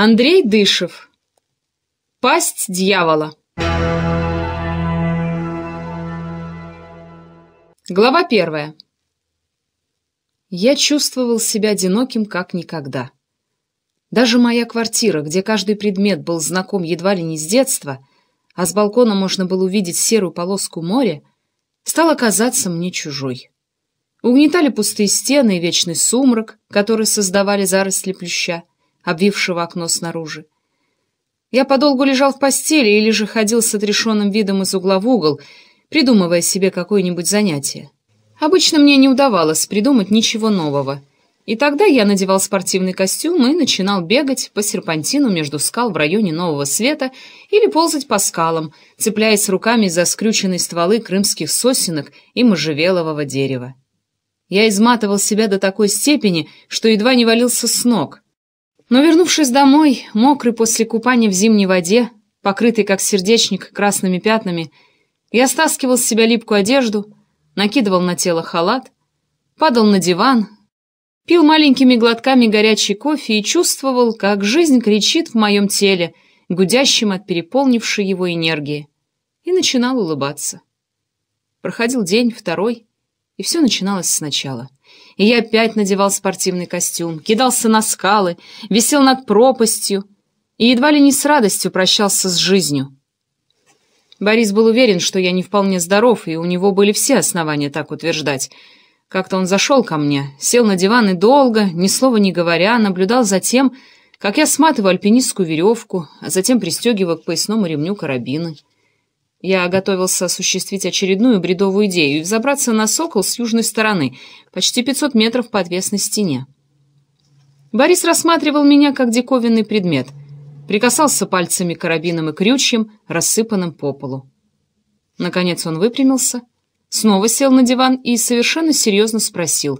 Андрей Дышев. Пасть дьявола. Глава первая. Я чувствовал себя одиноким как никогда. Даже моя квартира, где каждый предмет был знаком едва ли не с детства, а с балкона можно было увидеть серую полоску моря, стала казаться мне чужой. Угнетали пустые стены и вечный сумрак, который создавали заросли плюща обвившего окно снаружи. Я подолгу лежал в постели или же ходил с отрешенным видом из угла в угол, придумывая себе какое-нибудь занятие. Обычно мне не удавалось придумать ничего нового. И тогда я надевал спортивный костюм и начинал бегать по серпантину между скал в районе Нового Света или ползать по скалам, цепляясь руками за скрюченные стволы крымских сосенок и можжевелового дерева. Я изматывал себя до такой степени, что едва не валился с ног — но, вернувшись домой, мокрый после купания в зимней воде, покрытый как сердечник красными пятнами, я стаскивал с себя липкую одежду, накидывал на тело халат, падал на диван, пил маленькими глотками горячий кофе и чувствовал, как жизнь кричит в моем теле, гудящим от переполнившей его энергии, и начинал улыбаться. Проходил день, второй, и все начиналось сначала и я опять надевал спортивный костюм, кидался на скалы, висел над пропастью и едва ли не с радостью прощался с жизнью. Борис был уверен, что я не вполне здоров, и у него были все основания так утверждать. Как-то он зашел ко мне, сел на диван и долго, ни слова не говоря, наблюдал за тем, как я сматываю альпинистскую веревку, а затем пристегиваю к поясному ремню карабины. Я готовился осуществить очередную бредовую идею и взобраться на сокол с южной стороны, почти 500 метров по отвесной стене. Борис рассматривал меня как диковинный предмет, прикасался пальцами к карабинам и крючьям, рассыпанным по полу. Наконец он выпрямился, снова сел на диван и совершенно серьезно спросил.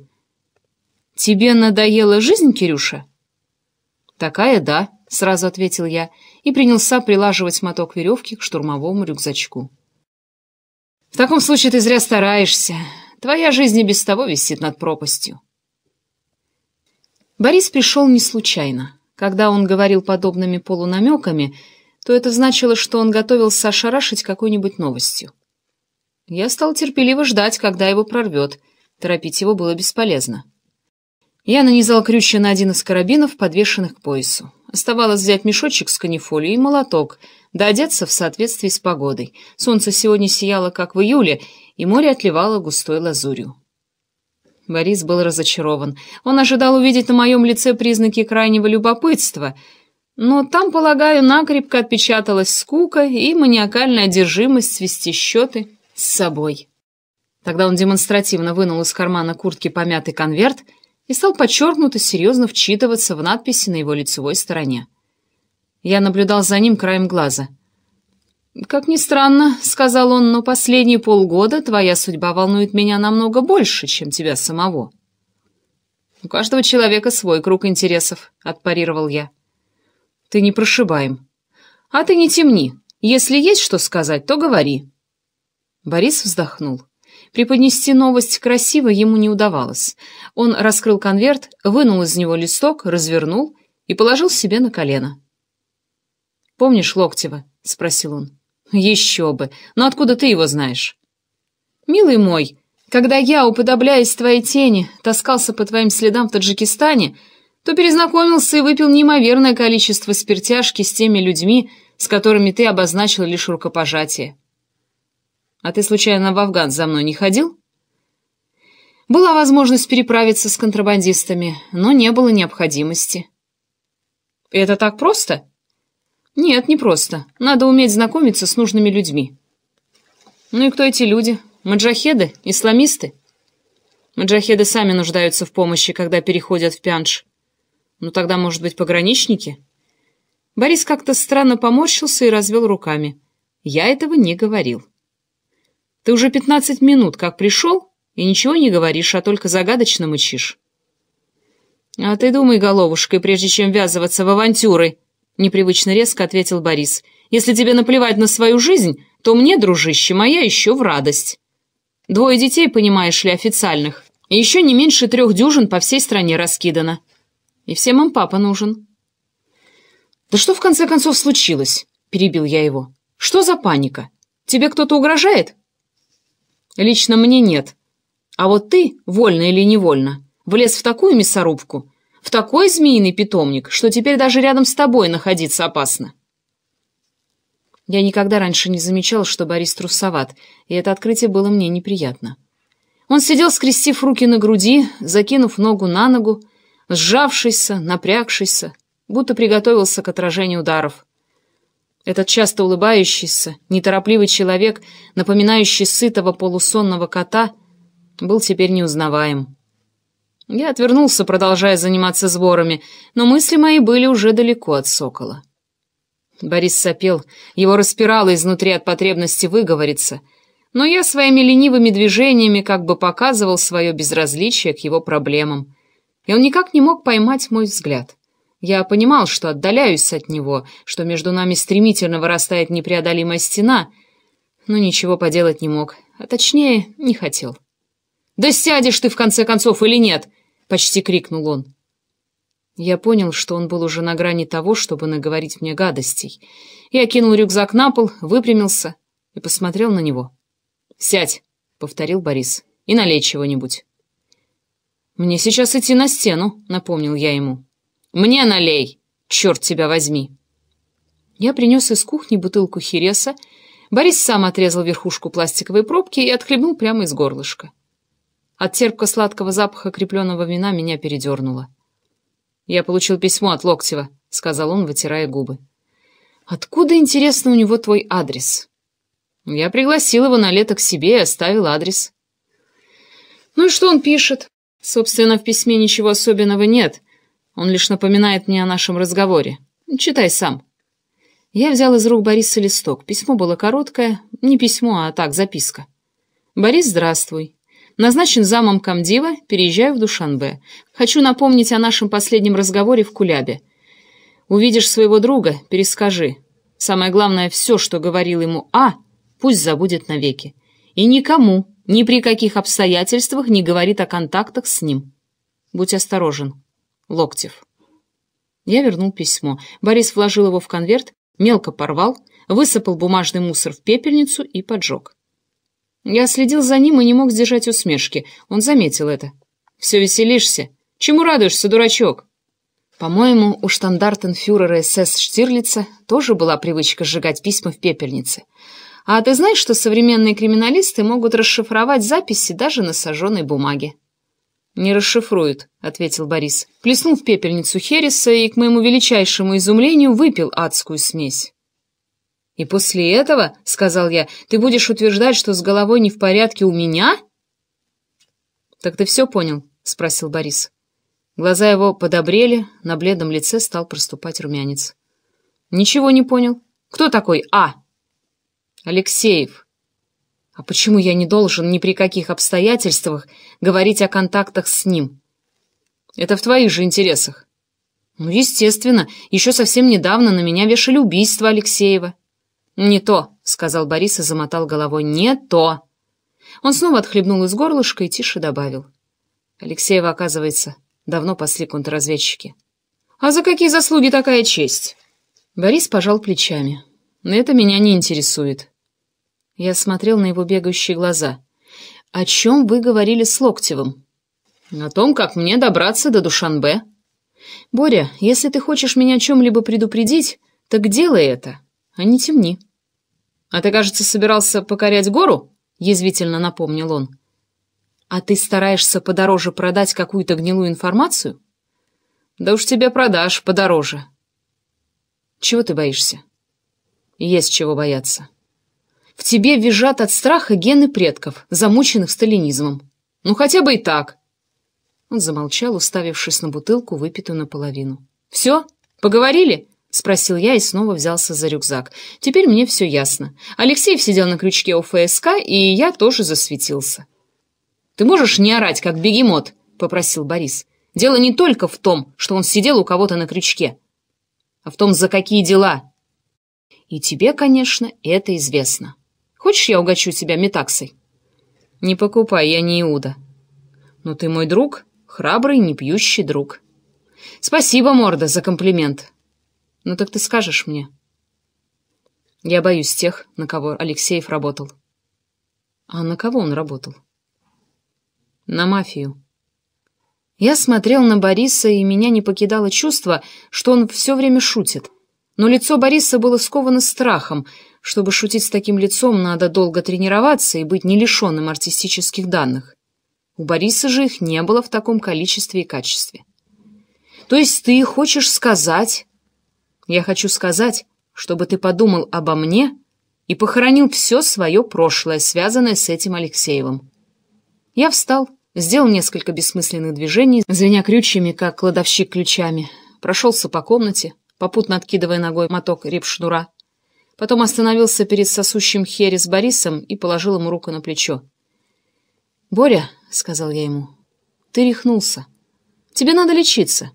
«Тебе надоела жизнь, Кирюша?» «Такая, да», — сразу ответил я, — и принялся прилаживать моток веревки к штурмовому рюкзачку. «В таком случае ты зря стараешься. Твоя жизнь и без того висит над пропастью». Борис пришел не случайно. Когда он говорил подобными полунамеками, то это значило, что он готовился ошарашить какой-нибудь новостью. Я стал терпеливо ждать, когда его прорвет. Торопить его было бесполезно. Я нанизал крючья на один из карабинов, подвешенных к поясу. Оставалось взять мешочек с канифолией и молоток, да одеться в соответствии с погодой. Солнце сегодня сияло, как в июле, и море отливало густой лазурью. Борис был разочарован. Он ожидал увидеть на моем лице признаки крайнего любопытства, но там, полагаю, накрепко отпечаталась скука и маниакальная одержимость свести счеты с собой. Тогда он демонстративно вынул из кармана куртки помятый конверт — и стал подчеркнуто серьезно вчитываться в надписи на его лицевой стороне. Я наблюдал за ним краем глаза. «Как ни странно», — сказал он, — «но последние полгода твоя судьба волнует меня намного больше, чем тебя самого». «У каждого человека свой круг интересов», — отпарировал я. «Ты не прошибаем». «А ты не темни. Если есть что сказать, то говори». Борис вздохнул. Преподнести новость красиво ему не удавалось. Он раскрыл конверт, вынул из него листок, развернул и положил себе на колено. «Помнишь Локтева?» — спросил он. «Еще бы! Но откуда ты его знаешь?» «Милый мой, когда я, уподобляясь твоей тени, таскался по твоим следам в Таджикистане, то перезнакомился и выпил неимоверное количество спиртяшки с теми людьми, с которыми ты обозначил лишь рукопожатие. А ты, случайно, в Афган за мной не ходил?» Была возможность переправиться с контрабандистами, но не было необходимости. «Это так просто?» «Нет, не просто. Надо уметь знакомиться с нужными людьми». «Ну и кто эти люди? Маджахеды? Исламисты?» «Маджахеды сами нуждаются в помощи, когда переходят в пянш. Ну тогда, может быть, пограничники?» Борис как-то странно поморщился и развел руками. «Я этого не говорил». Ты уже пятнадцать минут как пришел и ничего не говоришь, а только загадочно мычишь. А ты думай, головушкой, прежде чем ввязываться в авантюры, непривычно резко ответил Борис. Если тебе наплевать на свою жизнь, то мне, дружище, моя еще в радость. Двое детей, понимаешь ли, официальных. И еще не меньше трех дюжин по всей стране раскидано. И всем им папа нужен. «Да что в конце концов случилось?» – перебил я его. «Что за паника? Тебе кто-то угрожает?» Лично мне нет. А вот ты, вольно или невольно, влез в такую мясорубку, в такой змеиный питомник, что теперь даже рядом с тобой находиться опасно. Я никогда раньше не замечал, что Борис трусоват, и это открытие было мне неприятно. Он сидел, скрестив руки на груди, закинув ногу на ногу, сжавшийся, напрягшийся, будто приготовился к отражению ударов. Этот часто улыбающийся, неторопливый человек, напоминающий сытого полусонного кота, был теперь неузнаваем. Я отвернулся, продолжая заниматься сборами, но мысли мои были уже далеко от сокола. Борис сопел, его распирало изнутри от потребности выговориться, но я своими ленивыми движениями как бы показывал свое безразличие к его проблемам, и он никак не мог поймать мой взгляд. Я понимал, что отдаляюсь от него, что между нами стремительно вырастает непреодолимая стена, но ничего поделать не мог, а точнее, не хотел. «Да сядешь ты, в конце концов, или нет!» — почти крикнул он. Я понял, что он был уже на грани того, чтобы наговорить мне гадостей. Я кинул рюкзак на пол, выпрямился и посмотрел на него. «Сядь!» — повторил Борис. «И налей чего-нибудь». «Мне сейчас идти на стену», — напомнил я ему. «Мне налей! Черт тебя возьми!» Я принес из кухни бутылку хереса, Борис сам отрезал верхушку пластиковой пробки и отхлебнул прямо из горлышка. От терпко-сладкого запаха крепленного вина меня передернуло. «Я получил письмо от Локтева», — сказал он, вытирая губы. «Откуда, интересно, у него твой адрес?» «Я пригласил его на лето к себе и оставил адрес». «Ну и что он пишет?» «Собственно, в письме ничего особенного нет. Он лишь напоминает мне о нашем разговоре. Читай сам». Я взял из рук Бориса листок. Письмо было короткое. Не письмо, а так, записка. «Борис, здравствуй. Назначен замом Камдива, переезжаю в Душанбе. Хочу напомнить о нашем последнем разговоре в Кулябе. Увидишь своего друга, перескажи. Самое главное, все, что говорил ему А, пусть забудет навеки. И никому, ни при каких обстоятельствах не говорит о контактах с ним. Будь осторожен. Локтев. Я вернул письмо. Борис вложил его в конверт, мелко порвал, высыпал бумажный мусор в пепельницу и поджег. Я следил за ним и не мог сдержать усмешки. Он заметил это. «Все веселишься? Чему радуешься, дурачок?» По-моему, у штандартенфюрера СС Штирлица тоже была привычка сжигать письма в пепельнице. А ты знаешь, что современные криминалисты могут расшифровать записи даже на сожженной бумаге? «Не расшифрует», — ответил Борис. Плеснул в пепельницу Хереса и, к моему величайшему изумлению, выпил адскую смесь. «И после этого, — сказал я, — ты будешь утверждать, что с головой не в порядке у меня?» «Так ты все понял?» — спросил Борис. Глаза его подобрели, на бледном лице стал проступать румянец. «Ничего не понял. Кто такой А?» «Алексеев», а почему я не должен ни при каких обстоятельствах говорить о контактах с ним? Это в твоих же интересах. Ну, естественно, еще совсем недавно на меня вешали убийство Алексеева. Не то, сказал Борис и замотал головой. Не то. Он снова отхлебнул из горлышка и тише добавил. Алексеева, оказывается, давно пасли контрразведчики. А за какие заслуги такая честь? Борис пожал плечами. Но это меня не интересует. Я смотрел на его бегающие глаза. «О чем вы говорили с Локтевым?» «О том, как мне добраться до Душанбе». «Боря, если ты хочешь меня о чем-либо предупредить, так делай это, а не темни». «А ты, кажется, собирался покорять гору?» — язвительно напомнил он. «А ты стараешься подороже продать какую-то гнилую информацию?» «Да уж тебе продашь подороже». «Чего ты боишься?» «Есть чего бояться». В тебе визжат от страха гены предков, замученных сталинизмом. Ну хотя бы и так. Он замолчал, уставившись на бутылку, выпитую наполовину. «Все? Поговорили?» — спросил я и снова взялся за рюкзак. «Теперь мне все ясно. Алексеев сидел на крючке у ФСК, и я тоже засветился». «Ты можешь не орать, как бегемот?» — попросил Борис. «Дело не только в том, что он сидел у кого-то на крючке, а в том, за какие дела». «И тебе, конечно, это известно». Хочешь, я угощу тебя метаксой?» «Не покупай, я не Иуда». «Но ты мой друг, храбрый, не пьющий друг». «Спасибо, морда, за комплимент». «Ну так ты скажешь мне». Я боюсь тех, на кого Алексеев работал. А на кого он работал? На мафию. Я смотрел на Бориса, и меня не покидало чувство, что он все время шутит. Но лицо Бориса было сковано страхом, чтобы шутить с таким лицом, надо долго тренироваться и быть не лишенным артистических данных. У Бориса же их не было в таком количестве и качестве. То есть ты хочешь сказать... Я хочу сказать, чтобы ты подумал обо мне и похоронил все свое прошлое, связанное с этим Алексеевым. Я встал, сделал несколько бессмысленных движений, звеня крючьями, как кладовщик ключами, прошелся по комнате, попутно откидывая ногой моток репшнура, Потом остановился перед сосущим Херес Борисом и положил ему руку на плечо. «Боря», — сказал я ему, — «ты рехнулся. Тебе надо лечиться.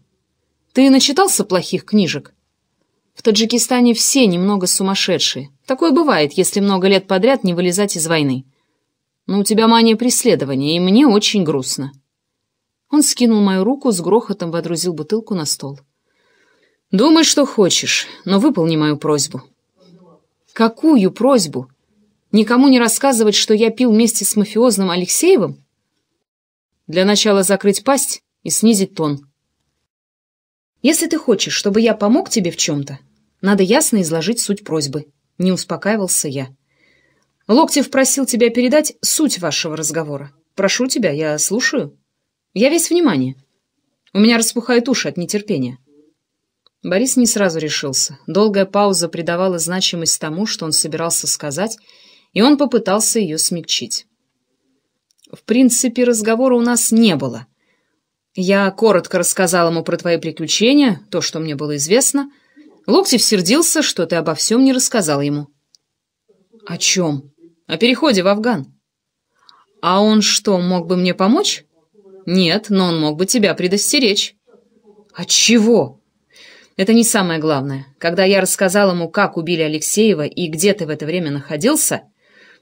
Ты начитался плохих книжек?» В Таджикистане все немного сумасшедшие. Такое бывает, если много лет подряд не вылезать из войны. Но у тебя мания преследования, и мне очень грустно. Он скинул мою руку, с грохотом водрузил бутылку на стол. «Думай, что хочешь, но выполни мою просьбу». Какую просьбу? Никому не рассказывать, что я пил вместе с мафиозным Алексеевым? Для начала закрыть пасть и снизить тон. Если ты хочешь, чтобы я помог тебе в чем-то, надо ясно изложить суть просьбы. Не успокаивался я. Локтев просил тебя передать суть вашего разговора. Прошу тебя, я слушаю. Я весь внимание. У меня распухают уши от нетерпения. Борис не сразу решился. Долгая пауза придавала значимость тому, что он собирался сказать, и он попытался ее смягчить. «В принципе, разговора у нас не было. Я коротко рассказал ему про твои приключения, то, что мне было известно. Локтев сердился, что ты обо всем не рассказал ему». «О чем?» «О переходе в Афган». «А он что, мог бы мне помочь?» «Нет, но он мог бы тебя предостеречь». «От чего?» Это не самое главное. Когда я рассказал ему, как убили Алексеева и где ты в это время находился,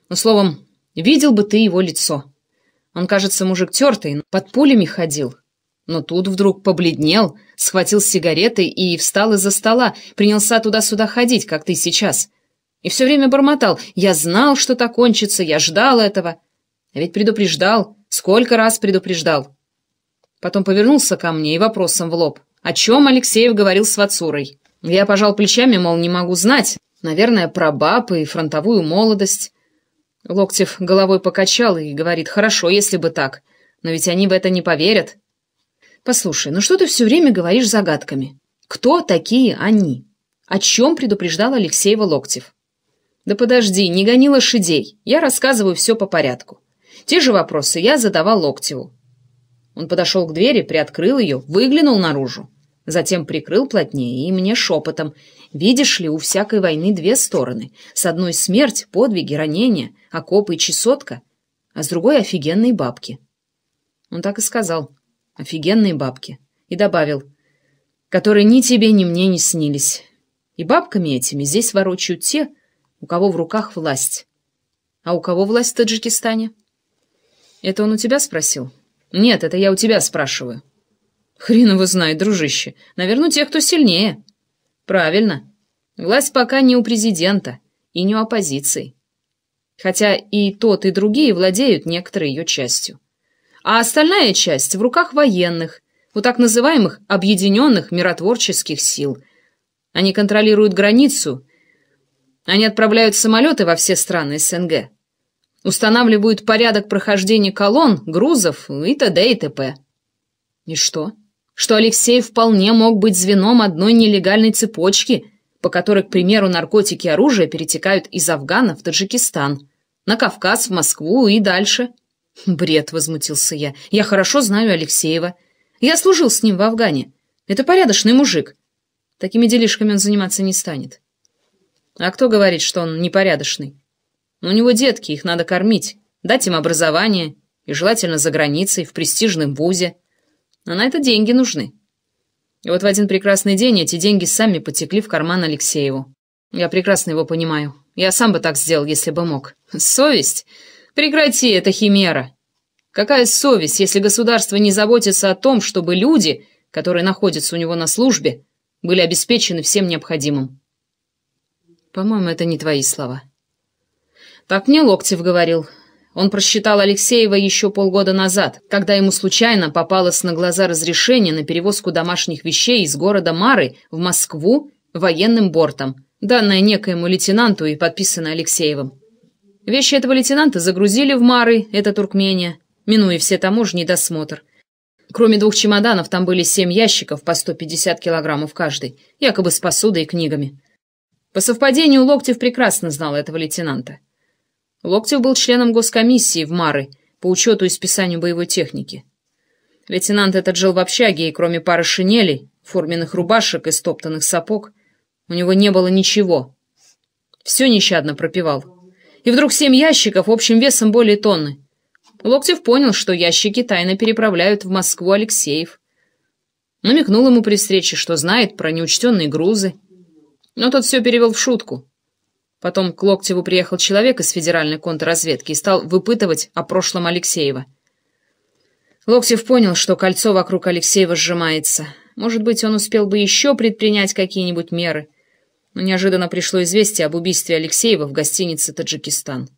ну, словом, видел бы ты его лицо. Он, кажется, мужик тертый, под пулями ходил. Но тут вдруг побледнел, схватил сигареты и встал из-за стола, принялся туда-сюда ходить, как ты сейчас. И все время бормотал. Я знал, что так кончится, я ждал этого. А ведь предупреждал, сколько раз предупреждал. Потом повернулся ко мне и вопросом в лоб — о чем Алексеев говорил с Вацурой? Я пожал плечами, мол, не могу знать. Наверное, про баб и фронтовую молодость. Локтев головой покачал и говорит, хорошо, если бы так. Но ведь они в это не поверят. Послушай, ну что ты все время говоришь загадками? Кто такие они? О чем предупреждал Алексеева Локтев? Да подожди, не гони лошадей. Я рассказываю все по порядку. Те же вопросы я задавал Локтеву. Он подошел к двери, приоткрыл ее, выглянул наружу. Затем прикрыл плотнее и мне шепотом. «Видишь ли, у всякой войны две стороны. С одной смерть, подвиги, ранения, окопы и чесотка, а с другой — офигенные бабки». Он так и сказал. «Офигенные бабки». И добавил. «Которые ни тебе, ни мне не снились. И бабками этими здесь ворочают те, у кого в руках власть. А у кого власть в Таджикистане?» «Это он у тебя спросил?» «Нет, это я у тебя спрашиваю». «Хрен его знает, дружище. Наверное, тех, кто сильнее». «Правильно. Власть пока не у президента и не у оппозиции. Хотя и тот, и другие владеют некоторой ее частью. А остальная часть в руках военных, у так называемых объединенных миротворческих сил. Они контролируют границу, они отправляют самолеты во все страны СНГ» устанавливают порядок прохождения колонн, грузов и т.д. и т.п. И что? Что Алексей вполне мог быть звеном одной нелегальной цепочки, по которой, к примеру, наркотики и оружие перетекают из Афгана в Таджикистан, на Кавказ, в Москву и дальше. Бред, возмутился я. Я хорошо знаю Алексеева. Я служил с ним в Афгане. Это порядочный мужик. Такими делишками он заниматься не станет. А кто говорит, что он непорядочный? Но у него детки, их надо кормить, дать им образование, и желательно за границей, в престижном вузе. А на это деньги нужны. И вот в один прекрасный день эти деньги сами потекли в карман Алексееву. Я прекрасно его понимаю. Я сам бы так сделал, если бы мог. Совесть? Прекрати, это химера. Какая совесть, если государство не заботится о том, чтобы люди, которые находятся у него на службе, были обеспечены всем необходимым? По-моему, это не твои слова. Так мне Локтев говорил. Он просчитал Алексеева еще полгода назад, когда ему случайно попалось на глаза разрешение на перевозку домашних вещей из города Мары в Москву военным бортом, данное некоему лейтенанту и подписанное Алексеевым. Вещи этого лейтенанта загрузили в Мары, это Туркмения, минуя все таможни и досмотр. Кроме двух чемоданов, там были семь ящиков по 150 килограммов каждый, якобы с посудой и книгами. По совпадению, Локтев прекрасно знал этого лейтенанта. Локтев был членом госкомиссии в Мары по учету и списанию боевой техники. Лейтенант этот жил в общаге, и кроме пары шинелей, форменных рубашек и стоптанных сапог, у него не было ничего. Все нещадно пропивал. И вдруг семь ящиков общим весом более тонны. Локтев понял, что ящики тайно переправляют в Москву Алексеев. Намекнул ему при встрече, что знает про неучтенные грузы. Но тот все перевел в шутку. Потом к Локтеву приехал человек из федеральной контрразведки и стал выпытывать о прошлом Алексеева. Локтев понял, что кольцо вокруг Алексеева сжимается. Может быть, он успел бы еще предпринять какие-нибудь меры. Но неожиданно пришло известие об убийстве Алексеева в гостинице «Таджикистан».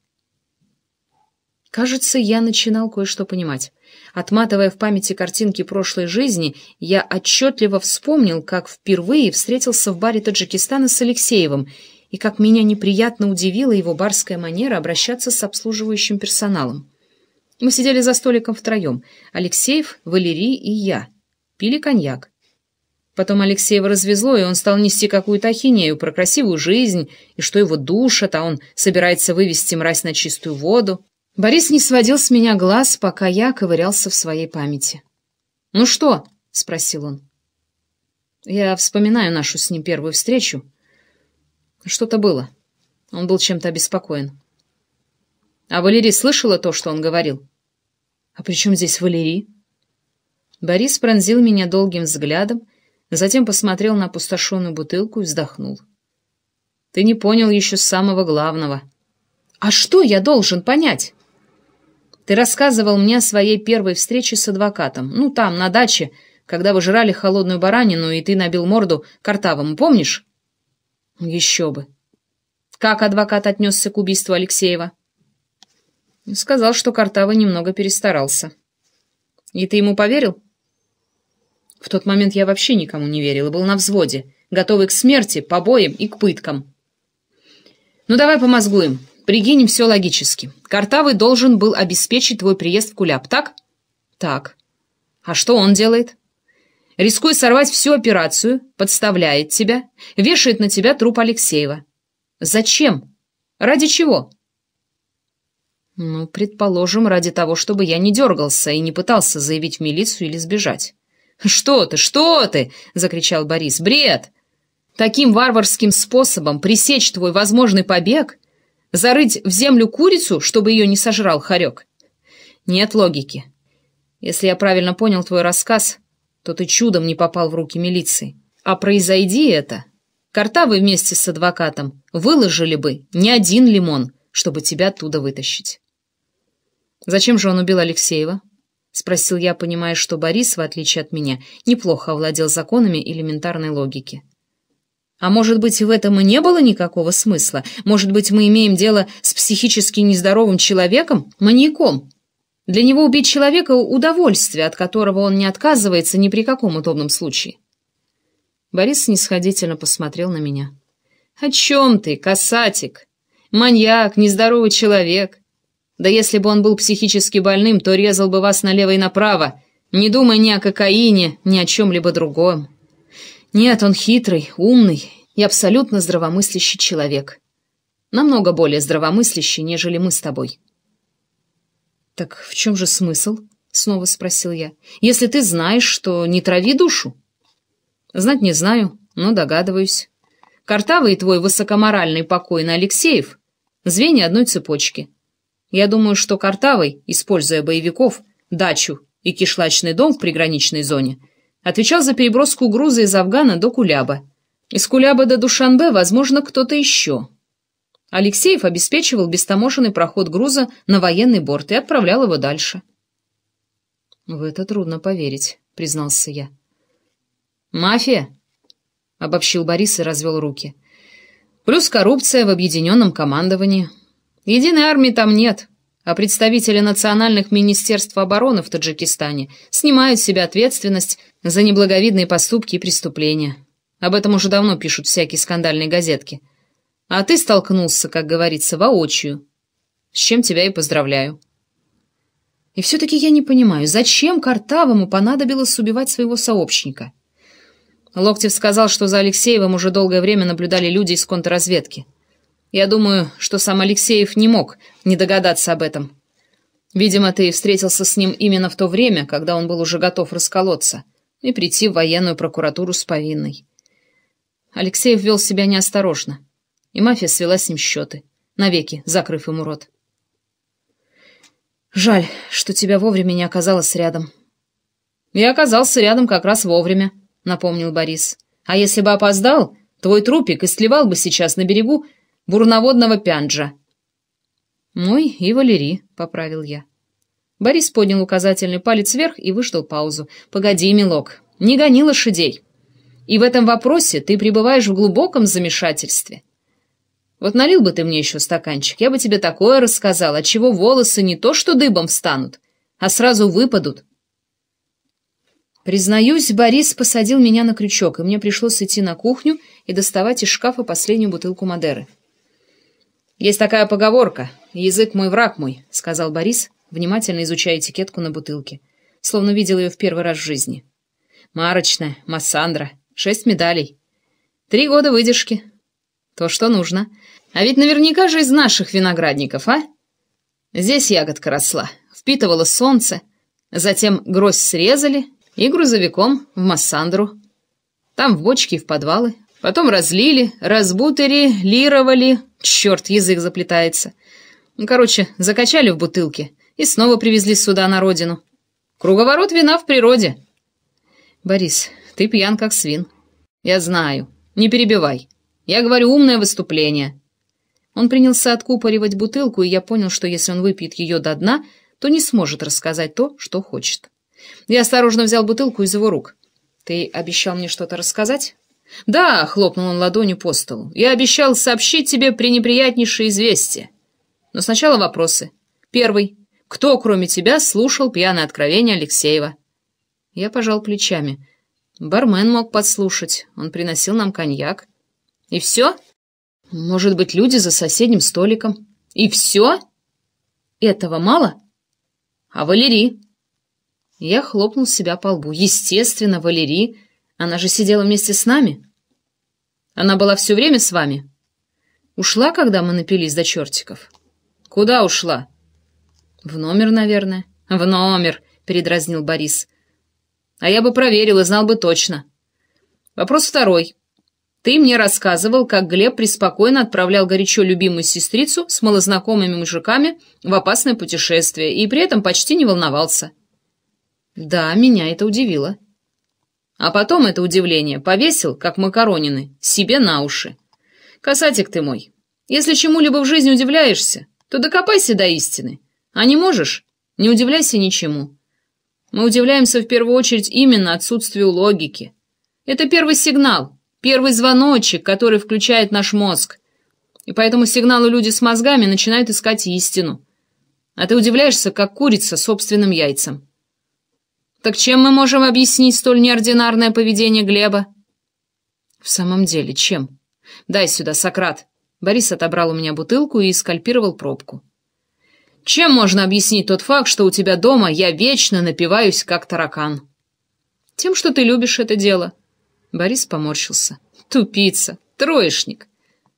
Кажется, я начинал кое-что понимать. Отматывая в памяти картинки прошлой жизни, я отчетливо вспомнил, как впервые встретился в баре Таджикистана с Алексеевым — и как меня неприятно удивила его барская манера обращаться с обслуживающим персоналом. Мы сидели за столиком втроем — Алексеев, Валерий и я. Пили коньяк. Потом Алексеева развезло, и он стал нести какую-то ахинею про красивую жизнь, и что его душат, а он собирается вывести мразь на чистую воду. Борис не сводил с меня глаз, пока я ковырялся в своей памяти. «Ну что?» — спросил он. Я вспоминаю нашу с ним первую встречу, что-то было. Он был чем-то обеспокоен. А Валерий слышала то, что он говорил? А при чем здесь Валерий? Борис пронзил меня долгим взглядом, затем посмотрел на опустошенную бутылку и вздохнул. Ты не понял еще самого главного. А что я должен понять? Ты рассказывал мне о своей первой встрече с адвокатом. Ну, там, на даче, когда вы жрали холодную баранину, и ты набил морду картавому, помнишь? Еще бы. Как адвокат отнесся к убийству Алексеева? Сказал, что Картава немного перестарался. И ты ему поверил? В тот момент я вообще никому не верил и был на взводе, готовый к смерти, побоям и к пыткам. Ну давай помозгуем, прикинем все логически. Картавый должен был обеспечить твой приезд в Куляп, так? Так. А что он делает? — рискуя сорвать всю операцию, подставляет тебя, вешает на тебя труп Алексеева. Зачем? Ради чего? Ну, предположим, ради того, чтобы я не дергался и не пытался заявить в милицию или сбежать. «Что ты, что ты!» — закричал Борис. «Бред! Таким варварским способом пресечь твой возможный побег? Зарыть в землю курицу, чтобы ее не сожрал хорек? Нет логики. Если я правильно понял твой рассказ, то ты чудом не попал в руки милиции. А произойди это. Картавы вместе с адвокатом выложили бы не один лимон, чтобы тебя оттуда вытащить. «Зачем же он убил Алексеева?» — спросил я, понимая, что Борис, в отличие от меня, неплохо овладел законами элементарной логики. «А может быть, в этом и не было никакого смысла? Может быть, мы имеем дело с психически нездоровым человеком, маньяком, для него убить человека – удовольствие, от которого он не отказывается ни при каком удобном случае. Борис снисходительно посмотрел на меня. «О чем ты, касатик? Маньяк, нездоровый человек. Да если бы он был психически больным, то резал бы вас налево и направо, не думая ни о кокаине, ни о чем-либо другом. Нет, он хитрый, умный и абсолютно здравомыслящий человек. Намного более здравомыслящий, нежели мы с тобой». «Так в чем же смысл?» — снова спросил я. «Если ты знаешь, что не трави душу». «Знать не знаю, но догадываюсь. Картавый твой высокоморальный покойный Алексеев — звенья одной цепочки. Я думаю, что Картавый, используя боевиков, дачу и кишлачный дом в приграничной зоне, отвечал за переброску груза из Афгана до Куляба. Из Куляба до Душанбе, возможно, кто-то еще, Алексеев обеспечивал бестаможенный проход груза на военный борт и отправлял его дальше. «В это трудно поверить», — признался я. «Мафия», — обобщил Борис и развел руки. «Плюс коррупция в объединенном командовании. Единой армии там нет, а представители национальных министерств обороны в Таджикистане снимают с себя ответственность за неблаговидные поступки и преступления. Об этом уже давно пишут всякие скандальные газетки». А ты столкнулся, как говорится, воочию. С чем тебя и поздравляю. И все-таки я не понимаю, зачем Картавому понадобилось убивать своего сообщника? Локтев сказал, что за Алексеевым уже долгое время наблюдали люди из контрразведки. Я думаю, что сам Алексеев не мог не догадаться об этом. Видимо, ты встретился с ним именно в то время, когда он был уже готов расколоться и прийти в военную прокуратуру с повинной. Алексеев вел себя неосторожно и мафия свела с ним счеты, навеки закрыв ему рот. «Жаль, что тебя вовремя не оказалось рядом». «Я оказался рядом как раз вовремя», — напомнил Борис. «А если бы опоздал, твой трупик истлевал бы сейчас на берегу бурноводного пянджа». «Мой «Ну и Валерий», — поправил я. Борис поднял указательный палец вверх и выждал паузу. «Погоди, милок, не гони лошадей. И в этом вопросе ты пребываешь в глубоком замешательстве. Вот налил бы ты мне еще стаканчик, я бы тебе такое рассказал, чего волосы не то что дыбом встанут, а сразу выпадут. Признаюсь, Борис посадил меня на крючок, и мне пришлось идти на кухню и доставать из шкафа последнюю бутылку Мадеры. «Есть такая поговорка. Язык мой враг мой», — сказал Борис, внимательно изучая этикетку на бутылке, словно видел ее в первый раз в жизни. «Марочная, Массандра, шесть медалей, три года выдержки. То, что нужно. А ведь наверняка же из наших виноградников, а? Здесь ягодка росла, впитывала солнце, затем гроздь срезали и грузовиком в Массандру. Там в бочки, в подвалы. Потом разлили, разбутыри, лировали. Черт, язык заплетается. Ну, короче, закачали в бутылки и снова привезли сюда на родину. Круговорот вина в природе. Борис, ты пьян как свин. Я знаю. Не перебивай. Я говорю умное выступление. Он принялся откупоривать бутылку, и я понял, что если он выпьет ее до дна, то не сможет рассказать то, что хочет. Я осторожно взял бутылку из его рук. «Ты обещал мне что-то рассказать?» «Да», — хлопнул он ладонью по столу, — «я обещал сообщить тебе пренеприятнейшее известие. Но сначала вопросы. Первый. Кто, кроме тебя, слушал пьяное откровение Алексеева?» Я пожал плечами. Бармен мог подслушать. Он приносил нам коньяк. «И все?» Может быть, люди за соседним столиком. И все? Этого мало? А Валерий? Я хлопнул себя по лбу. Естественно, Валерий. Она же сидела вместе с нами. Она была все время с вами? Ушла, когда мы напились до чертиков? Куда ушла? В номер, наверное. В номер, передразнил Борис. А я бы проверил и знал бы точно. Вопрос второй. Ты мне рассказывал, как Глеб преспокойно отправлял горячо любимую сестрицу с малознакомыми мужиками в опасное путешествие и при этом почти не волновался. Да, меня это удивило. А потом это удивление повесил, как макаронины, себе на уши. Касатик ты мой, если чему-либо в жизни удивляешься, то докопайся до истины. А не можешь? Не удивляйся ничему. Мы удивляемся в первую очередь именно отсутствию логики. Это первый сигнал, Первый звоночек, который включает наш мозг. И по этому сигналу люди с мозгами начинают искать истину. А ты удивляешься, как курица собственным яйцам. Так чем мы можем объяснить столь неординарное поведение Глеба? В самом деле, чем? Дай сюда, Сократ. Борис отобрал у меня бутылку и скальпировал пробку. Чем можно объяснить тот факт, что у тебя дома я вечно напиваюсь, как таракан? Тем, что ты любишь это дело. Борис поморщился. «Тупица! Троечник!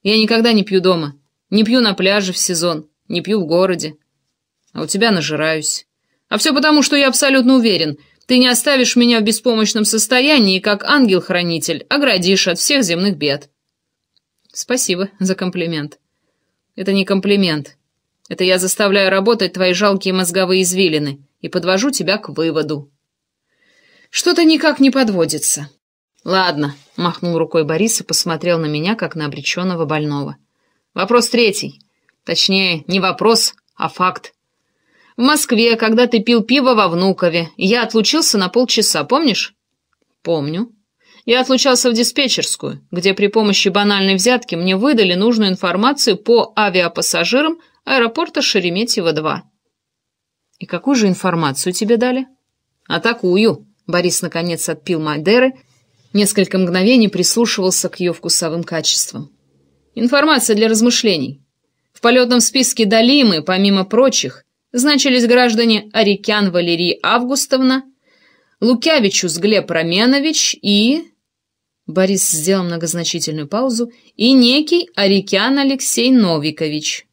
Я никогда не пью дома. Не пью на пляже в сезон, не пью в городе. А у тебя нажираюсь. А все потому, что я абсолютно уверен, ты не оставишь меня в беспомощном состоянии, как ангел-хранитель, оградишь а от всех земных бед». «Спасибо за комплимент». «Это не комплимент. Это я заставляю работать твои жалкие мозговые извилины и подвожу тебя к выводу». «Что-то никак не подводится». «Ладно», — махнул рукой Борис и посмотрел на меня, как на обреченного больного. «Вопрос третий. Точнее, не вопрос, а факт. В Москве, когда ты пил пиво во Внукове, я отлучился на полчаса, помнишь?» «Помню». Я отлучался в диспетчерскую, где при помощи банальной взятки мне выдали нужную информацию по авиапассажирам аэропорта Шереметьево-2. «И какую же информацию тебе дали?» «А такую», — Борис наконец отпил Мадеры — Несколько мгновений прислушивался к ее вкусовым качествам. Информация для размышлений. В полетном списке Далимы, помимо прочих, значились граждане Арикян Валерий Августовна, Лукявичус Глеб Раменович и... Борис сделал многозначительную паузу. И некий Арикян Алексей Новикович.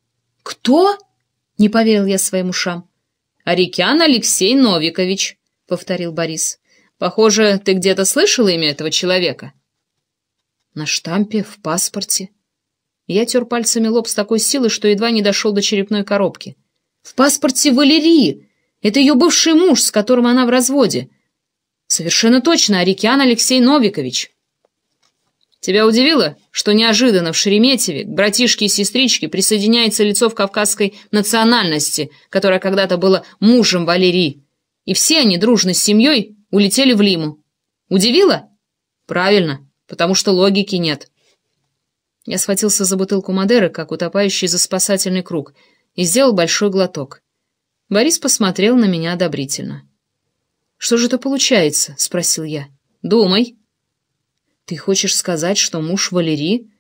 «Кто?» — не поверил я своим ушам. «Арикян Алексей Новикович», — повторил Борис. Похоже, ты где-то слышала имя этого человека?» «На штампе, в паспорте». Я тер пальцами лоб с такой силы, что едва не дошел до черепной коробки. «В паспорте Валерии! Это ее бывший муж, с которым она в разводе!» «Совершенно точно, Арикян Алексей Новикович!» «Тебя удивило, что неожиданно в Шереметьеве к братишке и сестричке присоединяется лицо в кавказской национальности, которая когда-то была мужем Валерии, и все они дружно с семьей улетели в Лиму. Удивило? Правильно, потому что логики нет. Я схватился за бутылку Мадеры, как утопающий за спасательный круг, и сделал большой глоток. Борис посмотрел на меня одобрительно. «Что же это получается?» — спросил я. «Думай». «Ты хочешь сказать, что муж Валерии?»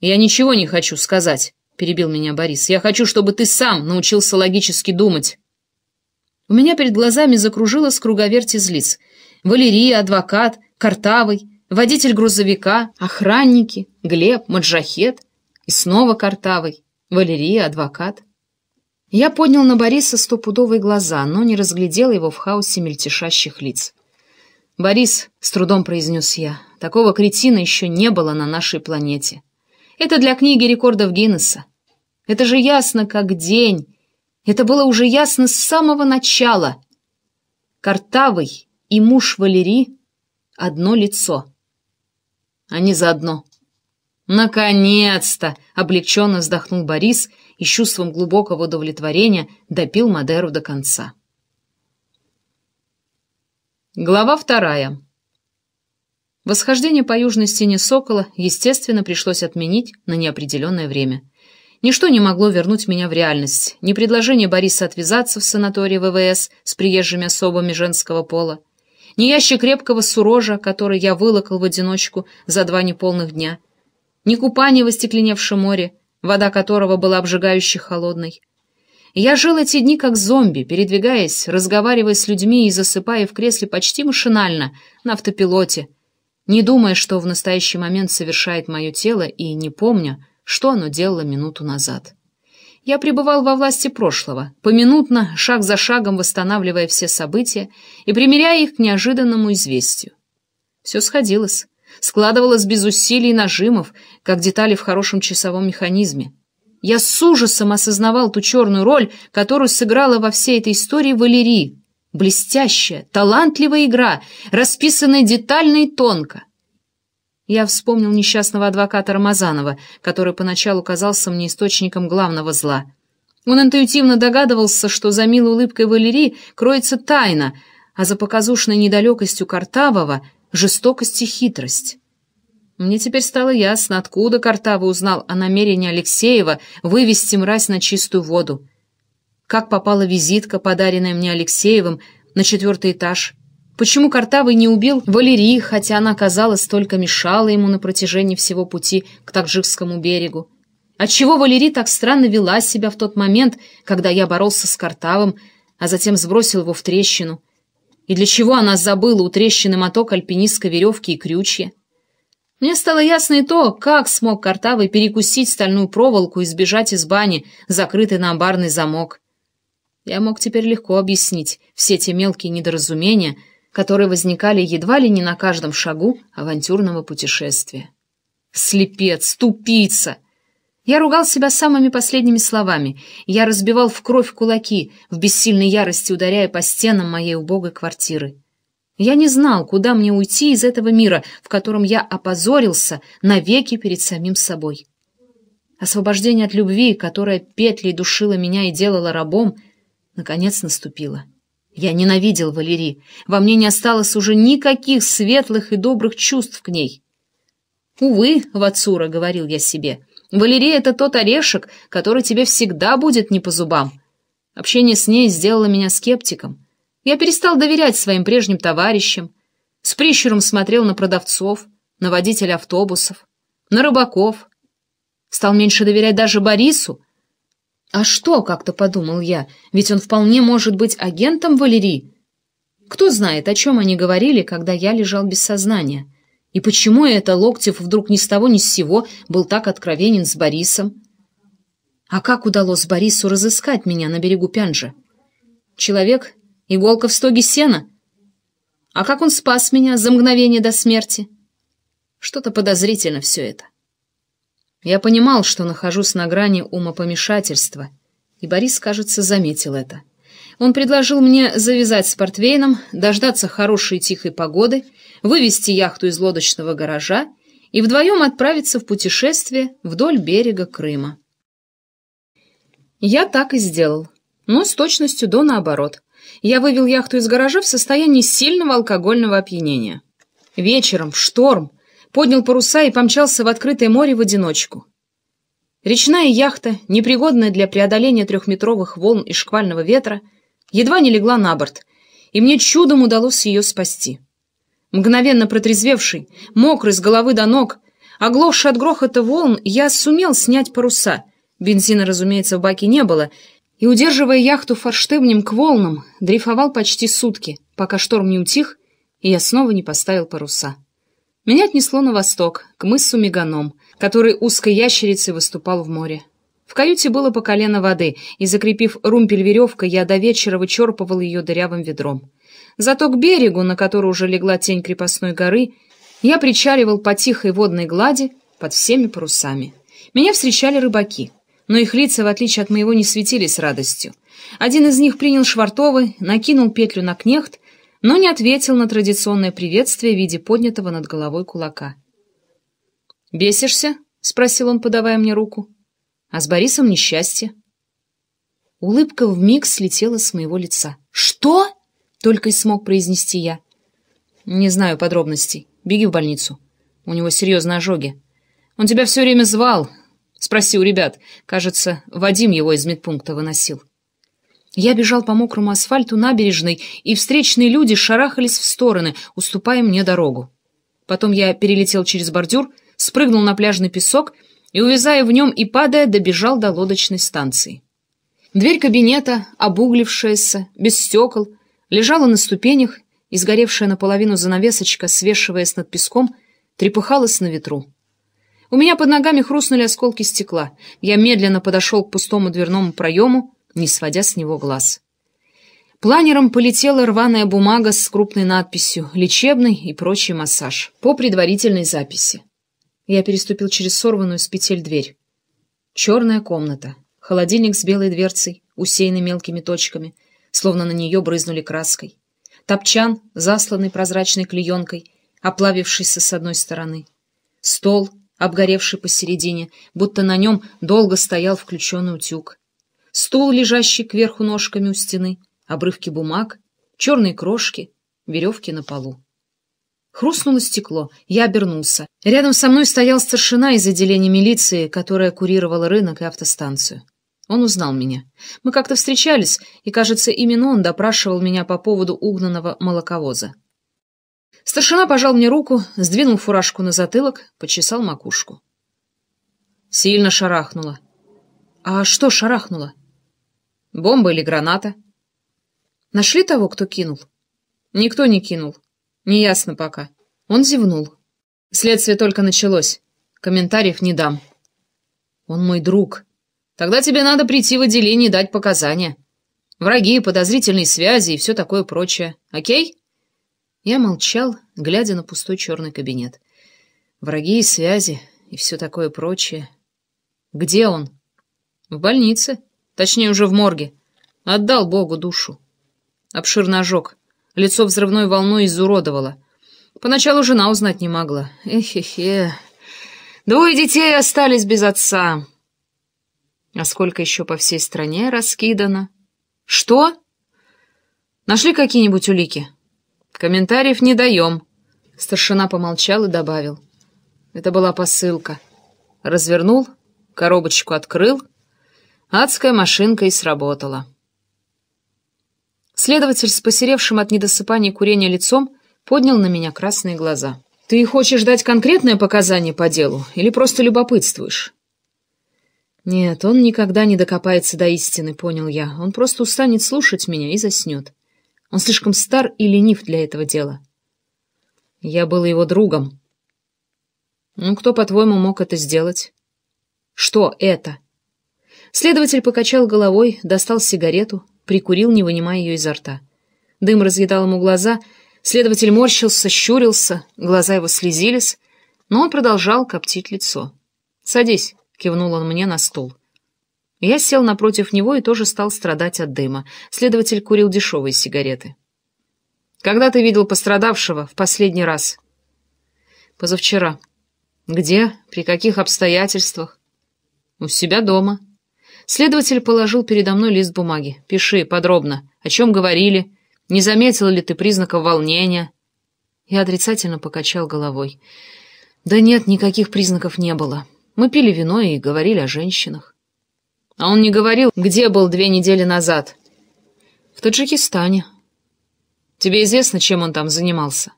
«Я ничего не хочу сказать», — перебил меня Борис. «Я хочу, чтобы ты сам научился логически думать». У меня перед глазами закружилась круговерть из лиц. Валерия, адвокат, Картавый, водитель грузовика, охранники, Глеб, Маджахет. И снова Картавый, Валерия, адвокат. Я поднял на Бориса стопудовые глаза, но не разглядел его в хаосе мельтешащих лиц. «Борис», — с трудом произнес я, — «такого кретина еще не было на нашей планете. Это для книги рекордов Гиннесса. Это же ясно, как день, это было уже ясно с самого начала. Картавый и муж Валерии — одно лицо. Они заодно. «Наконец-то!» — облегченно вздохнул Борис и чувством глубокого удовлетворения допил Мадеру до конца. Глава вторая. Восхождение по южной стене Сокола, естественно, пришлось отменить на неопределенное время. Ничто не могло вернуть меня в реальность. Ни предложение Бориса отвязаться в санатории ВВС с приезжими особами женского пола, ни ящик крепкого сурожа, который я вылокал в одиночку за два неполных дня, ни купание в остекленевшем море, вода которого была обжигающе холодной. Я жил эти дни как зомби, передвигаясь, разговаривая с людьми и засыпая в кресле почти машинально, на автопилоте, не думая, что в настоящий момент совершает мое тело, и не помня, что оно делало минуту назад. Я пребывал во власти прошлого, поминутно, шаг за шагом восстанавливая все события и примеряя их к неожиданному известию. Все сходилось, складывалось без усилий и нажимов, как детали в хорошем часовом механизме. Я с ужасом осознавал ту черную роль, которую сыграла во всей этой истории Валерии. Блестящая, талантливая игра, расписанная детально и тонко, я вспомнил несчастного адвоката Рамазанова, который поначалу казался мне источником главного зла. Он интуитивно догадывался, что за милой улыбкой Валерии кроется тайна, а за показушной недалекостью Картавого — жестокость и хитрость. Мне теперь стало ясно, откуда Картава узнал о намерении Алексеева вывести мразь на чистую воду. Как попала визитка, подаренная мне Алексеевым, на четвертый этаж — Почему Картавый не убил Валерии, хотя она, казалось, только мешала ему на протяжении всего пути к Таджикскому берегу? Отчего Валерий так странно вела себя в тот момент, когда я боролся с Картавым, а затем сбросил его в трещину? И для чего она забыла у трещины моток альпинистской веревки и крючья? Мне стало ясно и то, как смог Картавый перекусить стальную проволоку и сбежать из бани, закрытый на амбарный замок. Я мог теперь легко объяснить все те мелкие недоразумения, которые возникали едва ли не на каждом шагу авантюрного путешествия. «Слепец! Тупица!» Я ругал себя самыми последними словами. Я разбивал в кровь кулаки, в бессильной ярости ударяя по стенам моей убогой квартиры. Я не знал, куда мне уйти из этого мира, в котором я опозорился навеки перед самим собой. Освобождение от любви, которая петлей душила меня и делала рабом, наконец наступило. Я ненавидел Валерий. Во мне не осталось уже никаких светлых и добрых чувств к ней. «Увы, Вацура», — говорил я себе, — «Валерия — это тот орешек, который тебе всегда будет не по зубам». Общение с ней сделало меня скептиком. Я перестал доверять своим прежним товарищам. С прищуром смотрел на продавцов, на водителя автобусов, на рыбаков. Стал меньше доверять даже Борису, «А что?» — как-то подумал я. «Ведь он вполне может быть агентом Валерии». Кто знает, о чем они говорили, когда я лежал без сознания. И почему это Локтев вдруг ни с того ни с сего был так откровенен с Борисом? А как удалось Борису разыскать меня на берегу Пянжа? Человек — иголка в стоге сена. А как он спас меня за мгновение до смерти? Что-то подозрительно все это. Я понимал, что нахожусь на грани умопомешательства, и Борис, кажется, заметил это. Он предложил мне завязать с портвейном, дождаться хорошей тихой погоды, вывести яхту из лодочного гаража и вдвоем отправиться в путешествие вдоль берега Крыма. Я так и сделал, но с точностью до наоборот. Я вывел яхту из гаража в состоянии сильного алкогольного опьянения. Вечером, в шторм, поднял паруса и помчался в открытое море в одиночку. Речная яхта, непригодная для преодоления трехметровых волн и шквального ветра, едва не легла на борт, и мне чудом удалось ее спасти. Мгновенно протрезвевший, мокрый с головы до ног, оглохший от грохота волн, я сумел снять паруса. Бензина, разумеется, в баке не было, и, удерживая яхту форштевнем к волнам, дрейфовал почти сутки, пока шторм не утих, и я снова не поставил паруса. Меня отнесло на восток, к мысу Меганом, который узкой ящерицей выступал в море. В каюте было по колено воды, и, закрепив румпель веревкой, я до вечера вычерпывал ее дырявым ведром. Зато к берегу, на который уже легла тень крепостной горы, я причаливал по тихой водной глади под всеми парусами. Меня встречали рыбаки, но их лица, в отличие от моего, не светились радостью. Один из них принял швартовы, накинул петлю на кнехт но не ответил на традиционное приветствие в виде поднятого над головой кулака. «Бесишься?» — спросил он, подавая мне руку. «А с Борисом несчастье». Улыбка вмиг слетела с моего лица. «Что?» — только и смог произнести я. «Не знаю подробностей. Беги в больницу. У него серьезные ожоги. Он тебя все время звал. Спроси у ребят. Кажется, Вадим его из медпункта выносил». Я бежал по мокрому асфальту набережной, и встречные люди шарахались в стороны, уступая мне дорогу. Потом я перелетел через бордюр, спрыгнул на пляжный песок и, увязая в нем и падая, добежал до лодочной станции. Дверь кабинета, обуглившаяся, без стекол, лежала на ступенях, и сгоревшая наполовину занавесочка, свешиваясь над песком, трепыхалась на ветру. У меня под ногами хрустнули осколки стекла. Я медленно подошел к пустому дверному проему, не сводя с него глаз. Планером полетела рваная бумага с крупной надписью «Лечебный и прочий массаж» по предварительной записи. Я переступил через сорванную с петель дверь. Черная комната, холодильник с белой дверцей, усеянный мелкими точками, словно на нее брызнули краской. Топчан, засланный прозрачной клеенкой, оплавившийся с одной стороны. Стол, обгоревший посередине, будто на нем долго стоял включенный утюг стул, лежащий кверху ножками у стены, обрывки бумаг, черные крошки, веревки на полу. Хрустнуло стекло, я обернулся. Рядом со мной стоял старшина из отделения милиции, которая курировала рынок и автостанцию. Он узнал меня. Мы как-то встречались, и, кажется, именно он допрашивал меня по поводу угнанного молоковоза. Старшина пожал мне руку, сдвинул фуражку на затылок, почесал макушку. Сильно шарахнуло. «А что шарахнуло?» Бомба или граната? Нашли того, кто кинул? Никто не кинул. Неясно пока. Он зевнул. Следствие только началось. Комментариев не дам. Он мой друг. Тогда тебе надо прийти в отделение и дать показания. Враги, подозрительные связи и все такое прочее. Окей? Я молчал, глядя на пустой черный кабинет. Враги и связи и все такое прочее. Где он? В больнице. Точнее, уже в морге. Отдал Богу душу. Обширно ожог. Лицо взрывной волной изуродовало. Поначалу жена узнать не могла. Эхе-хе. Двое детей остались без отца. А сколько еще по всей стране раскидано? Что? Нашли какие-нибудь улики? Комментариев не даем. Старшина помолчал и добавил. Это была посылка. Развернул, коробочку открыл — Адская машинка и сработала. Следователь с посеревшим от недосыпания курения лицом поднял на меня красные глаза. «Ты хочешь дать конкретное показание по делу или просто любопытствуешь?» «Нет, он никогда не докопается до истины», — понял я. «Он просто устанет слушать меня и заснет. Он слишком стар и ленив для этого дела». «Я был его другом». «Ну, кто, по-твоему, мог это сделать?» «Что это?» Следователь покачал головой, достал сигарету, прикурил, не вынимая ее изо рта. Дым разъедал ему глаза, следователь морщился, щурился, глаза его слезились, но он продолжал коптить лицо. «Садись», — кивнул он мне на стул. Я сел напротив него и тоже стал страдать от дыма. Следователь курил дешевые сигареты. «Когда ты видел пострадавшего в последний раз?» «Позавчера». «Где? При каких обстоятельствах?» «У себя дома». Следователь положил передо мной лист бумаги. «Пиши подробно. О чем говорили? Не заметила ли ты признаков волнения?» Я отрицательно покачал головой. «Да нет, никаких признаков не было. Мы пили вино и говорили о женщинах». «А он не говорил, где был две недели назад?» «В Таджикистане». «Тебе известно, чем он там занимался?»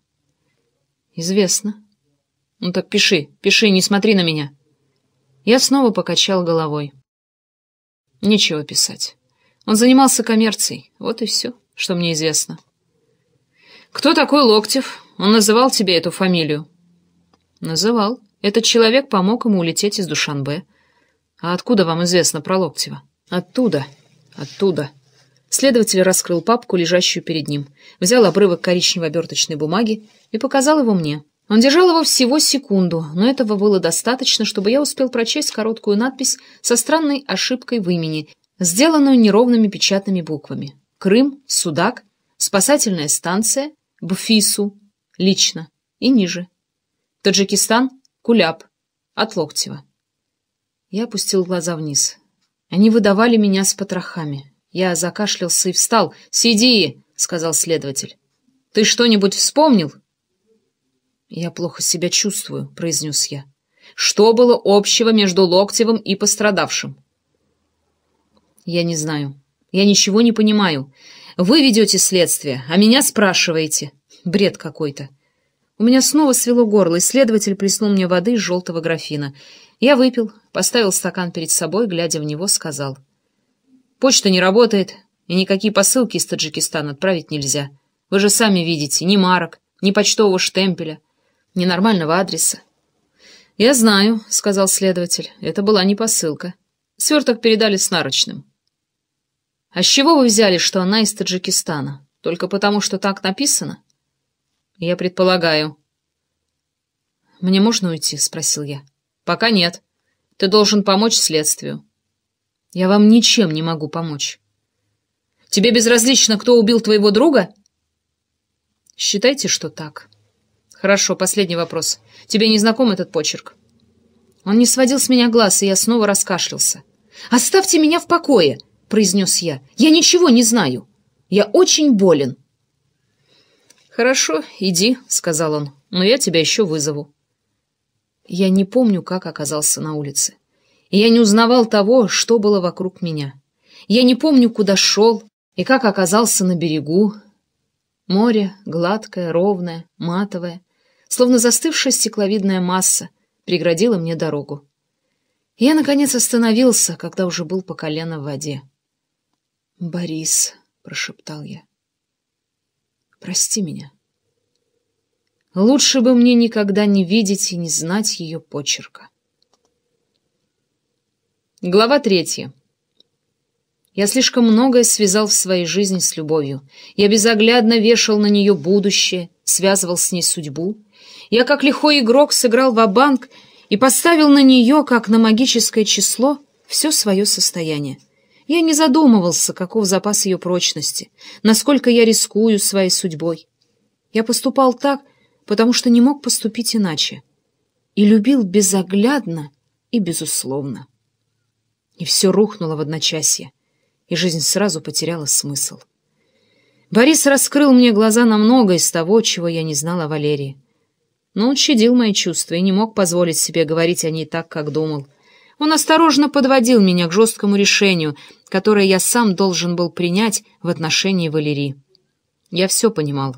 «Известно». «Ну так пиши, пиши, не смотри на меня». Я снова покачал головой. Ничего писать. Он занимался коммерцией. Вот и все, что мне известно. Кто такой Локтев? Он называл тебе эту фамилию? Называл. Этот человек помог ему улететь из Душанбе. А откуда вам известно про Локтева? Оттуда. Оттуда. Следователь раскрыл папку, лежащую перед ним, взял обрывок коричневой оберточной бумаги и показал его мне. Он держал его всего секунду, но этого было достаточно, чтобы я успел прочесть короткую надпись со странной ошибкой в имени, сделанную неровными печатными буквами. Крым, Судак, спасательная станция, Бфису, лично и ниже. Таджикистан, Куляб от Локтева. Я опустил глаза вниз. Они выдавали меня с потрохами. Я закашлялся и встал. «Сиди!» — сказал следователь. «Ты что-нибудь вспомнил?» «Я плохо себя чувствую», — произнес я. «Что было общего между Локтевым и пострадавшим?» «Я не знаю. Я ничего не понимаю. Вы ведете следствие, а меня спрашиваете. Бред какой-то». У меня снова свело горло, и следователь плеснул мне воды из желтого графина. Я выпил, поставил стакан перед собой, глядя в него, сказал. «Почта не работает, и никакие посылки из Таджикистана отправить нельзя. Вы же сами видите, ни марок, ни почтового штемпеля» ненормального адреса. «Я знаю», — сказал следователь, — «это была не посылка. Сверток передали с нарочным». «А с чего вы взяли, что она из Таджикистана? Только потому, что так написано?» «Я предполагаю». «Мне можно уйти?» — спросил я. «Пока нет. Ты должен помочь следствию». «Я вам ничем не могу помочь». «Тебе безразлично, кто убил твоего друга?» «Считайте, что так». Хорошо, последний вопрос. Тебе не знаком этот почерк? Он не сводил с меня глаз, и я снова раскашлялся. «Оставьте меня в покое!» — произнес я. «Я ничего не знаю. Я очень болен». «Хорошо, иди», — сказал он, — «но я тебя еще вызову». Я не помню, как оказался на улице. Я не узнавал того, что было вокруг меня. Я не помню, куда шел и как оказался на берегу. Море гладкое, ровное, матовое словно застывшая стекловидная масса, преградила мне дорогу. Я, наконец, остановился, когда уже был по колено в воде. «Борис», — прошептал я, — «прости меня». Лучше бы мне никогда не видеть и не знать ее почерка. Глава третья. Я слишком многое связал в своей жизни с любовью. Я безоглядно вешал на нее будущее, связывал с ней судьбу, я, как лихой игрок, сыграл в банк и поставил на нее, как на магическое число, все свое состояние. Я не задумывался, каков запас ее прочности, насколько я рискую своей судьбой. Я поступал так, потому что не мог поступить иначе. И любил безоглядно и безусловно. И все рухнуло в одночасье, и жизнь сразу потеряла смысл. Борис раскрыл мне глаза на многое из того, чего я не знала о Валерии но он щадил мои чувства и не мог позволить себе говорить о ней так, как думал. Он осторожно подводил меня к жесткому решению, которое я сам должен был принять в отношении Валерии. Я все понимал.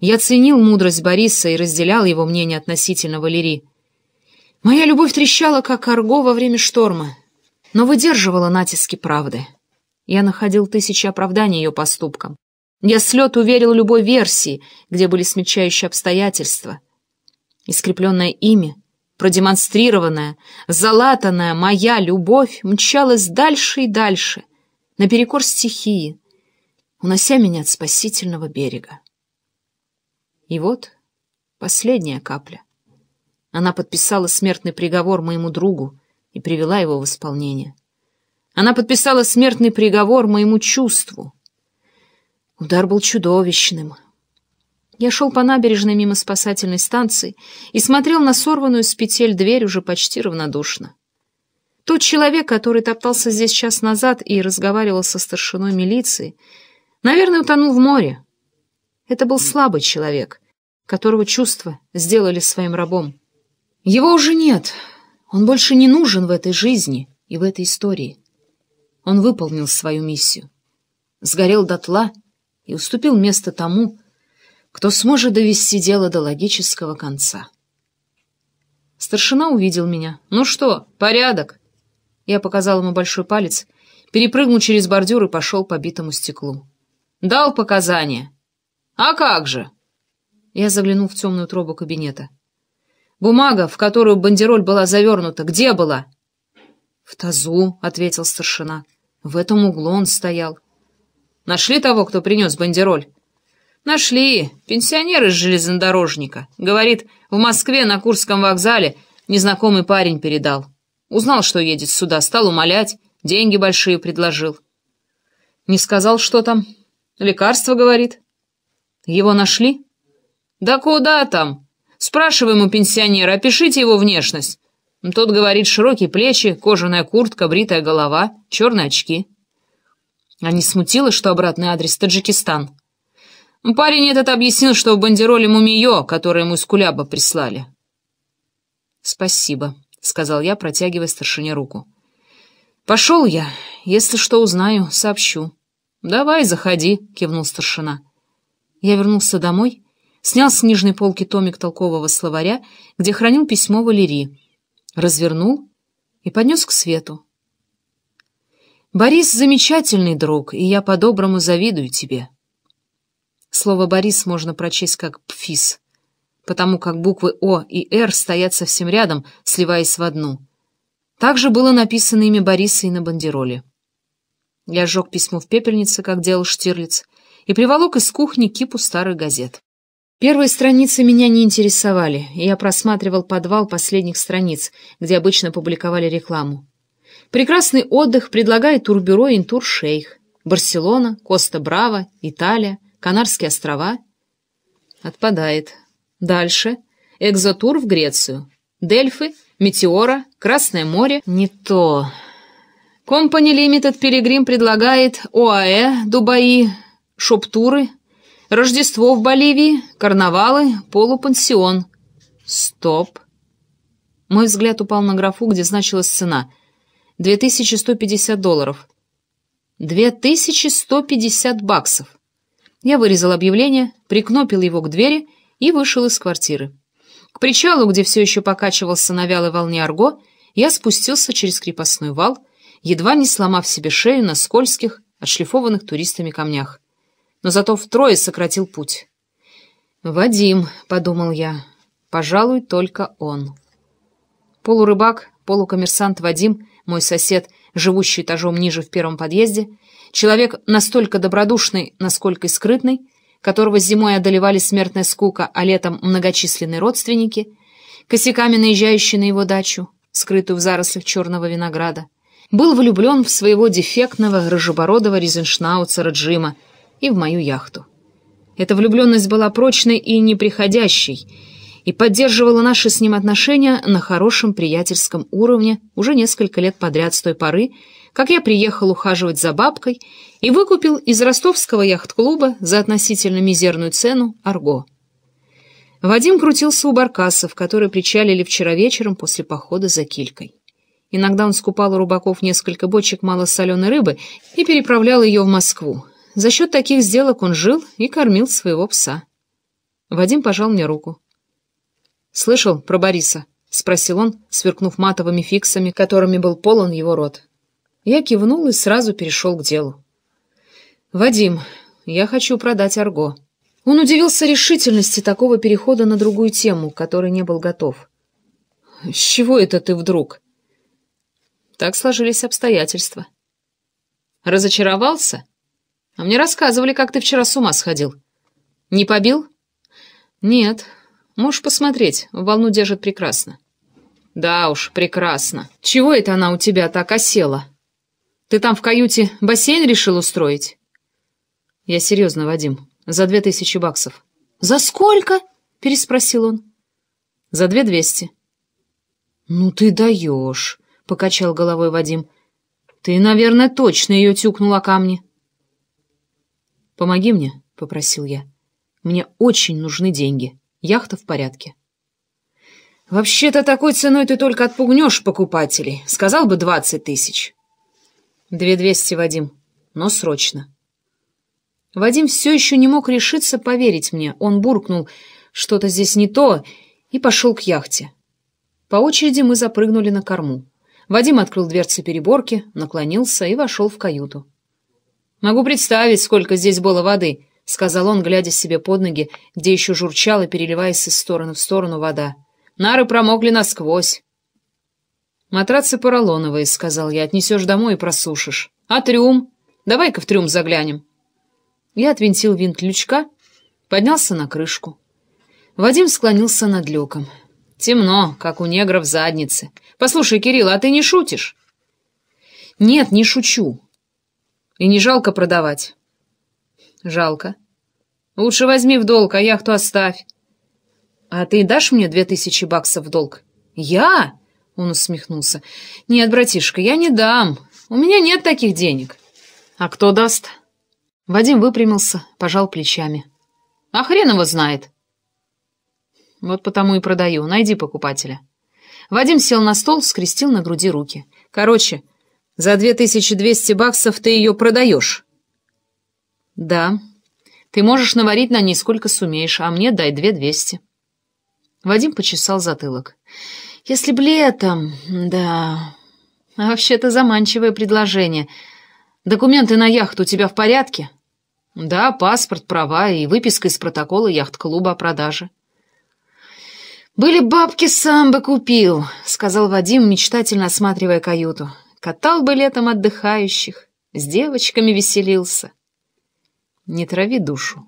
Я ценил мудрость Бориса и разделял его мнение относительно Валерии. Моя любовь трещала, как арго во время шторма, но выдерживала натиски правды. Я находил тысячи оправданий ее поступкам. Я слет уверил любой версии, где были смягчающие обстоятельства — искрепленное ими, продемонстрированная, залатанная моя любовь мчалась дальше и дальше, наперекор стихии, унося меня от спасительного берега. И вот последняя капля. Она подписала смертный приговор моему другу и привела его в исполнение. Она подписала смертный приговор моему чувству. Удар был чудовищным, я шел по набережной мимо спасательной станции и смотрел на сорванную с петель дверь уже почти равнодушно. Тот человек, который топтался здесь час назад и разговаривал со старшиной милиции, наверное, утонул в море. Это был слабый человек, которого чувства сделали своим рабом. Его уже нет, он больше не нужен в этой жизни и в этой истории. Он выполнил свою миссию, сгорел дотла и уступил место тому, кто сможет довести дело до логического конца. Старшина увидел меня. «Ну что, порядок?» Я показал ему большой палец, перепрыгнул через бордюр и пошел по битому стеклу. «Дал показания?» «А как же?» Я заглянул в темную трубу кабинета. «Бумага, в которую бандероль была завернута, где была?» «В тазу», — ответил старшина. «В этом углу он стоял». «Нашли того, кто принес бандероль?» «Нашли. Пенсионер из железнодорожника. Говорит, в Москве на Курском вокзале незнакомый парень передал. Узнал, что едет сюда, стал умолять, деньги большие предложил». «Не сказал, что там. Лекарство, говорит». «Его нашли?» «Да куда там? Спрашиваем у пенсионера, опишите его внешность. Тот говорит, широкие плечи, кожаная куртка, бритая голова, черные очки». А не смутило, что обратный адрес Таджикистан? Парень этот объяснил, что в бандероли мумиё, которое ему из Куляба прислали. «Спасибо», — сказал я, протягивая старшине руку. «Пошел я. Если что узнаю, сообщу». «Давай, заходи», — кивнул старшина. Я вернулся домой, снял с нижней полки томик толкового словаря, где хранил письмо Валерии, развернул и поднес к свету. «Борис — замечательный друг, и я по-доброму завидую тебе». Слово «Борис» можно прочесть как «пфис», потому как буквы «О» и «Р» стоят совсем рядом, сливаясь в одну. Также было написано имя Бориса и на бандероле. Я сжег письмо в пепельнице, как делал Штирлиц, и приволок из кухни кипу старых газет. Первые страницы меня не интересовали, и я просматривал подвал последних страниц, где обычно публиковали рекламу. Прекрасный отдых предлагает турбюро «Интур Шейх», Барселона, Коста-Браво, Италия — Канарские острова. Отпадает. Дальше. Экзотур в Грецию. Дельфы, Метеора, Красное море. Не то. Компани Лимитед Пилигрим предлагает ОАЭ, Дубаи, шоптуры, Рождество в Боливии, карнавалы, полупансион. Стоп. Мой взгляд упал на графу, где значилась цена. 2150 долларов. 2150 баксов. Я вырезал объявление, прикнопил его к двери и вышел из квартиры. К причалу, где все еще покачивался на вялой волне арго, я спустился через крепостной вал, едва не сломав себе шею на скользких, отшлифованных туристами камнях. Но зато втрое сократил путь. «Вадим», — подумал я, — «пожалуй, только он». Полурыбак, полукоммерсант Вадим, мой сосед, живущий этажом ниже в первом подъезде, Человек настолько добродушный, насколько и скрытный, которого зимой одолевали смертная скука, а летом многочисленные родственники, косяками наезжающие на его дачу, скрытую в зарослях черного винограда, был влюблен в своего дефектного, рыжебородого резеншнауцера Джима и в мою яхту. Эта влюбленность была прочной и неприходящей, и поддерживала наши с ним отношения на хорошем приятельском уровне уже несколько лет подряд с той поры, как я приехал ухаживать за бабкой и выкупил из ростовского яхт-клуба за относительно мизерную цену арго. Вадим крутился у баркасов, которые причалили вчера вечером после похода за килькой. Иногда он скупал у рыбаков несколько бочек малосоленой рыбы и переправлял ее в Москву. За счет таких сделок он жил и кормил своего пса. Вадим пожал мне руку. «Слышал про Бориса?» — спросил он, сверкнув матовыми фиксами, которыми был полон его рот. Я кивнул и сразу перешел к делу. «Вадим, я хочу продать Арго». Он удивился решительности такого перехода на другую тему, к которой не был готов. «С чего это ты вдруг?» Так сложились обстоятельства. «Разочаровался? А мне рассказывали, как ты вчера с ума сходил. Не побил?» «Нет. Можешь посмотреть, волну держит прекрасно». «Да уж, прекрасно. Чего это она у тебя так осела?» Ты там в каюте бассейн решил устроить? Я серьезно, Вадим. За две тысячи баксов. За сколько? Переспросил он. За две двести. Ну ты даешь, покачал головой Вадим. Ты, наверное, точно ее тюкнула камни. Помоги мне, попросил я. Мне очень нужны деньги. Яхта в порядке. «Вообще-то такой ценой ты только отпугнешь покупателей. Сказал бы двадцать тысяч». «Две двести, Вадим. Но срочно». Вадим все еще не мог решиться поверить мне. Он буркнул «что-то здесь не то» и пошел к яхте. По очереди мы запрыгнули на корму. Вадим открыл дверцы переборки, наклонился и вошел в каюту. «Могу представить, сколько здесь было воды», — сказал он, глядя себе под ноги, где еще журчала, переливаясь из стороны в сторону вода. «Нары промокли насквозь». «Матрацы поролоновые», — сказал я, — «отнесешь домой и просушишь». «А трюм? Давай-ка в трюм заглянем». Я отвинтил винт лючка, поднялся на крышку. Вадим склонился над люком. «Темно, как у негров в заднице. Послушай, Кирилл, а ты не шутишь?» «Нет, не шучу. И не жалко продавать». «Жалко. Лучше возьми в долг, а яхту оставь». «А ты дашь мне две тысячи баксов в долг?» «Я?» Он усмехнулся. «Нет, братишка, я не дам. У меня нет таких денег». «А кто даст?» Вадим выпрямился, пожал плечами. «А хрен его знает». «Вот потому и продаю. Найди покупателя». Вадим сел на стол, скрестил на груди руки. «Короче, за 2200 баксов ты ее продаешь». «Да. Ты можешь наварить на ней сколько сумеешь, а мне дай 2200». Вадим почесал затылок. «Да». Если б летом... Да... А вообще-то заманчивое предложение. Документы на яхту у тебя в порядке? Да, паспорт, права и выписка из протокола яхт-клуба о продаже. «Были бабки, сам бы купил», — сказал Вадим, мечтательно осматривая каюту. «Катал бы летом отдыхающих, с девочками веселился». «Не трави душу».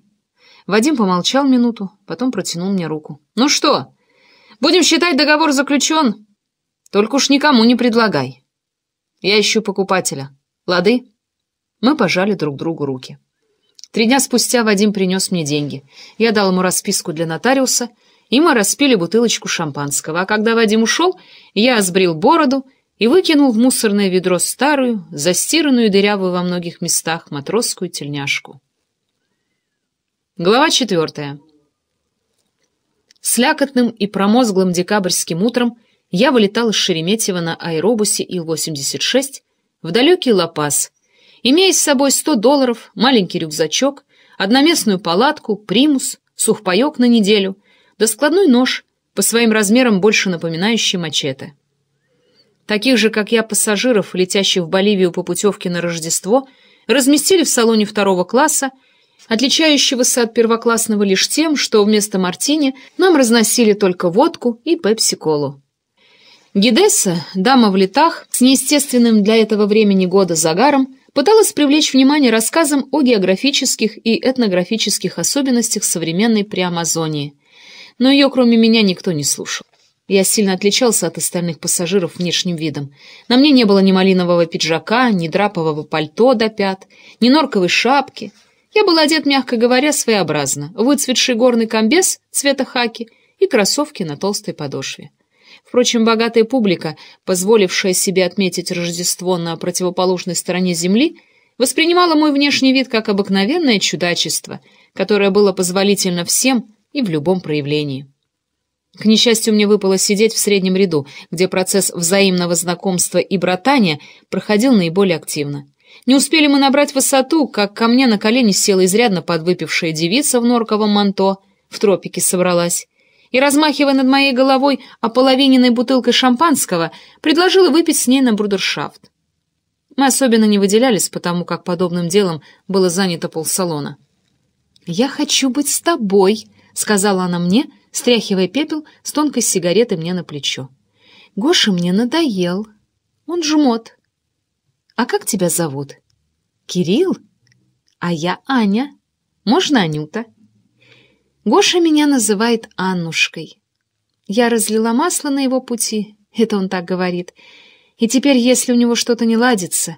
Вадим помолчал минуту, потом протянул мне руку. «Ну что, Будем считать договор заключен. Только уж никому не предлагай. Я ищу покупателя. Лады? Мы пожали друг другу руки. Три дня спустя Вадим принес мне деньги. Я дал ему расписку для нотариуса, и мы распили бутылочку шампанского. А когда Вадим ушел, я сбрил бороду и выкинул в мусорное ведро старую, застиранную дырявую во многих местах матросскую тельняшку. Глава четвертая. Слякотным и промозглым декабрьским утром я вылетал из Шереметьево на аэробусе Ил-86 в далекий Лапас, имея с собой 100 долларов, маленький рюкзачок, одноместную палатку, примус, сухпайок на неделю, да складной нож, по своим размерам больше напоминающий мачете. Таких же, как я, пассажиров, летящих в Боливию по путевке на Рождество, разместили в салоне второго класса отличающегося от первоклассного лишь тем, что вместо мартини нам разносили только водку и пепси-колу. Гидесса, дама в летах, с неестественным для этого времени года загаром, пыталась привлечь внимание рассказом о географических и этнографических особенностях современной Приамазонии. Но ее, кроме меня, никто не слушал. Я сильно отличался от остальных пассажиров внешним видом. На мне не было ни малинового пиджака, ни драпового пальто до пят, ни норковой шапки — я был одет, мягко говоря, своеобразно. Выцветший горный комбез цвета хаки и кроссовки на толстой подошве. Впрочем, богатая публика, позволившая себе отметить Рождество на противоположной стороне земли, воспринимала мой внешний вид как обыкновенное чудачество, которое было позволительно всем и в любом проявлении. К несчастью, мне выпало сидеть в среднем ряду, где процесс взаимного знакомства и братания проходил наиболее активно. Не успели мы набрать высоту, как ко мне на колени села изрядно подвыпившая девица в норковом манто, в тропике собралась, и, размахивая над моей головой ополовиненной бутылкой шампанского, предложила выпить с ней на брудершафт. Мы особенно не выделялись, потому как подобным делом было занято полсалона. «Я хочу быть с тобой», — сказала она мне, стряхивая пепел с тонкой сигареты мне на плечо. «Гоша мне надоел. Он жмот». А как тебя зовут? Кирилл? А я Аня. Можно Анюта? Гоша меня называет Аннушкой. Я разлила масло на его пути, это он так говорит. И теперь, если у него что-то не ладится,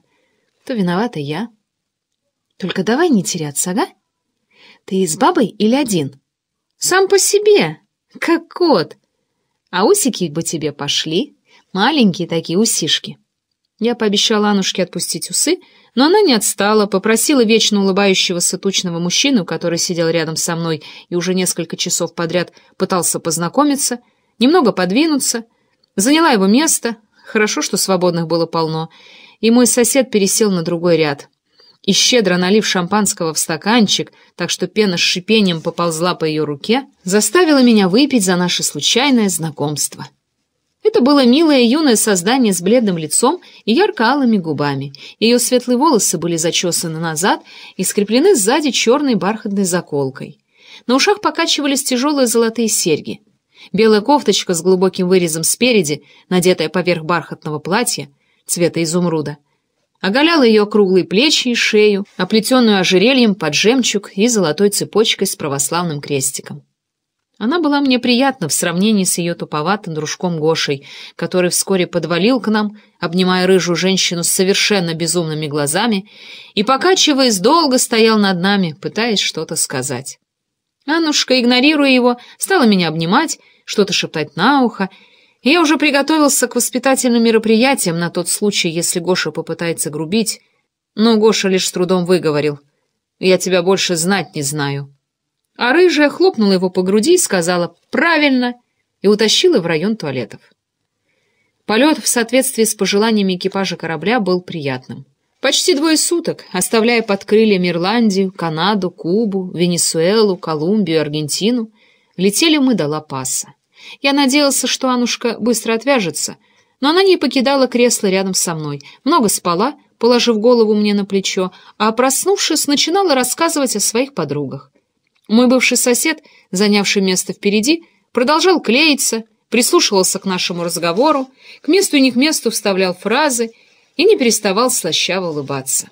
то виновата я. Только давай не теряться, ага? Ты с бабой или один? Сам по себе, как кот. А усики бы тебе пошли, маленькие такие усишки. Я пообещала Анушке отпустить усы, но она не отстала, попросила вечно улыбающегося тучного мужчину, который сидел рядом со мной и уже несколько часов подряд пытался познакомиться, немного подвинуться, заняла его место, хорошо, что свободных было полно, и мой сосед пересел на другой ряд. И щедро налив шампанского в стаканчик, так что пена с шипением поползла по ее руке, заставила меня выпить за наше случайное знакомство. Это было милое юное создание с бледным лицом и ярко-алыми губами. Ее светлые волосы были зачесаны назад и скреплены сзади черной бархатной заколкой. На ушах покачивались тяжелые золотые серьги. Белая кофточка с глубоким вырезом спереди, надетая поверх бархатного платья, цвета изумруда, оголяла ее круглые плечи и шею, оплетенную ожерельем под жемчуг и золотой цепочкой с православным крестиком. Она была мне приятна в сравнении с ее туповатым дружком Гошей, который вскоре подвалил к нам, обнимая рыжую женщину с совершенно безумными глазами и, покачиваясь, долго стоял над нами, пытаясь что-то сказать. Аннушка, игнорируя его, стала меня обнимать, что-то шептать на ухо, и я уже приготовился к воспитательным мероприятиям на тот случай, если Гоша попытается грубить, но Гоша лишь с трудом выговорил. «Я тебя больше знать не знаю». А рыжая хлопнула его по груди и сказала «правильно» и утащила в район туалетов. Полет в соответствии с пожеланиями экипажа корабля был приятным. Почти двое суток, оставляя под крыльями Ирландию, Канаду, Кубу, Венесуэлу, Колумбию, Аргентину, летели мы до Ла-Паса. Я надеялся, что Анушка быстро отвяжется, но она не покидала кресло рядом со мной, много спала, положив голову мне на плечо, а, проснувшись, начинала рассказывать о своих подругах. Мой бывший сосед, занявший место впереди, продолжал клеиться, прислушивался к нашему разговору, к месту и не к месту вставлял фразы и не переставал слащаво улыбаться.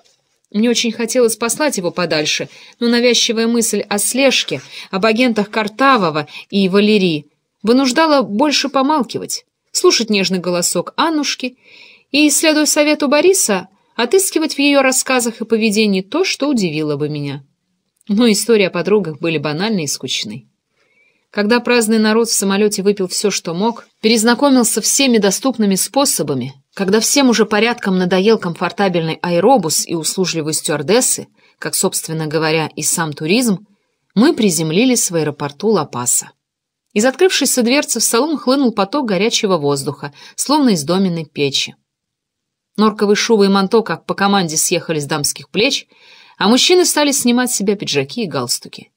Мне очень хотелось послать его подальше, но навязчивая мысль о слежке, об агентах Картавого и Валерии вынуждала больше помалкивать, слушать нежный голосок Аннушки и, следуя совету Бориса, отыскивать в ее рассказах и поведении то, что удивило бы меня но истории о подругах были банальны и скучны. Когда праздный народ в самолете выпил все, что мог, перезнакомился всеми доступными способами, когда всем уже порядком надоел комфортабельный аэробус и услужливые стюардессы, как, собственно говоря, и сам туризм, мы приземлились в аэропорту ла Из открывшейся дверцы в салон хлынул поток горячего воздуха, словно из доменной печи. Норковые шубы и манто, как по команде, съехали с дамских плеч — а мужчины стали снимать с себя пиджаки и галстуки.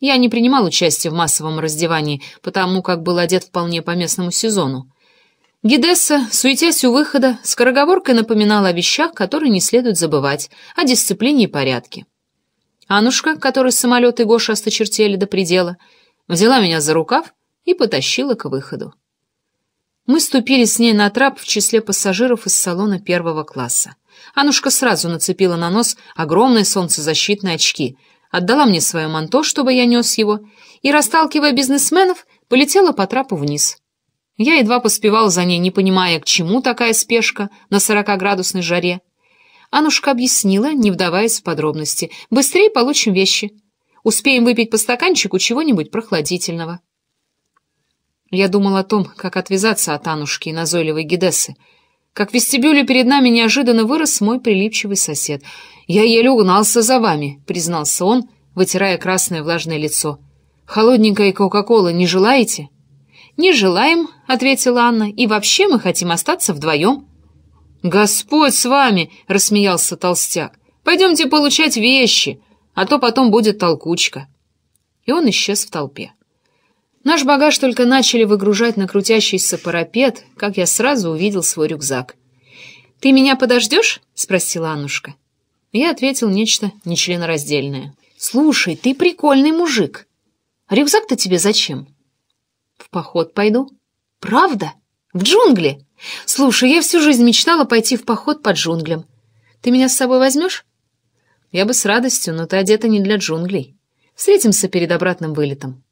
Я не принимал участия в массовом раздевании, потому как был одет вполне по местному сезону. Гидесса, суетясь у выхода, скороговоркой напоминала о вещах, которые не следует забывать, о дисциплине и порядке. Анушка, которой самолет и Гоша осточертели до предела, взяла меня за рукав и потащила к выходу. Мы ступили с ней на трап в числе пассажиров из салона первого класса. Анушка сразу нацепила на нос огромные солнцезащитные очки, отдала мне свое манто, чтобы я нес его, и, расталкивая бизнесменов, полетела по трапу вниз. Я едва поспевал за ней, не понимая, к чему такая спешка на 40-градусной жаре. Анушка объяснила, не вдаваясь в подробности. «Быстрее получим вещи. Успеем выпить по стаканчику чего-нибудь прохладительного». Я думал о том, как отвязаться от Анушки и назойливой Гидессы, как в вестибюле перед нами неожиданно вырос мой прилипчивый сосед. «Я еле угнался за вами», — признался он, вытирая красное влажное лицо. «Холодненькой Кока-Колы не желаете?» «Не желаем», — ответила Анна, — «и вообще мы хотим остаться вдвоем». «Господь с вами!» — рассмеялся толстяк. «Пойдемте получать вещи, а то потом будет толкучка». И он исчез в толпе. Наш багаж только начали выгружать на крутящийся парапет, как я сразу увидел свой рюкзак. «Ты меня подождешь?» — спросила Аннушка. Я ответил нечто нечленораздельное. «Слушай, ты прикольный мужик. Рюкзак-то тебе зачем?» «В поход пойду». «Правда? В джунгли? Слушай, я всю жизнь мечтала пойти в поход по джунглям. Ты меня с собой возьмешь?» «Я бы с радостью, но ты одета не для джунглей. Встретимся перед обратным вылетом».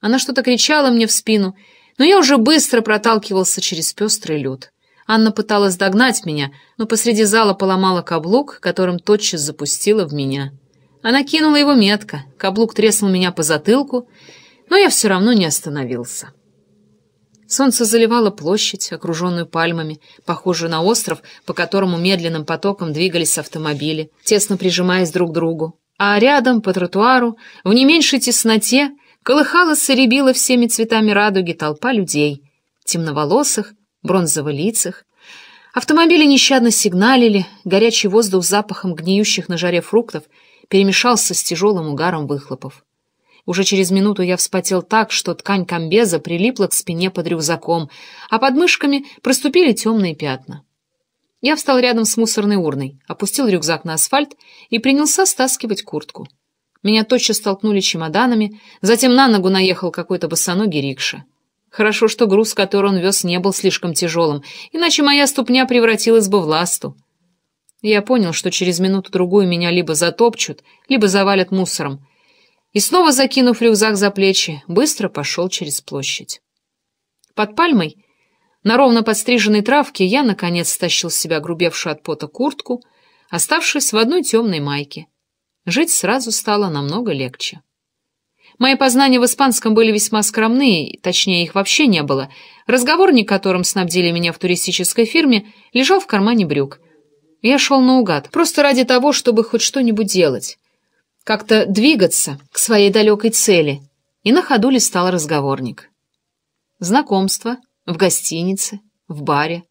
Она что-то кричала мне в спину, но я уже быстро проталкивался через пестрый лед. Анна пыталась догнать меня, но посреди зала поломала каблук, которым тотчас запустила в меня. Она кинула его метко, каблук треснул меня по затылку, но я все равно не остановился. Солнце заливало площадь, окруженную пальмами, похожую на остров, по которому медленным потоком двигались автомобили, тесно прижимаясь друг к другу. А рядом, по тротуару, в не меньшей тесноте, колыхалась и рябила всеми цветами радуги толпа людей, темноволосых, бронзоволицых. Автомобили нещадно сигналили, горячий воздух с запахом гниющих на жаре фруктов перемешался с тяжелым угаром выхлопов. Уже через минуту я вспотел так, что ткань комбеза прилипла к спине под рюкзаком, а под мышками проступили темные пятна. Я встал рядом с мусорной урной, опустил рюкзак на асфальт и принялся стаскивать куртку. Меня тотчас столкнули чемоданами, затем на ногу наехал какой-то босоногий рикша. Хорошо, что груз, который он вез, не был слишком тяжелым, иначе моя ступня превратилась бы в ласту. Я понял, что через минуту-другую меня либо затопчут, либо завалят мусором. И снова, закинув рюкзак за плечи, быстро пошел через площадь. Под пальмой, на ровно подстриженной травке, я, наконец, стащил с себя грубевшую от пота куртку, оставшись в одной темной майке. Жить сразу стало намного легче. Мои познания в испанском были весьма скромные, точнее, их вообще не было. Разговорник, которым снабдили меня в туристической фирме, лежал в кармане брюк. Я шел наугад, просто ради того, чтобы хоть что-нибудь делать. Как-то двигаться к своей далекой цели. И на ходу листал разговорник. Знакомство, в гостинице, в баре,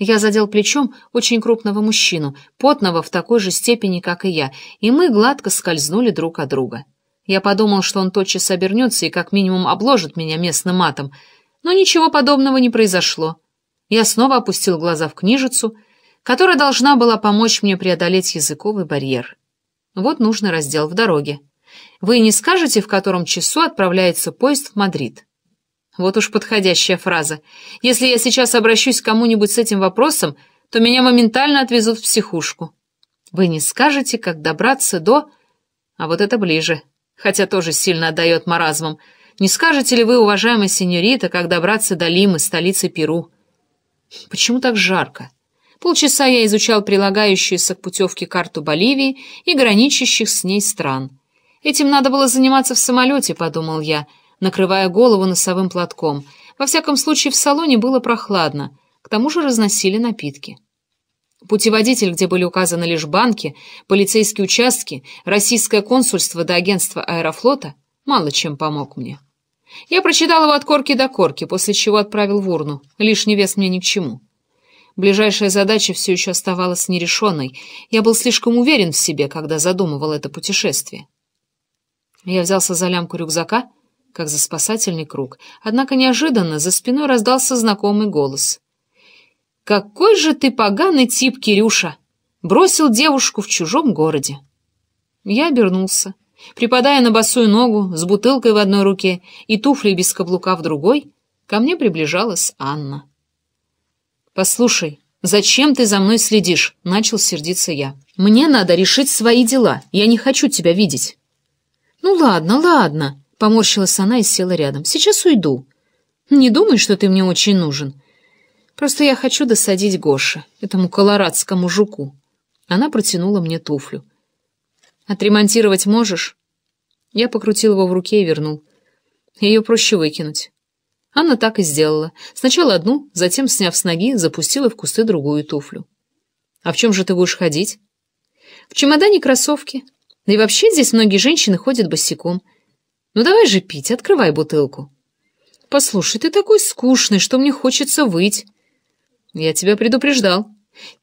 я задел плечом очень крупного мужчину, потного в такой же степени, как и я, и мы гладко скользнули друг от друга. Я подумал, что он тотчас обернется и как минимум обложит меня местным матом, но ничего подобного не произошло. Я снова опустил глаза в книжицу, которая должна была помочь мне преодолеть языковый барьер. Вот нужный раздел в дороге. Вы не скажете, в котором часу отправляется поезд в Мадрид? Вот уж подходящая фраза. Если я сейчас обращусь к кому-нибудь с этим вопросом, то меня моментально отвезут в психушку. Вы не скажете, как добраться до... А вот это ближе, хотя тоже сильно отдает маразмом. Не скажете ли вы, уважаемая сеньорита, как добраться до Лимы, столицы Перу? Почему так жарко? Полчаса я изучал прилагающуюся к путевке карту Боливии и граничащих с ней стран. Этим надо было заниматься в самолете, подумал я, — накрывая голову носовым платком. Во всяком случае, в салоне было прохладно, к тому же разносили напитки. Путеводитель, где были указаны лишь банки, полицейские участки, российское консульство до да агентства аэрофлота, мало чем помог мне. Я прочитал его от корки до корки, после чего отправил в урну. Лишний вес мне ни к чему. Ближайшая задача все еще оставалась нерешенной. Я был слишком уверен в себе, когда задумывал это путешествие. Я взялся за лямку рюкзака как за спасательный круг. Однако неожиданно за спиной раздался знакомый голос. «Какой же ты поганый тип, Кирюша! Бросил девушку в чужом городе!» Я обернулся, припадая на босую ногу, с бутылкой в одной руке и туфлей без каблука в другой, ко мне приближалась Анна. «Послушай, зачем ты за мной следишь?» — начал сердиться я. «Мне надо решить свои дела, я не хочу тебя видеть». «Ну ладно, ладно», Поморщилась она и села рядом. «Сейчас уйду. Не думай, что ты мне очень нужен. Просто я хочу досадить Гоше, этому колорадскому жуку». Она протянула мне туфлю. «Отремонтировать можешь?» Я покрутил его в руке и вернул. Ее проще выкинуть. Анна так и сделала. Сначала одну, затем, сняв с ноги, запустила в кусты другую туфлю. «А в чем же ты будешь ходить?» «В чемодане кроссовки. Да и вообще здесь многие женщины ходят босиком». Ну давай же пить, открывай бутылку. Послушай, ты такой скучный, что мне хочется выть. Я тебя предупреждал.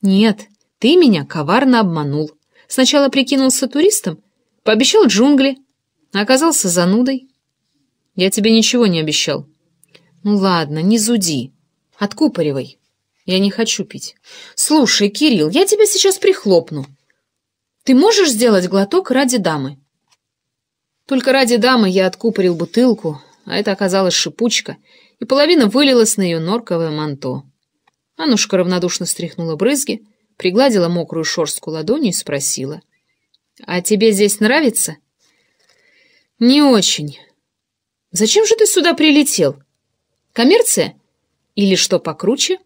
Нет, ты меня коварно обманул. Сначала прикинулся туристом, пообещал джунгли, а оказался занудой. Я тебе ничего не обещал. Ну ладно, не зуди. Откупоривай. Я не хочу пить. Слушай, Кирилл, я тебя сейчас прихлопну. Ты можешь сделать глоток ради дамы? Только ради дамы я откупорил бутылку, а это оказалась шипучка, и половина вылилась на ее норковое манто. Анушка равнодушно стряхнула брызги, пригладила мокрую шорстку ладонью и спросила. «А тебе здесь нравится?» «Не очень». «Зачем же ты сюда прилетел? Коммерция? Или что покруче?»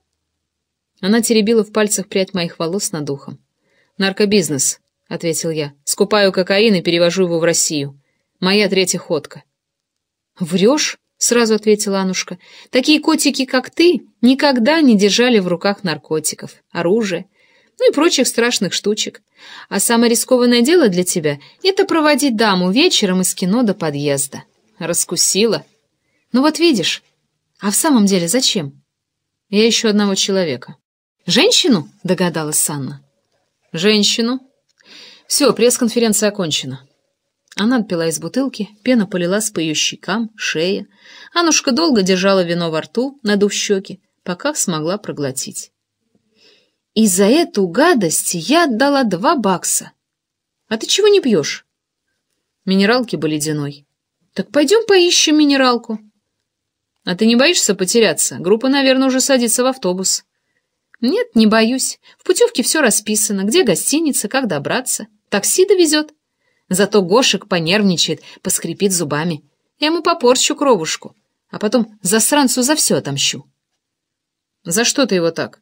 Она теребила в пальцах прядь моих волос над ухом. «Наркобизнес», — ответил я. «Скупаю кокаин и перевожу его в Россию». Моя третья ходка. «Врешь?» — сразу ответила Анушка. «Такие котики, как ты, никогда не держали в руках наркотиков, оружия, ну и прочих страшных штучек. А самое рискованное дело для тебя — это проводить даму вечером из кино до подъезда. Раскусила. Ну вот видишь. А в самом деле зачем? Я ищу одного человека». «Женщину?» — догадалась Санна. «Женщину?» «Все, пресс-конференция окончена». Она отпила из бутылки, пена полилась по ее щекам, шее. Анушка долго держала вино во рту, надув щеки, пока смогла проглотить. «И за эту гадость я отдала два бакса. А ты чего не пьешь?» Минералки были ледяной. «Так пойдем поищем минералку». «А ты не боишься потеряться? Группа, наверное, уже садится в автобус». «Нет, не боюсь. В путевке все расписано. Где гостиница, как добраться. Такси довезет». Зато Гошек понервничает, поскрипит зубами. Я ему попорчу кровушку, а потом за сранцу за все отомщу. За что ты его так?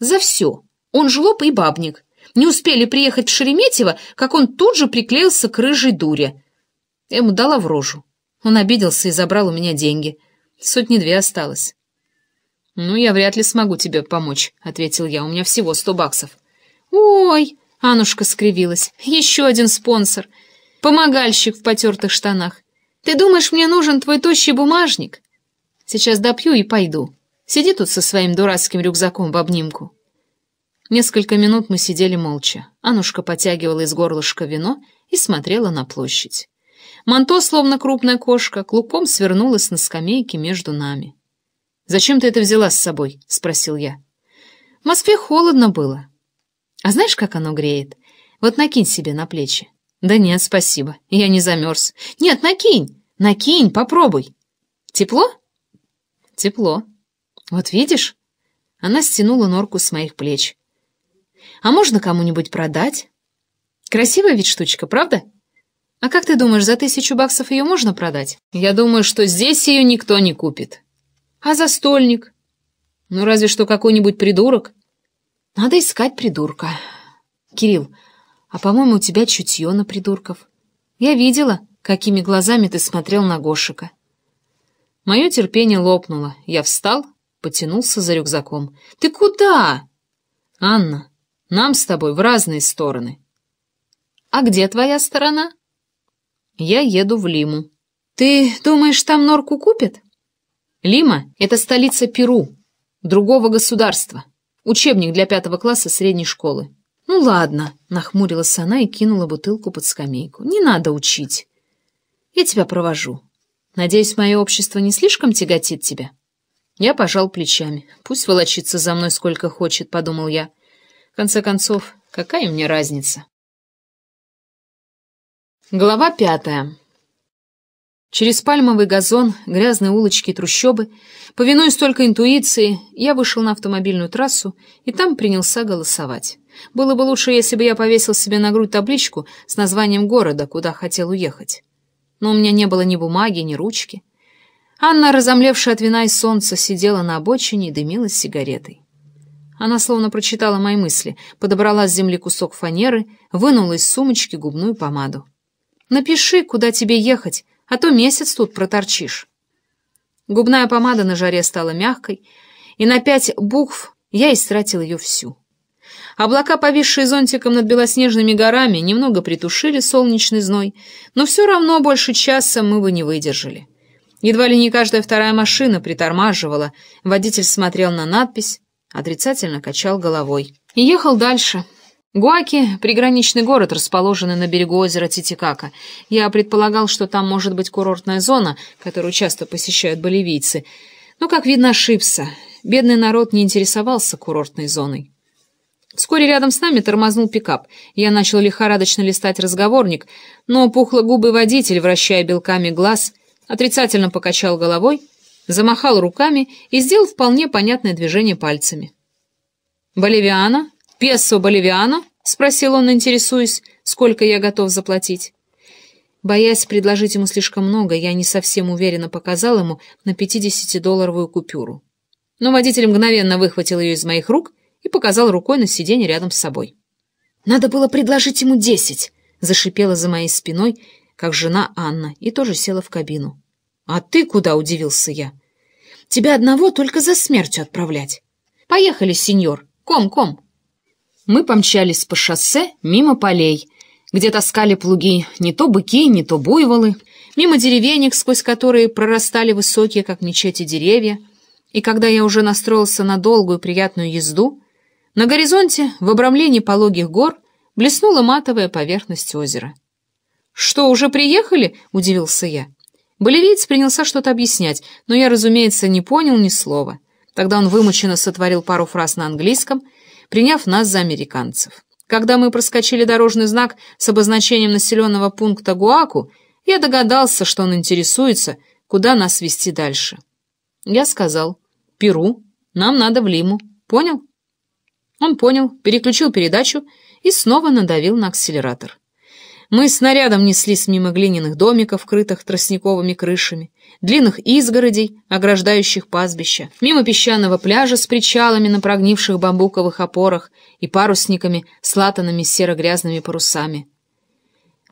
За все. Он жлоб и бабник. Не успели приехать в Шереметьево, как он тут же приклеился к рыжей дуре. Я ему дала в рожу. Он обиделся и забрал у меня деньги. Сотни две осталось. «Ну, я вряд ли смогу тебе помочь», — ответил я. «У меня всего сто баксов». «Ой!» — Анушка скривилась. «Еще один спонсор. Помогальщик в потертых штанах. Ты думаешь, мне нужен твой тощий бумажник? Сейчас допью и пойду. Сиди тут со своим дурацким рюкзаком в обнимку. Несколько минут мы сидели молча. Анушка потягивала из горлышка вино и смотрела на площадь. Манто, словно крупная кошка, клубком свернулась на скамейке между нами. «Зачем ты это взяла с собой?» — спросил я. «В Москве холодно было. А знаешь, как оно греет? Вот накинь себе на плечи. «Да нет, спасибо, я не замерз. Нет, накинь, накинь, попробуй. Тепло?» «Тепло. Вот видишь?» Она стянула норку с моих плеч. «А можно кому-нибудь продать? Красивая ведь штучка, правда? А как ты думаешь, за тысячу баксов ее можно продать? Я думаю, что здесь ее никто не купит. А за стольник? Ну, разве что какой-нибудь придурок. Надо искать придурка. Кирилл, а, по-моему, у тебя чутье на придурков. Я видела, какими глазами ты смотрел на Гошика. Мое терпение лопнуло. Я встал, потянулся за рюкзаком. «Ты куда?» «Анна, нам с тобой в разные стороны». «А где твоя сторона?» «Я еду в Лиму». «Ты думаешь, там норку купят?» «Лима — это столица Перу, другого государства. Учебник для пятого класса средней школы. «Ну ладно», — нахмурилась она и кинула бутылку под скамейку. «Не надо учить. Я тебя провожу. Надеюсь, мое общество не слишком тяготит тебя?» Я пожал плечами. «Пусть волочится за мной сколько хочет», — подумал я. «В конце концов, какая мне разница?» Глава пятая. Через пальмовый газон, грязные улочки и трущобы, повинуясь только интуиции, я вышел на автомобильную трассу и там принялся голосовать. Было бы лучше, если бы я повесил себе на грудь табличку с названием города, куда хотел уехать. Но у меня не было ни бумаги, ни ручки. Анна, разомлевшая от вина и солнца, сидела на обочине и дымилась сигаретой. Она словно прочитала мои мысли, подобрала с земли кусок фанеры, вынула из сумочки губную помаду. «Напиши, куда тебе ехать, а то месяц тут проторчишь. Губная помада на жаре стала мягкой, и на пять букв я истратил ее всю. Облака, повисшие зонтиком над белоснежными горами, немного притушили солнечный зной, но все равно больше часа мы бы не выдержали. Едва ли не каждая вторая машина притормаживала, водитель смотрел на надпись, отрицательно качал головой и ехал дальше. Гуаки — приграничный город, расположенный на берегу озера Титикака. Я предполагал, что там может быть курортная зона, которую часто посещают боливийцы. Но, как видно, ошибся. Бедный народ не интересовался курортной зоной. Вскоре рядом с нами тормознул пикап. Я начал лихорадочно листать разговорник, но пухлогубый водитель, вращая белками глаз, отрицательно покачал головой, замахал руками и сделал вполне понятное движение пальцами. «Боливиана?» «Песо боливиано?» — спросил он, интересуясь, сколько я готов заплатить. Боясь предложить ему слишком много, я не совсем уверенно показал ему на 50-долларовую купюру. Но водитель мгновенно выхватил ее из моих рук и показал рукой на сиденье рядом с собой. «Надо было предложить ему десять!» — зашипела за моей спиной, как жена Анна, и тоже села в кабину. «А ты куда?» — удивился я. «Тебя одного только за смертью отправлять». «Поехали, сеньор! Ком-ком!» мы помчались по шоссе мимо полей, где таскали плуги не то быки, не то буйволы, мимо деревенек, сквозь которые прорастали высокие, как мечети, деревья. И когда я уже настроился на долгую приятную езду, на горизонте, в обрамлении пологих гор, блеснула матовая поверхность озера. «Что, уже приехали?» — удивился я. Болевиец принялся что-то объяснять, но я, разумеется, не понял ни слова. Тогда он вымученно сотворил пару фраз на английском — приняв нас за американцев. Когда мы проскочили дорожный знак с обозначением населенного пункта Гуаку, я догадался, что он интересуется, куда нас вести дальше. Я сказал, «Перу, нам надо в Лиму, понял?» Он понял, переключил передачу и снова надавил на акселератор. Мы снарядом неслись мимо глиняных домиков, крытых тростниковыми крышами, длинных изгородей, ограждающих пастбища, мимо песчаного пляжа с причалами на прогнивших бамбуковых опорах и парусниками, с латанными серо-грязными парусами.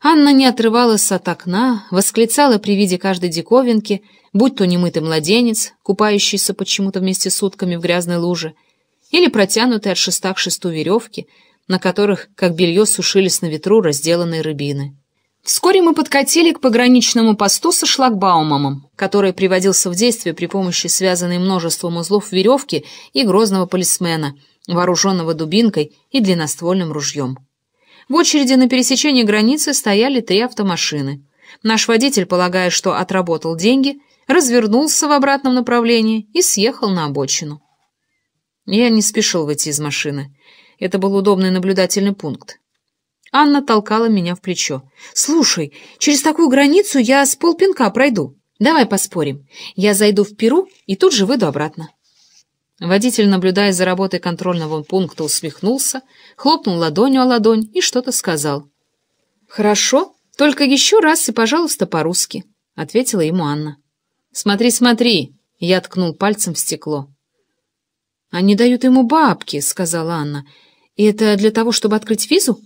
Анна не отрывалась от окна, восклицала при виде каждой диковинки, будь то немытый младенец, купающийся почему-то вместе с утками в грязной луже, или протянутый от шеста к шесту веревки — на которых, как белье, сушились на ветру разделанные рыбины. Вскоре мы подкатили к пограничному посту со шлагбаумом, который приводился в действие при помощи связанной множеством узлов веревки и грозного полисмена, вооруженного дубинкой и длинноствольным ружьем. В очереди на пересечении границы стояли три автомашины. Наш водитель, полагая, что отработал деньги, развернулся в обратном направлении и съехал на обочину. Я не спешил выйти из машины. Это был удобный наблюдательный пункт. Анна толкала меня в плечо. «Слушай, через такую границу я с полпинка пройду. Давай поспорим. Я зайду в Перу и тут же выйду обратно». Водитель, наблюдая за работой контрольного пункта, усмехнулся, хлопнул ладонью о ладонь и что-то сказал. «Хорошо, только еще раз и, пожалуйста, по-русски», — ответила ему Анна. «Смотри, смотри!» — я ткнул пальцем в стекло. «Они дают ему бабки», — сказала Анна. И это для того, чтобы открыть визу?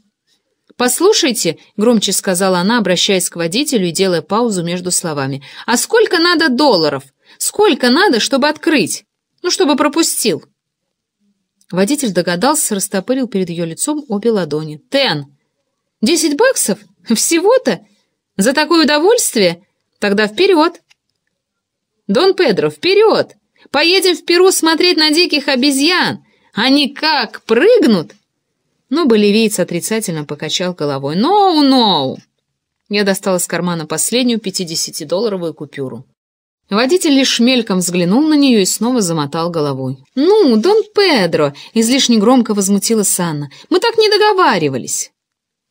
«Послушайте», — громче сказала она, обращаясь к водителю и делая паузу между словами, «а сколько надо долларов? Сколько надо, чтобы открыть? Ну, чтобы пропустил». Водитель догадался, растопырил перед ее лицом обе ладони. «Тен! Десять баксов? Всего-то? За такое удовольствие? Тогда вперед!» «Дон Педро, вперед! Поедем в Перу смотреть на диких обезьян! Они как прыгнут!» Но ну, боливиец отрицательно покачал головой. «Ноу, ноу!» Я достал из кармана последнюю пятидесятидолларовую купюру. Водитель лишь мельком взглянул на нее и снова замотал головой. «Ну, Дон Педро!» — излишне громко возмутила Санна. «Мы так не договаривались!»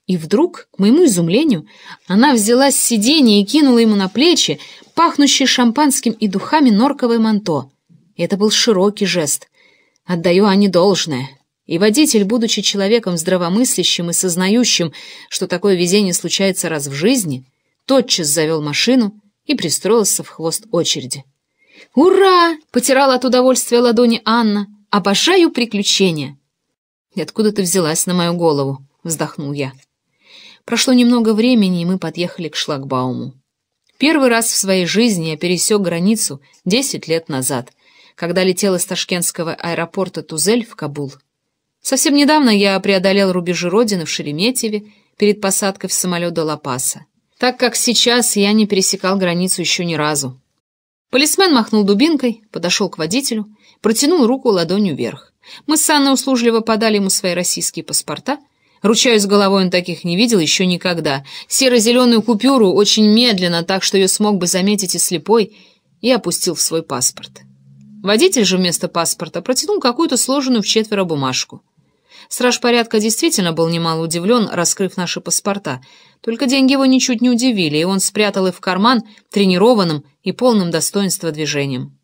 И вдруг, к моему изумлению, она взяла с сиденья и кинула ему на плечи пахнущее шампанским и духами норковое манто. Это был широкий жест. Отдаю Ане должное. И водитель, будучи человеком здравомыслящим и сознающим, что такое везение случается раз в жизни, тотчас завел машину и пристроился в хвост очереди. «Ура!» — потирала от удовольствия ладони Анна. «Обожаю приключения!» «И откуда ты взялась на мою голову?» — вздохнул я. Прошло немного времени, и мы подъехали к шлагбауму. Первый раз в своей жизни я пересек границу 10 лет назад, когда летел из ташкентского аэропорта Тузель в Кабул. Совсем недавно я преодолел рубежи Родины в Шереметьеве перед посадкой в самолет до Лапаса, так как сейчас я не пересекал границу еще ни разу. Полисмен махнул дубинкой, подошел к водителю, протянул руку ладонью вверх. Мы с Анной услужливо подали ему свои российские паспорта. Ручаюсь головой, он таких не видел еще никогда. Серо-зеленую купюру очень медленно, так что ее смог бы заметить и слепой, и опустил в свой паспорт. Водитель же вместо паспорта протянул какую-то сложенную в четверо бумажку. Страж порядка действительно был немало удивлен, раскрыв наши паспорта. Только деньги его ничуть не удивили, и он спрятал их в карман тренированным и полным достоинства движением.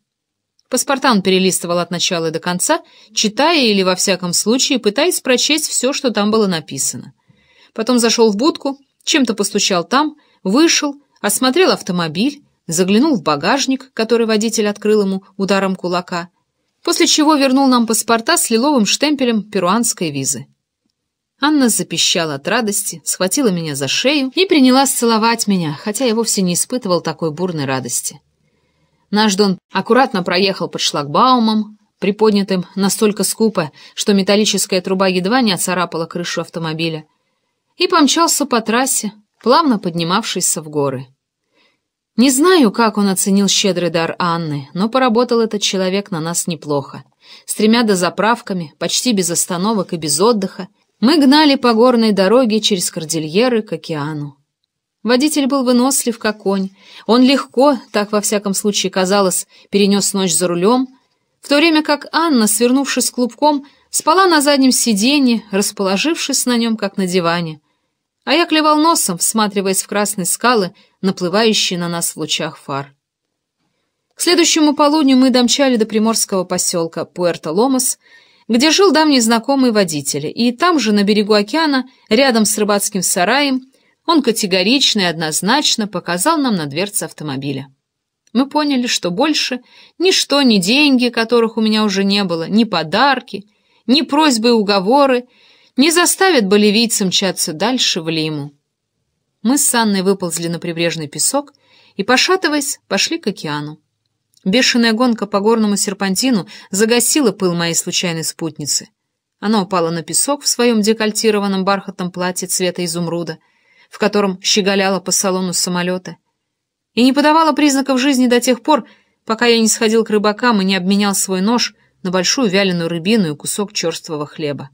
Паспорта он перелистывал от начала до конца, читая или, во всяком случае, пытаясь прочесть все, что там было написано. Потом зашел в будку, чем-то постучал там, вышел, осмотрел автомобиль, заглянул в багажник, который водитель открыл ему ударом кулака — после чего вернул нам паспорта с лиловым штемпелем перуанской визы. Анна запищала от радости, схватила меня за шею и принялась целовать меня, хотя я вовсе не испытывал такой бурной радости. Наш Дон аккуратно проехал под шлагбаумом, приподнятым настолько скупо, что металлическая труба едва не оцарапала крышу автомобиля, и помчался по трассе, плавно поднимавшейся в горы. Не знаю, как он оценил щедрый дар Анны, но поработал этот человек на нас неплохо. С тремя дозаправками, почти без остановок и без отдыха, мы гнали по горной дороге через кордильеры к океану. Водитель был вынослив, как конь. Он легко, так во всяком случае казалось, перенес ночь за рулем, в то время как Анна, свернувшись клубком, спала на заднем сиденье, расположившись на нем, как на диване. А я клевал носом, всматриваясь в красные скалы, наплывающие на нас в лучах фар. К следующему полудню мы домчали до приморского поселка Пуэрто-Ломас, где жил давний знакомый водитель, и там же, на берегу океана, рядом с рыбацким сараем, он категорично и однозначно показал нам на дверце автомобиля. Мы поняли, что больше ничто, ни деньги, которых у меня уже не было, ни подарки, ни просьбы и уговоры не заставят боливийца мчаться дальше в Лиму. Мы с Анной выползли на прибрежный песок и, пошатываясь, пошли к океану. Бешеная гонка по горному серпантину загасила пыл моей случайной спутницы. Она упала на песок в своем декольтированном бархатном платье цвета изумруда, в котором щеголяла по салону самолета, и не подавала признаков жизни до тех пор, пока я не сходил к рыбакам и не обменял свой нож на большую вяленую рыбину и кусок черствого хлеба.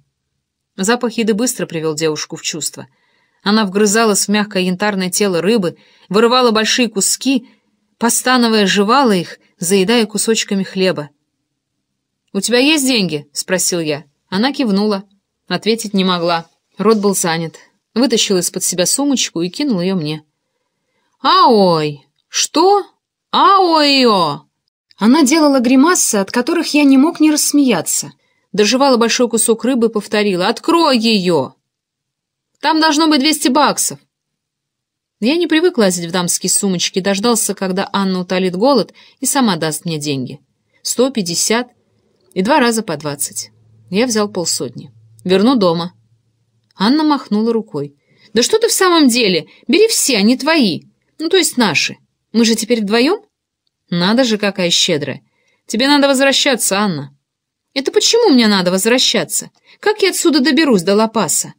Запах еды быстро привел девушку в чувство — она вгрызалась в мягкое янтарное тело рыбы, вырывала большие куски, постановая, жевала их, заедая кусочками хлеба. «У тебя есть деньги?» — спросил я. Она кивнула. Ответить не могла. Рот был занят. Вытащил из-под себя сумочку и кинул ее мне. «Аой! Что? Аой-о!» Она делала гримасы, от которых я не мог не рассмеяться. Доживала большой кусок рыбы и повторила «Открой ее!» Там должно быть 200 баксов. Я не привык лазить в дамские сумочки, дождался, когда Анна утолит голод и сама даст мне деньги. 150 и два раза по 20. Я взял полсотни. Верну дома. Анна махнула рукой. «Да что ты в самом деле? Бери все, они а твои. Ну, то есть наши. Мы же теперь вдвоем?» «Надо же, какая щедрая. Тебе надо возвращаться, Анна». «Это почему мне надо возвращаться? Как я отсюда доберусь до Лопаса?»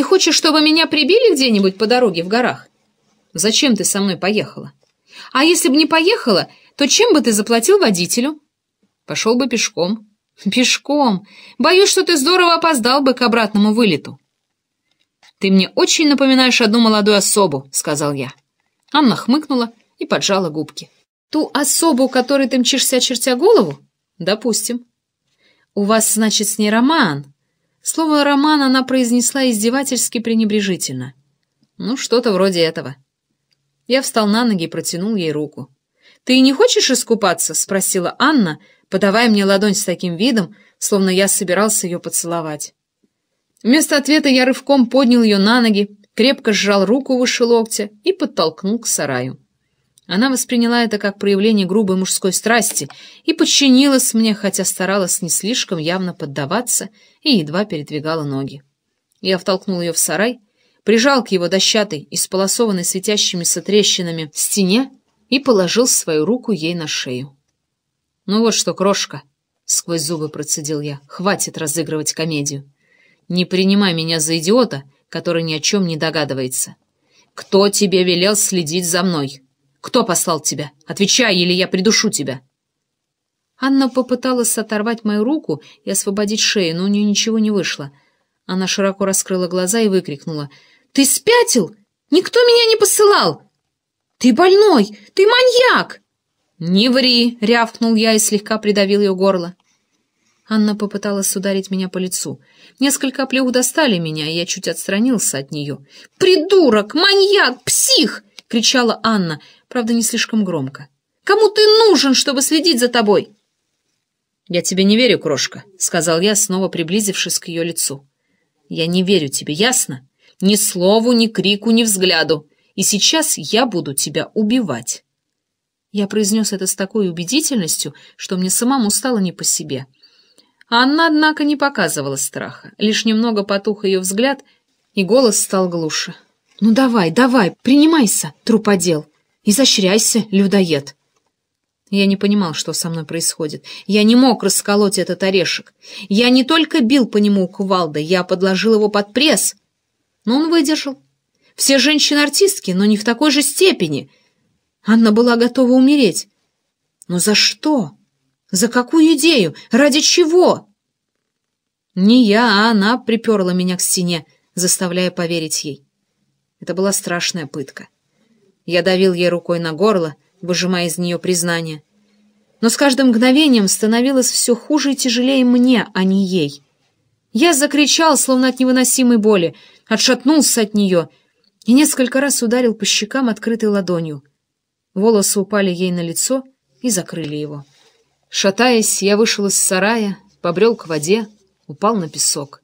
Ты хочешь, чтобы меня прибили где-нибудь по дороге в горах? Зачем ты со мной поехала? А если бы не поехала, то чем бы ты заплатил водителю? Пошел бы пешком. Пешком. Боюсь, что ты здорово опоздал бы к обратному вылету. Ты мне очень напоминаешь одну молодую особу, сказал я. Анна хмыкнула и поджала губки. Ту особу, которой ты мчишься, чертя голову? Допустим. У вас, значит, с ней роман, Слово «роман» она произнесла издевательски пренебрежительно. Ну, что-то вроде этого. Я встал на ноги и протянул ей руку. «Ты не хочешь искупаться?» — спросила Анна, подавая мне ладонь с таким видом, словно я собирался ее поцеловать. Вместо ответа я рывком поднял ее на ноги, крепко сжал руку выше локтя и подтолкнул к сараю. Она восприняла это как проявление грубой мужской страсти и подчинилась мне, хотя старалась не слишком явно поддаваться и едва передвигала ноги. Я втолкнул ее в сарай, прижал к его дощатой, исполосованной светящимися трещинами, стене и положил свою руку ей на шею. «Ну вот что, крошка!» — сквозь зубы процедил я. «Хватит разыгрывать комедию. Не принимай меня за идиота, который ни о чем не догадывается. Кто тебе велел следить за мной?» Кто послал тебя? Отвечай, или я придушу тебя!» Анна попыталась оторвать мою руку и освободить шею, но у нее ничего не вышло. Она широко раскрыла глаза и выкрикнула. «Ты спятил? Никто меня не посылал! Ты больной! Ты маньяк!» «Не ври!» — рявкнул я и слегка придавил ее горло. Анна попыталась ударить меня по лицу. Несколько плюх достали меня, и я чуть отстранился от нее. «Придурок! Маньяк! Псих! — кричала Анна, правда, не слишком громко. «Кому ты нужен, чтобы следить за тобой?» «Я тебе не верю, крошка», — сказал я, снова приблизившись к ее лицу. «Я не верю тебе, ясно? Ни слову, ни крику, ни взгляду. И сейчас я буду тебя убивать». Я произнес это с такой убедительностью, что мне самому стало не по себе. Анна, однако, не показывала страха. Лишь немного потух ее взгляд, и голос стал глуше. Ну давай, давай, принимайся, труподел. Изощряйся, людоед. Я не понимал, что со мной происходит. Я не мог расколоть этот орешек. Я не только бил по нему кувалдой, я подложил его под пресс. Но он выдержал. Все женщины-артистки, но не в такой же степени. Анна была готова умереть. Но за что? За какую идею? Ради чего? Не я, а она приперла меня к стене, заставляя поверить ей. Это была страшная пытка. Я давил ей рукой на горло, выжимая из нее признание. Но с каждым мгновением становилось все хуже и тяжелее мне, а не ей. Я закричал, словно от невыносимой боли, отшатнулся от нее и несколько раз ударил по щекам открытой ладонью. Волосы упали ей на лицо и закрыли его. Шатаясь, я вышел из сарая, побрел к воде, упал на песок.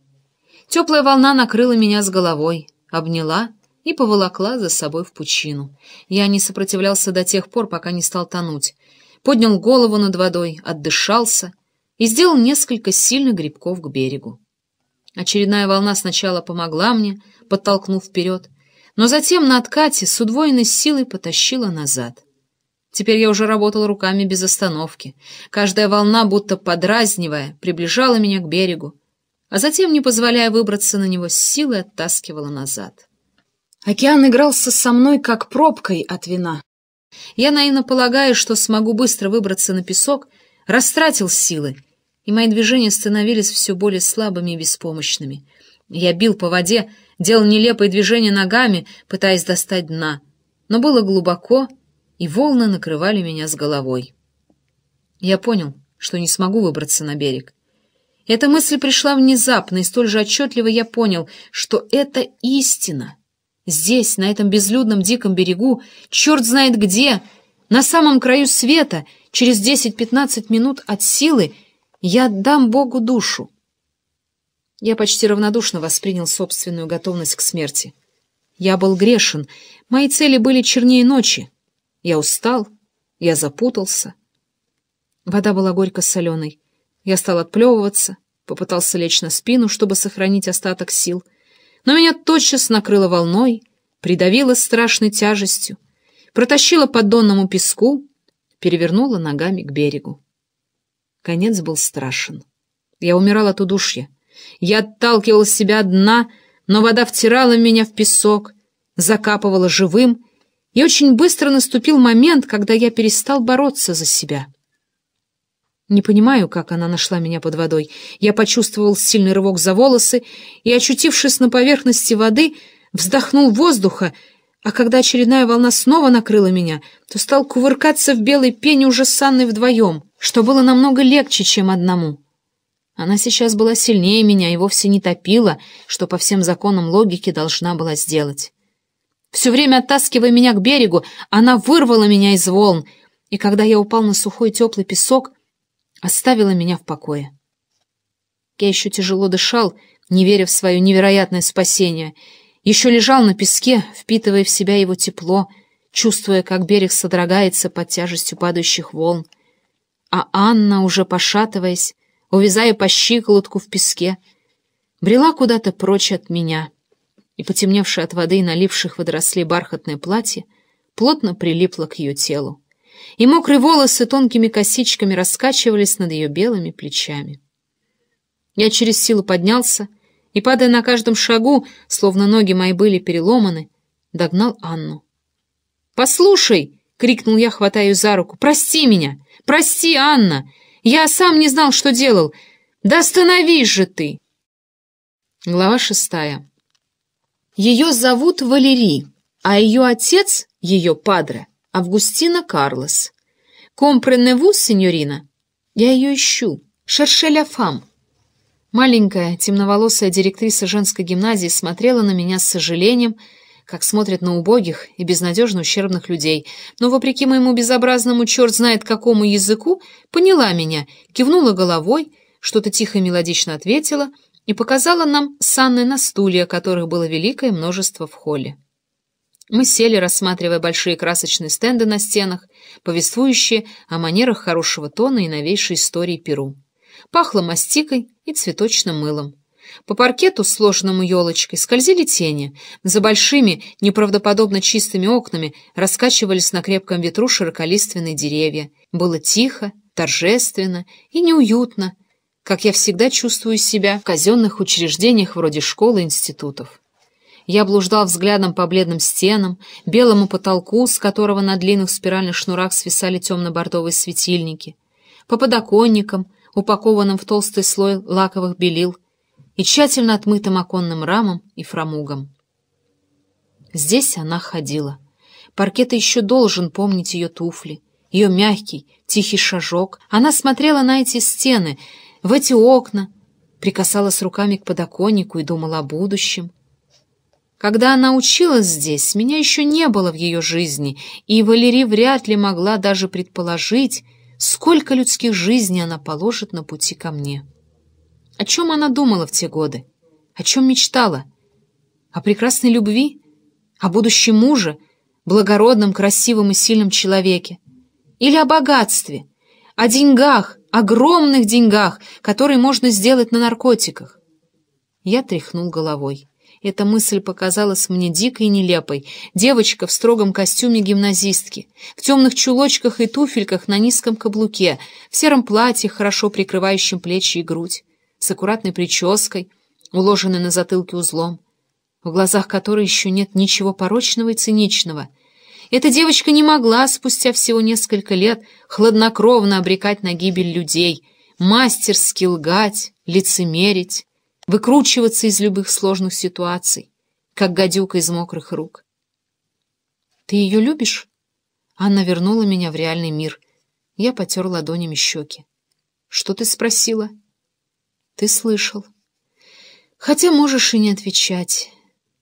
Теплая волна накрыла меня с головой, обняла — и поволокла за собой в пучину. Я не сопротивлялся до тех пор, пока не стал тонуть. Поднял голову над водой, отдышался и сделал несколько сильных грибков к берегу. Очередная волна сначала помогла мне, подтолкнув вперед, но затем на откате с удвоенной силой потащила назад. Теперь я уже работал руками без остановки. Каждая волна, будто подразнивая, приближала меня к берегу, а затем, не позволяя выбраться на него, силой оттаскивала назад. Океан игрался со мной, как пробкой от вина. Я наивно полагая, что смогу быстро выбраться на песок, растратил силы, и мои движения становились все более слабыми и беспомощными. Я бил по воде, делал нелепые движения ногами, пытаясь достать дна, но было глубоко, и волны накрывали меня с головой. Я понял, что не смогу выбраться на берег. Эта мысль пришла внезапно, и столь же отчетливо я понял, что это истина. Здесь, на этом безлюдном диком берегу, черт знает где, на самом краю света, через 10-15 минут от силы, я отдам Богу душу. Я почти равнодушно воспринял собственную готовность к смерти. Я был грешен, мои цели были чернее ночи. Я устал, я запутался. Вода была горько-соленой. Я стал отплевываться, попытался лечь на спину, чтобы сохранить остаток сил — но меня тотчас накрыло волной, придавило страшной тяжестью, протащило по донному песку, перевернуло ногами к берегу. Конец был страшен. Я умирал от удушья. Я отталкивал себя дна, но вода втирала меня в песок, закапывала живым, и очень быстро наступил момент, когда я перестал бороться за себя. Не понимаю, как она нашла меня под водой. Я почувствовал сильный рывок за волосы и, очутившись на поверхности воды, вздохнул воздуха, а когда очередная волна снова накрыла меня, то стал кувыркаться в белой пене уже с Анной вдвоем, что было намного легче, чем одному. Она сейчас была сильнее меня и вовсе не топила, что по всем законам логики должна была сделать. Все время оттаскивая меня к берегу, она вырвала меня из волн, и когда я упал на сухой теплый песок, оставила меня в покое. Я еще тяжело дышал, не веря в свое невероятное спасение, еще лежал на песке, впитывая в себя его тепло, чувствуя, как берег содрогается под тяжестью падающих волн. А Анна, уже пошатываясь, увязая по щиколотку в песке, брела куда-то прочь от меня, и, потемневшее от воды и наливших водорослей бархатное платье, плотно прилипло к ее телу и мокрые волосы тонкими косичками раскачивались над ее белыми плечами. Я через силу поднялся и, падая на каждом шагу, словно ноги мои были переломаны, догнал Анну. «Послушай!» — крикнул я, хватая ее за руку. «Прости меня! Прости, Анна! Я сам не знал, что делал! Да остановись же ты!» Глава шестая. Ее зовут Валерий, а ее отец, ее падре, Августина Карлос. «Компреневу, сеньорина? Я ее ищу. Шершеля фам». Маленькая, темноволосая директриса женской гимназии смотрела на меня с сожалением, как смотрят на убогих и безнадежно ущербных людей, но, вопреки моему безобразному черт знает какому языку, поняла меня, кивнула головой, что-то тихо и мелодично ответила и показала нам санны на стулья, которых было великое множество в холле. Мы сели, рассматривая большие красочные стенды на стенах, повествующие о манерах хорошего тона и новейшей истории Перу. Пахло мастикой и цветочным мылом. По паркету, сложенному елочкой, скользили тени. За большими, неправдоподобно чистыми окнами раскачивались на крепком ветру широколиственные деревья. Было тихо, торжественно и неуютно, как я всегда чувствую себя в казенных учреждениях вроде школ и институтов. Я блуждал взглядом по бледным стенам, белому потолку, с которого на длинных спиральных шнурах свисали темно-бордовые светильники, по подоконникам, упакованным в толстый слой лаковых белил, и тщательно отмытым оконным рамам и фрамугом. Здесь она ходила. Паркет еще должен помнить ее туфли, ее мягкий, тихий шажок. Она смотрела на эти стены, в эти окна, прикасалась руками к подоконнику и думала о будущем. Когда она училась здесь, меня еще не было в ее жизни, и Валерий вряд ли могла даже предположить, сколько людских жизней она положит на пути ко мне. О чем она думала в те годы? О чем мечтала? О прекрасной любви? О будущем муже? Благородном, красивом и сильном человеке? Или о богатстве? О деньгах? Огромных деньгах, которые можно сделать на наркотиках? Я тряхнул головой. Эта мысль показалась мне дикой и нелепой. Девочка в строгом костюме гимназистки, в темных чулочках и туфельках на низком каблуке, в сером платье, хорошо прикрывающем плечи и грудь, с аккуратной прической, уложенной на затылке узлом, в глазах которой еще нет ничего порочного и циничного. Эта девочка не могла спустя всего несколько лет хладнокровно обрекать на гибель людей, мастерски лгать, лицемерить выкручиваться из любых сложных ситуаций, как гадюка из мокрых рук. «Ты ее любишь?» Анна вернула меня в реальный мир. Я потер ладонями щеки. «Что ты спросила?» «Ты слышал. Хотя можешь и не отвечать.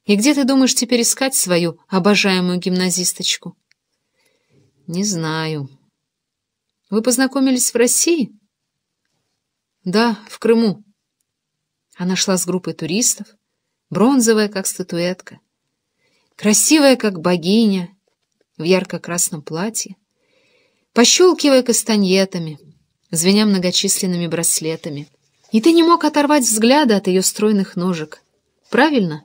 И где ты думаешь теперь искать свою обожаемую гимназисточку?» «Не знаю». «Вы познакомились в России?» «Да, в Крыму. Она шла с группой туристов, бронзовая, как статуэтка, красивая, как богиня, в ярко-красном платье, пощелкивая кастаньетами, звеня многочисленными браслетами. И ты не мог оторвать взгляда от ее стройных ножек. Правильно?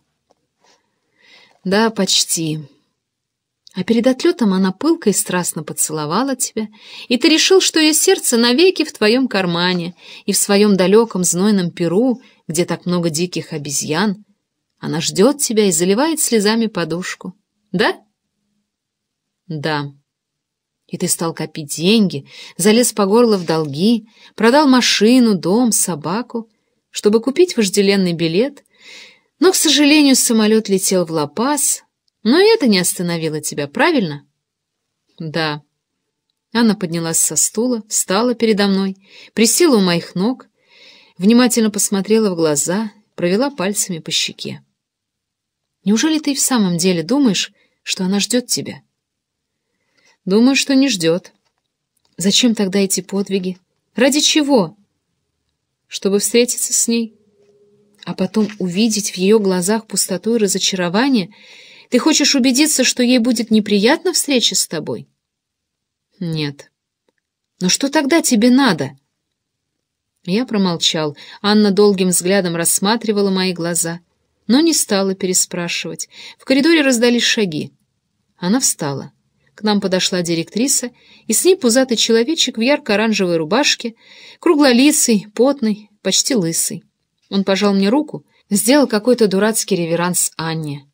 Да, почти. А перед отлетом она пылко и страстно поцеловала тебя, и ты решил, что ее сердце навеки в твоем кармане и в своем далеком знойном Перу, где так много диких обезьян. Она ждет тебя и заливает слезами подушку. Да? Да. И ты стал копить деньги, залез по горло в долги, продал машину, дом, собаку, чтобы купить вожделенный билет. Но, к сожалению, самолет летел в Ла-Пас, но и это не остановило тебя, правильно? Да. Она поднялась со стула, встала передо мной, присела у моих ног, внимательно посмотрела в глаза, провела пальцами по щеке. Неужели ты в самом деле думаешь, что она ждет тебя? Думаю, что не ждет. Зачем тогда эти подвиги? Ради чего? Чтобы встретиться с ней. А потом увидеть в ее глазах пустоту и разочарование — ты хочешь убедиться, что ей будет неприятна встреча с тобой? Нет. Но что тогда тебе надо? Я промолчал. Анна долгим взглядом рассматривала мои глаза, но не стала переспрашивать. В коридоре раздались шаги. Она встала. К нам подошла директриса, и с ней пузатый человечек в ярко-оранжевой рубашке, круглолицый, потный, почти лысый. Он пожал мне руку, сделал какой-то дурацкий реверанс Анне.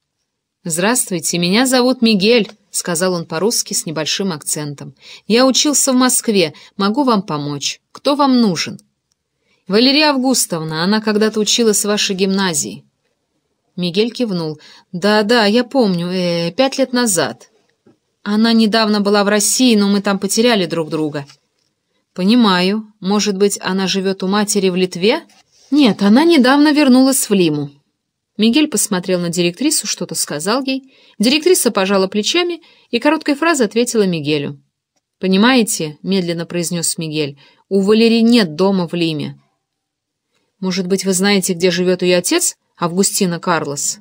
«Здравствуйте, меня зовут Мигель», — сказал он по-русски с небольшим акцентом. «Я учился в Москве, могу вам помочь. Кто вам нужен?» «Валерия Августовна, она когда-то училась в вашей гимназии». Мигель кивнул. «Да-да, я помню, э, пять лет назад». «Она недавно была в России, но мы там потеряли друг друга». «Понимаю. Может быть, она живет у матери в Литве?» «Нет, она недавно вернулась в Лиму». Мигель посмотрел на директрису, что-то сказал ей. Директриса пожала плечами и короткой фразой ответила Мигелю. «Понимаете», — медленно произнес Мигель, — «у Валерии нет дома в Лиме». «Может быть, вы знаете, где живет ее отец, Августина Карлос?»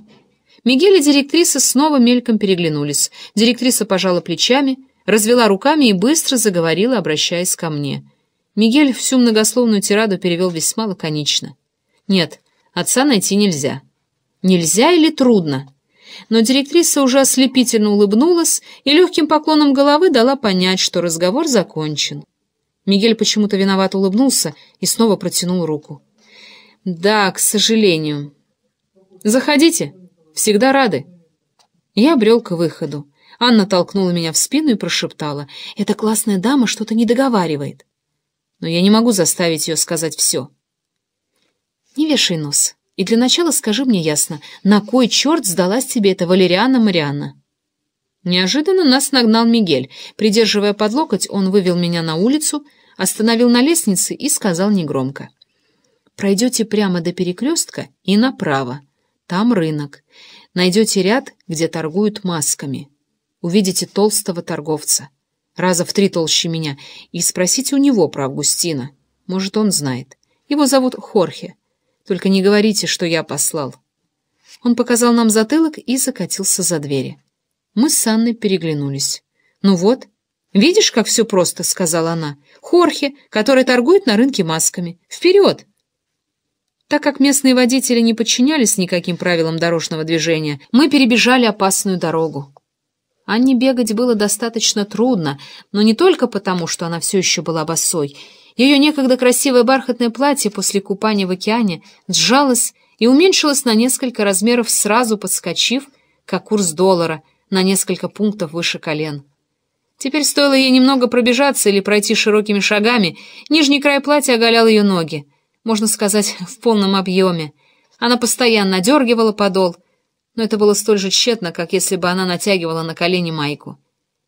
Мигель и директриса снова мельком переглянулись. Директриса пожала плечами, развела руками и быстро заговорила, обращаясь ко мне. Мигель всю многословную тираду перевел весьма лаконично. «Нет, отца найти нельзя. Нельзя или трудно? Но директриса уже ослепительно улыбнулась и легким поклоном головы дала понять, что разговор закончен. Мигель почему-то виновато улыбнулся и снова протянул руку. «Да, к сожалению. Заходите. Всегда рады». Я брел к выходу. Анна толкнула меня в спину и прошептала. «Эта классная дама что-то не договаривает. Но я не могу заставить ее сказать все. «Не вешай нос. И для начала скажи мне ясно, на кой черт сдалась тебе эта Валериана Марианна?» Неожиданно нас нагнал Мигель. Придерживая под локоть, он вывел меня на улицу, остановил на лестнице и сказал негромко. «Пройдете прямо до перекрестка и направо. Там рынок. Найдете ряд, где торгуют масками. Увидите толстого торговца, раза в три толще меня, и спросите у него про Августина. Может, он знает. Его зовут Хорхе. Только не говорите, что я послал». Он показал нам затылок и закатился за двери. Мы с Анной переглянулись. «Ну вот, видишь, как все просто», — сказала она. «Хорхе, который торгует на рынке масками. Вперед!» Так как местные водители не подчинялись никаким правилам дорожного движения, мы перебежали опасную дорогу. Анне бегать было достаточно трудно, но не только потому, что она все еще была босой — ее некогда красивое бархатное платье после купания в океане сжалось и уменьшилось на несколько размеров, сразу подскочив, как курс доллара, на несколько пунктов выше колен. Теперь стоило ей немного пробежаться или пройти широкими шагами, нижний край платья оголял ее ноги, можно сказать, в полном объеме. Она постоянно дергивала подол, но это было столь же тщетно, как если бы она натягивала на колени майку.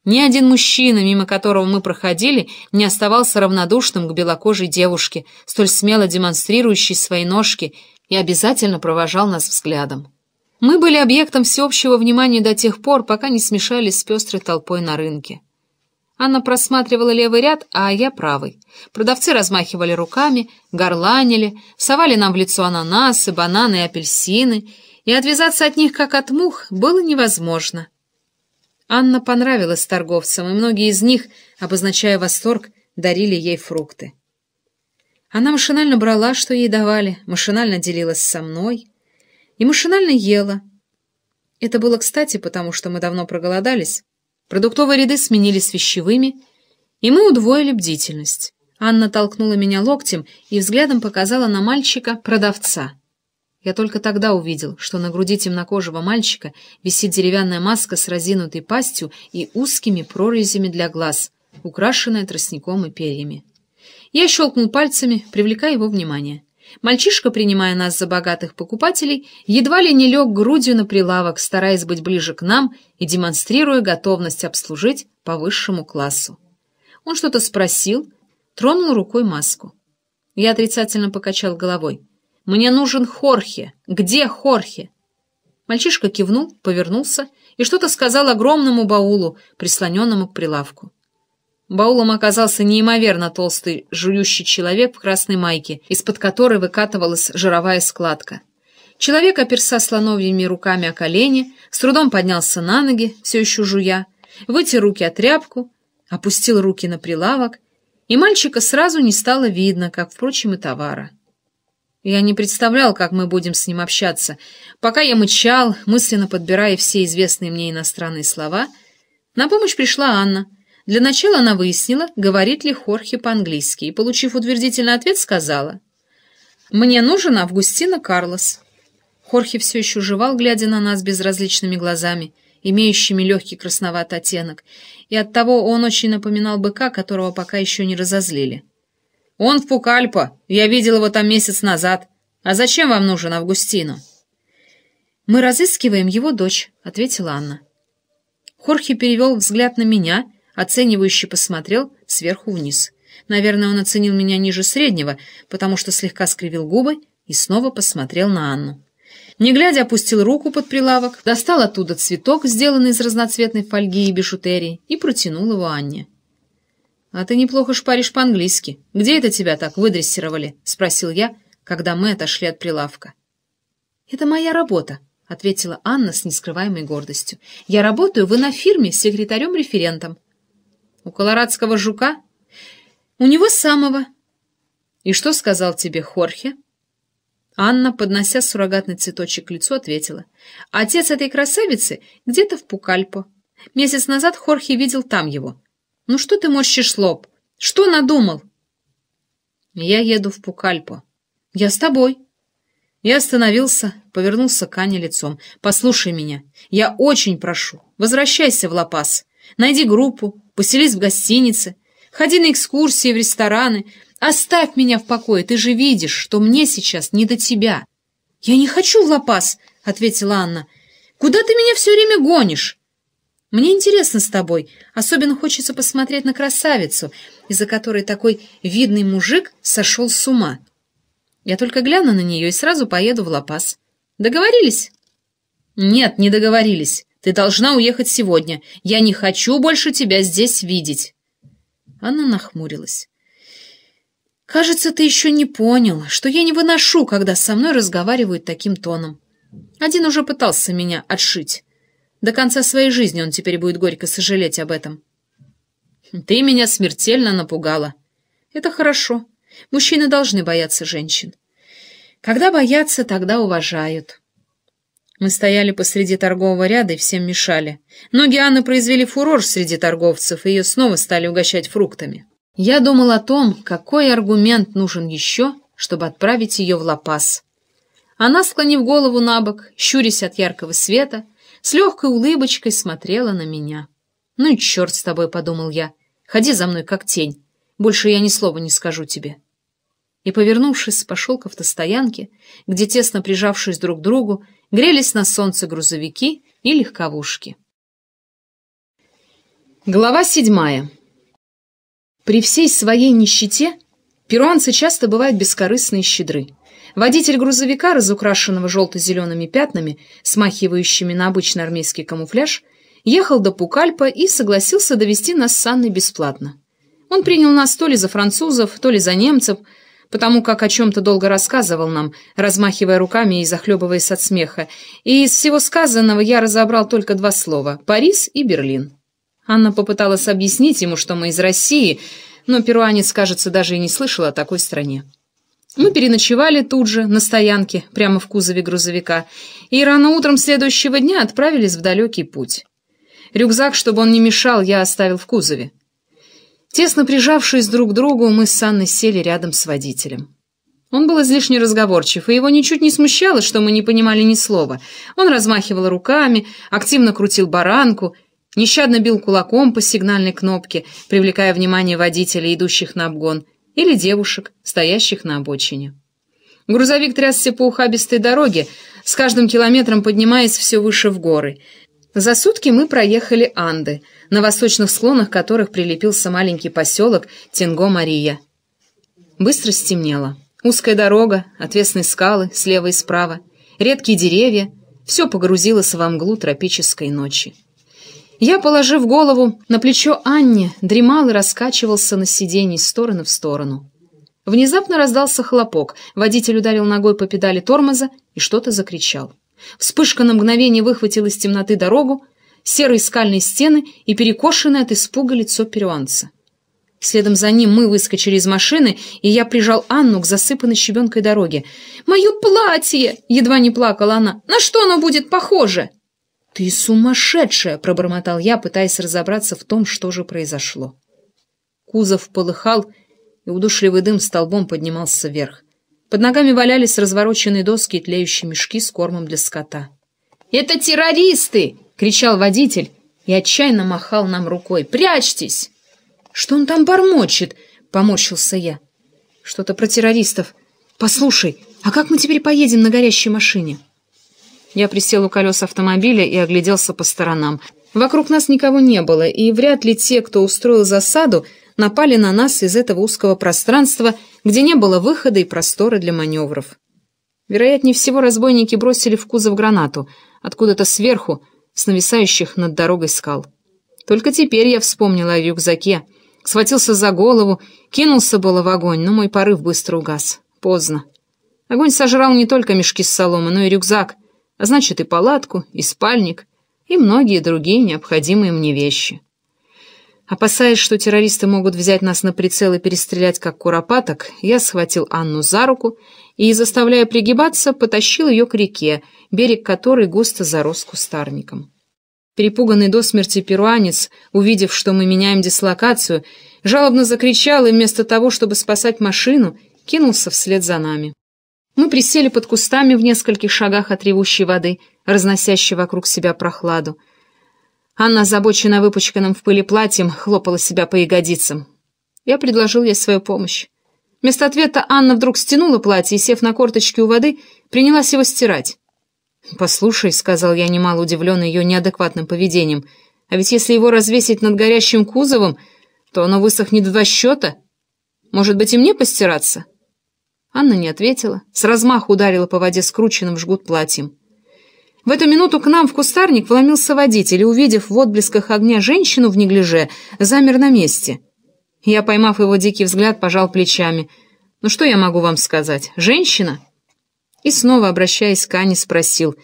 Ни один мужчина, мимо которого мы проходили, не оставался равнодушным к белокожей девушке, столь смело демонстрирующей свои ножки, и обязательно провожал нас взглядом. Мы были объектом всеобщего внимания до тех пор, пока не смешались с пестрой толпой на рынке. Анна просматривала левый ряд, а я правый. Продавцы размахивали руками, горланили, совали нам в лицо ананасы, бананы и апельсины, и отвязаться от них, как от мух, было невозможно. Анна понравилась торговцам, и многие из них, обозначая восторг, дарили ей фрукты. Она машинально брала, что ей давали, машинально делилась со мной и машинально ела. Это было кстати, потому что мы давно проголодались. Продуктовые ряды сменились вещевыми, и мы удвоили бдительность. Анна толкнула меня локтем и взглядом показала на мальчика-продавца — я только тогда увидел, что на груди темнокожего мальчика висит деревянная маска с разинутой пастью и узкими прорезями для глаз, украшенная тростником и перьями. Я щелкнул пальцами, привлекая его внимание. Мальчишка, принимая нас за богатых покупателей, едва ли не лег грудью на прилавок, стараясь быть ближе к нам и демонстрируя готовность обслужить по высшему классу. Он что-то спросил, тронул рукой маску. Я отрицательно покачал головой. Мне нужен Хорхе. Где Хорхе?» Мальчишка кивнул, повернулся и что-то сказал огромному баулу, прислоненному к прилавку. Баулом оказался неимоверно толстый, жующий человек в красной майке, из-под которой выкатывалась жировая складка. Человек, оперся слоновьими руками о колени, с трудом поднялся на ноги, все еще жуя, вытер руки о тряпку, опустил руки на прилавок, и мальчика сразу не стало видно, как, впрочем, и товара. Я не представлял, как мы будем с ним общаться. Пока я мычал, мысленно подбирая все известные мне иностранные слова, на помощь пришла Анна. Для начала она выяснила, говорит ли Хорхе по-английски, и, получив утвердительный ответ, сказала, «Мне нужен Августина Карлос». Хорхе все еще жевал, глядя на нас безразличными глазами, имеющими легкий красноватый оттенок, и оттого он очень напоминал быка, которого пока еще не разозлили. «Он в Пукальпо. Я видел его там месяц назад. А зачем вам нужен Августину?» «Мы разыскиваем его дочь», — ответила Анна. Хорхе перевел взгляд на меня, оценивающе посмотрел сверху вниз. Наверное, он оценил меня ниже среднего, потому что слегка скривил губы и снова посмотрел на Анну. Не глядя, опустил руку под прилавок, достал оттуда цветок, сделанный из разноцветной фольги и бижутерии, и протянул его Анне. «А ты неплохо шпаришь по-английски. Где это тебя так выдрессировали?» — спросил я, когда мы отошли от прилавка. «Это моя работа», — ответила Анна с нескрываемой гордостью. «Я работаю вы на фирме секретарем-референтом». «У колорадского жука?» «У него самого». «И что сказал тебе Хорхе?» Анна, поднося суррогатный цветочек к лицу, ответила. «Отец этой красавицы где-то в Пукальпо. Месяц назад Хорхе видел там его. Ну что ты морщишь лоб? Что надумал?» «Я еду в Пукальпо». «Я с тобой». Я остановился, повернулся к Ане лицом. «Послушай меня. Я очень прошу. Возвращайся в Лапас. Найди группу, поселись в гостинице, ходи на экскурсии в рестораны. Оставь меня в покое. Ты же видишь, что мне сейчас не до тебя». «Я не хочу в Лапас», — ответила Анна. «Куда ты меня все время гонишь? Мне интересно с тобой. Особенно хочется посмотреть на красавицу, из-за которой такой видный мужик сошел с ума. Я только гляну на нее и сразу поеду в Лопас. Договорились? Нет, не договорились. Ты должна уехать сегодня. Я не хочу больше тебя здесь видеть. Она нахмурилась. «Кажется, ты еще не понял, что я не выношу, когда со мной разговаривают таким тоном. Один уже пытался меня отшить». До конца своей жизни он теперь будет горько сожалеть об этом. Ты меня смертельно напугала. Это хорошо. Мужчины должны бояться женщин. Когда боятся, тогда уважают. Мы стояли посреди торгового ряда и всем мешали. Ноги Анны произвели фурор среди торговцев, и ее снова стали угощать фруктами. Я думал о том, какой аргумент нужен еще, чтобы отправить ее в Лапас. Она, склонив голову на бок, щурясь от яркого света, — с легкой улыбочкой смотрела на меня. «Ну и черт с тобой», — подумал я, — «ходи за мной как тень, больше я ни слова не скажу тебе». И, повернувшись, пошел к автостоянке, где, тесно прижавшись друг к другу, грелись на солнце грузовики и легковушки. Глава седьмая. При всей своей нищете перуанцы часто бывают бескорыстны и щедры. Водитель грузовика, разукрашенного желто-зелеными пятнами, смахивающими на обычный армейский камуфляж, ехал до Пукальпа и согласился довести нас с Анной бесплатно. Он принял нас то ли за французов, то ли за немцев, потому как о чем-то долго рассказывал нам, размахивая руками и захлебываясь от смеха, и из всего сказанного я разобрал только два слова — Париж и Берлин. Анна попыталась объяснить ему, что мы из России, но перуанец, кажется, даже и не слышал о такой стране. Мы переночевали тут же, на стоянке, прямо в кузове грузовика, и рано утром следующего дня отправились в далекий путь. Рюкзак, чтобы он не мешал, я оставил в кузове. Тесно прижавшись друг к другу, мы с Анной сели рядом с водителем. Он был излишне разговорчив, и его ничуть не смущало, что мы не понимали ни слова. Он размахивал руками, активно крутил баранку, нещадно бил кулаком по сигнальной кнопке, привлекая внимание водителей, идущих на обгон — или девушек, стоящих на обочине. Грузовик трясся по ухабистой дороге, с каждым километром поднимаясь все выше в горы. За сутки мы проехали Анды, на восточных склонах которых прилепился маленький поселок Тенго-Мария. Быстро стемнело. Узкая дорога, отвесные скалы слева и справа, редкие деревья — все погрузилось во мглу тропической ночи. Я, положив голову на плечо Анне, дремал и раскачивался на сиденье из стороны в сторону. Внезапно раздался хлопок, водитель ударил ногой по педали тормоза и что-то закричал. Вспышка на мгновение выхватила из темноты дорогу, серые скальные стены и перекошенное от испуга лицо перуанца. Следом за ним мы выскочили из машины, и я прижал Анну к засыпанной щебенкой дороге. «Мое платье!» — едва не плакала она. «На что оно будет похоже?» «Ты сумасшедшая!» — пробормотал я, пытаясь разобраться в том, что же произошло. Кузов полыхал, и удушливый дым столбом поднимался вверх. Под ногами валялись развороченные доски и тлеющие мешки с кормом для скота. «Это террористы!» — кричал водитель и отчаянно махал нам рукой. «Прячьтесь!» «Что он там бормочет?» — поморщился я. «Что-то про террористов. Послушай, а как мы теперь поедем на горящей машине?» Я присел у колес автомобиля и огляделся по сторонам. Вокруг нас никого не было, и вряд ли те, кто устроил засаду, напали на нас из этого узкого пространства, где не было выхода и простора для маневров. Вероятнее всего, разбойники бросили в кузов гранату, откуда-то сверху, с нависающих над дорогой скал. Только теперь я вспомнил о рюкзаке. Схватился за голову, кинулся было в огонь, но мой порыв быстро угас. Поздно. Огонь сожрал не только мешки с соломы, но и рюкзак — а значит и палатку, и спальник, и многие другие необходимые мне вещи. Опасаясь, что террористы могут взять нас на прицел и перестрелять как куропаток, я схватил Анну за руку и, заставляя пригибаться, потащил ее к реке, берег которой густо зарос кустарником. Перепуганный до смерти перуанец, увидев, что мы меняем дислокацию, жалобно закричал и вместо того, чтобы спасать машину, кинулся вслед за нами. Мы присели под кустами в нескольких шагах от ревущей воды, разносящей вокруг себя прохладу. Анна, озабочена выпачканным в пыли платьем, хлопала себя по ягодицам. Я предложил ей свою помощь. Вместо ответа Анна вдруг стянула платье и, сев на корточки у воды, принялась его стирать. «Послушай», — сказал я, немало удивленный ее неадекватным поведением, «а ведь если его развесить над горящим кузовом, то оно высохнет в два счета. Может быть, и мне постираться?» Анна не ответила, с размаху ударила по воде скрученным в жгут платьем. В эту минуту к нам в кустарник вломился водитель и, увидев в отблесках огня женщину в неглиже, замер на месте. Я, поймав его дикий взгляд, пожал плечами. «Ну что я могу вам сказать? Женщина?» И снова, обращаясь к Ане, спросил.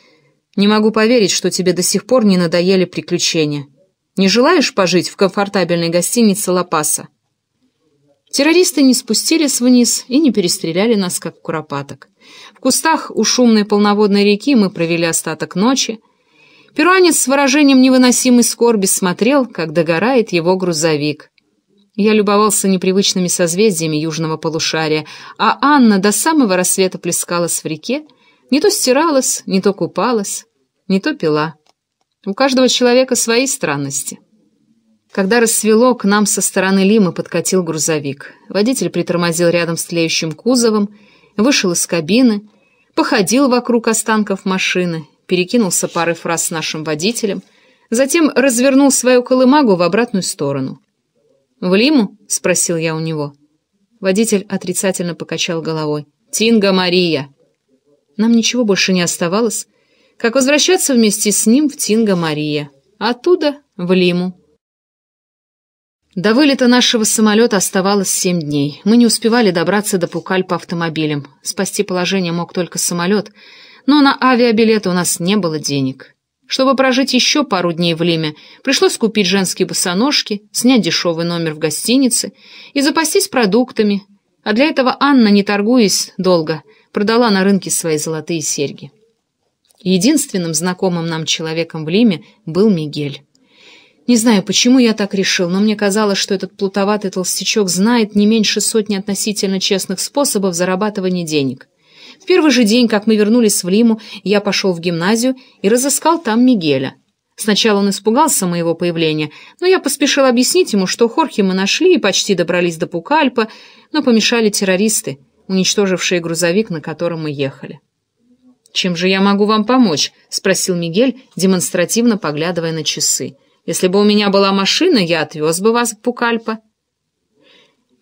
«Не могу поверить, что тебе до сих пор не надоели приключения. Не желаешь пожить в комфортабельной гостинице Лапаса?» Террористы не спустились вниз и не перестреляли нас, как куропаток. В кустах у шумной полноводной реки мы провели остаток ночи. Перуанец с выражением невыносимой скорби смотрел, как догорает его грузовик. Я любовался непривычными созвездиями южного полушария, а Анна до самого рассвета плескалась в реке, не то стиралась, не то купалась, не то пила. У каждого человека свои странности. Когда рассвело, к нам со стороны Лимы подкатил грузовик. Водитель притормозил рядом с тлеющим кузовом, вышел из кабины, походил вокруг останков машины, перекинулся парой фраз с нашим водителем, затем развернул свою колымагу в обратную сторону. «В Лиму?» — спросил я у него. Водитель отрицательно покачал головой. «Тинга Мария!» Нам ничего больше не оставалось, как возвращаться вместе с ним в Тинга Мария, оттуда в Лиму. До вылета нашего самолета оставалось семь дней. Мы не успевали добраться до Пукаль по автомобилям. Спасти положение мог только самолет, но на авиабилеты у нас не было денег. Чтобы прожить еще пару дней в Лиме, пришлось купить женские босоножки, снять дешевый номер в гостинице и запастись продуктами. А для этого Анна, не торгуясь долго, продала на рынке свои золотые серьги. Единственным знакомым нам человеком в Лиме был Мигель. Не знаю, почему я так решил, но мне казалось, что этот плутоватый толстячок знает не меньше сотни относительно честных способов зарабатывания денег. В первый же день, как мы вернулись в Лиму, я пошел в гимназию и разыскал там Мигеля. Сначала он испугался моего появления, но я поспешил объяснить ему, что Хорхе мы нашли и почти добрались до Пукальпа, но помешали террористы, уничтожившие грузовик, на котором мы ехали. «Чем же я могу вам помочь?» — спросил Мигель, демонстративно поглядывая на часы. Если бы у меня была машина, я отвез бы вас в Пукальпа».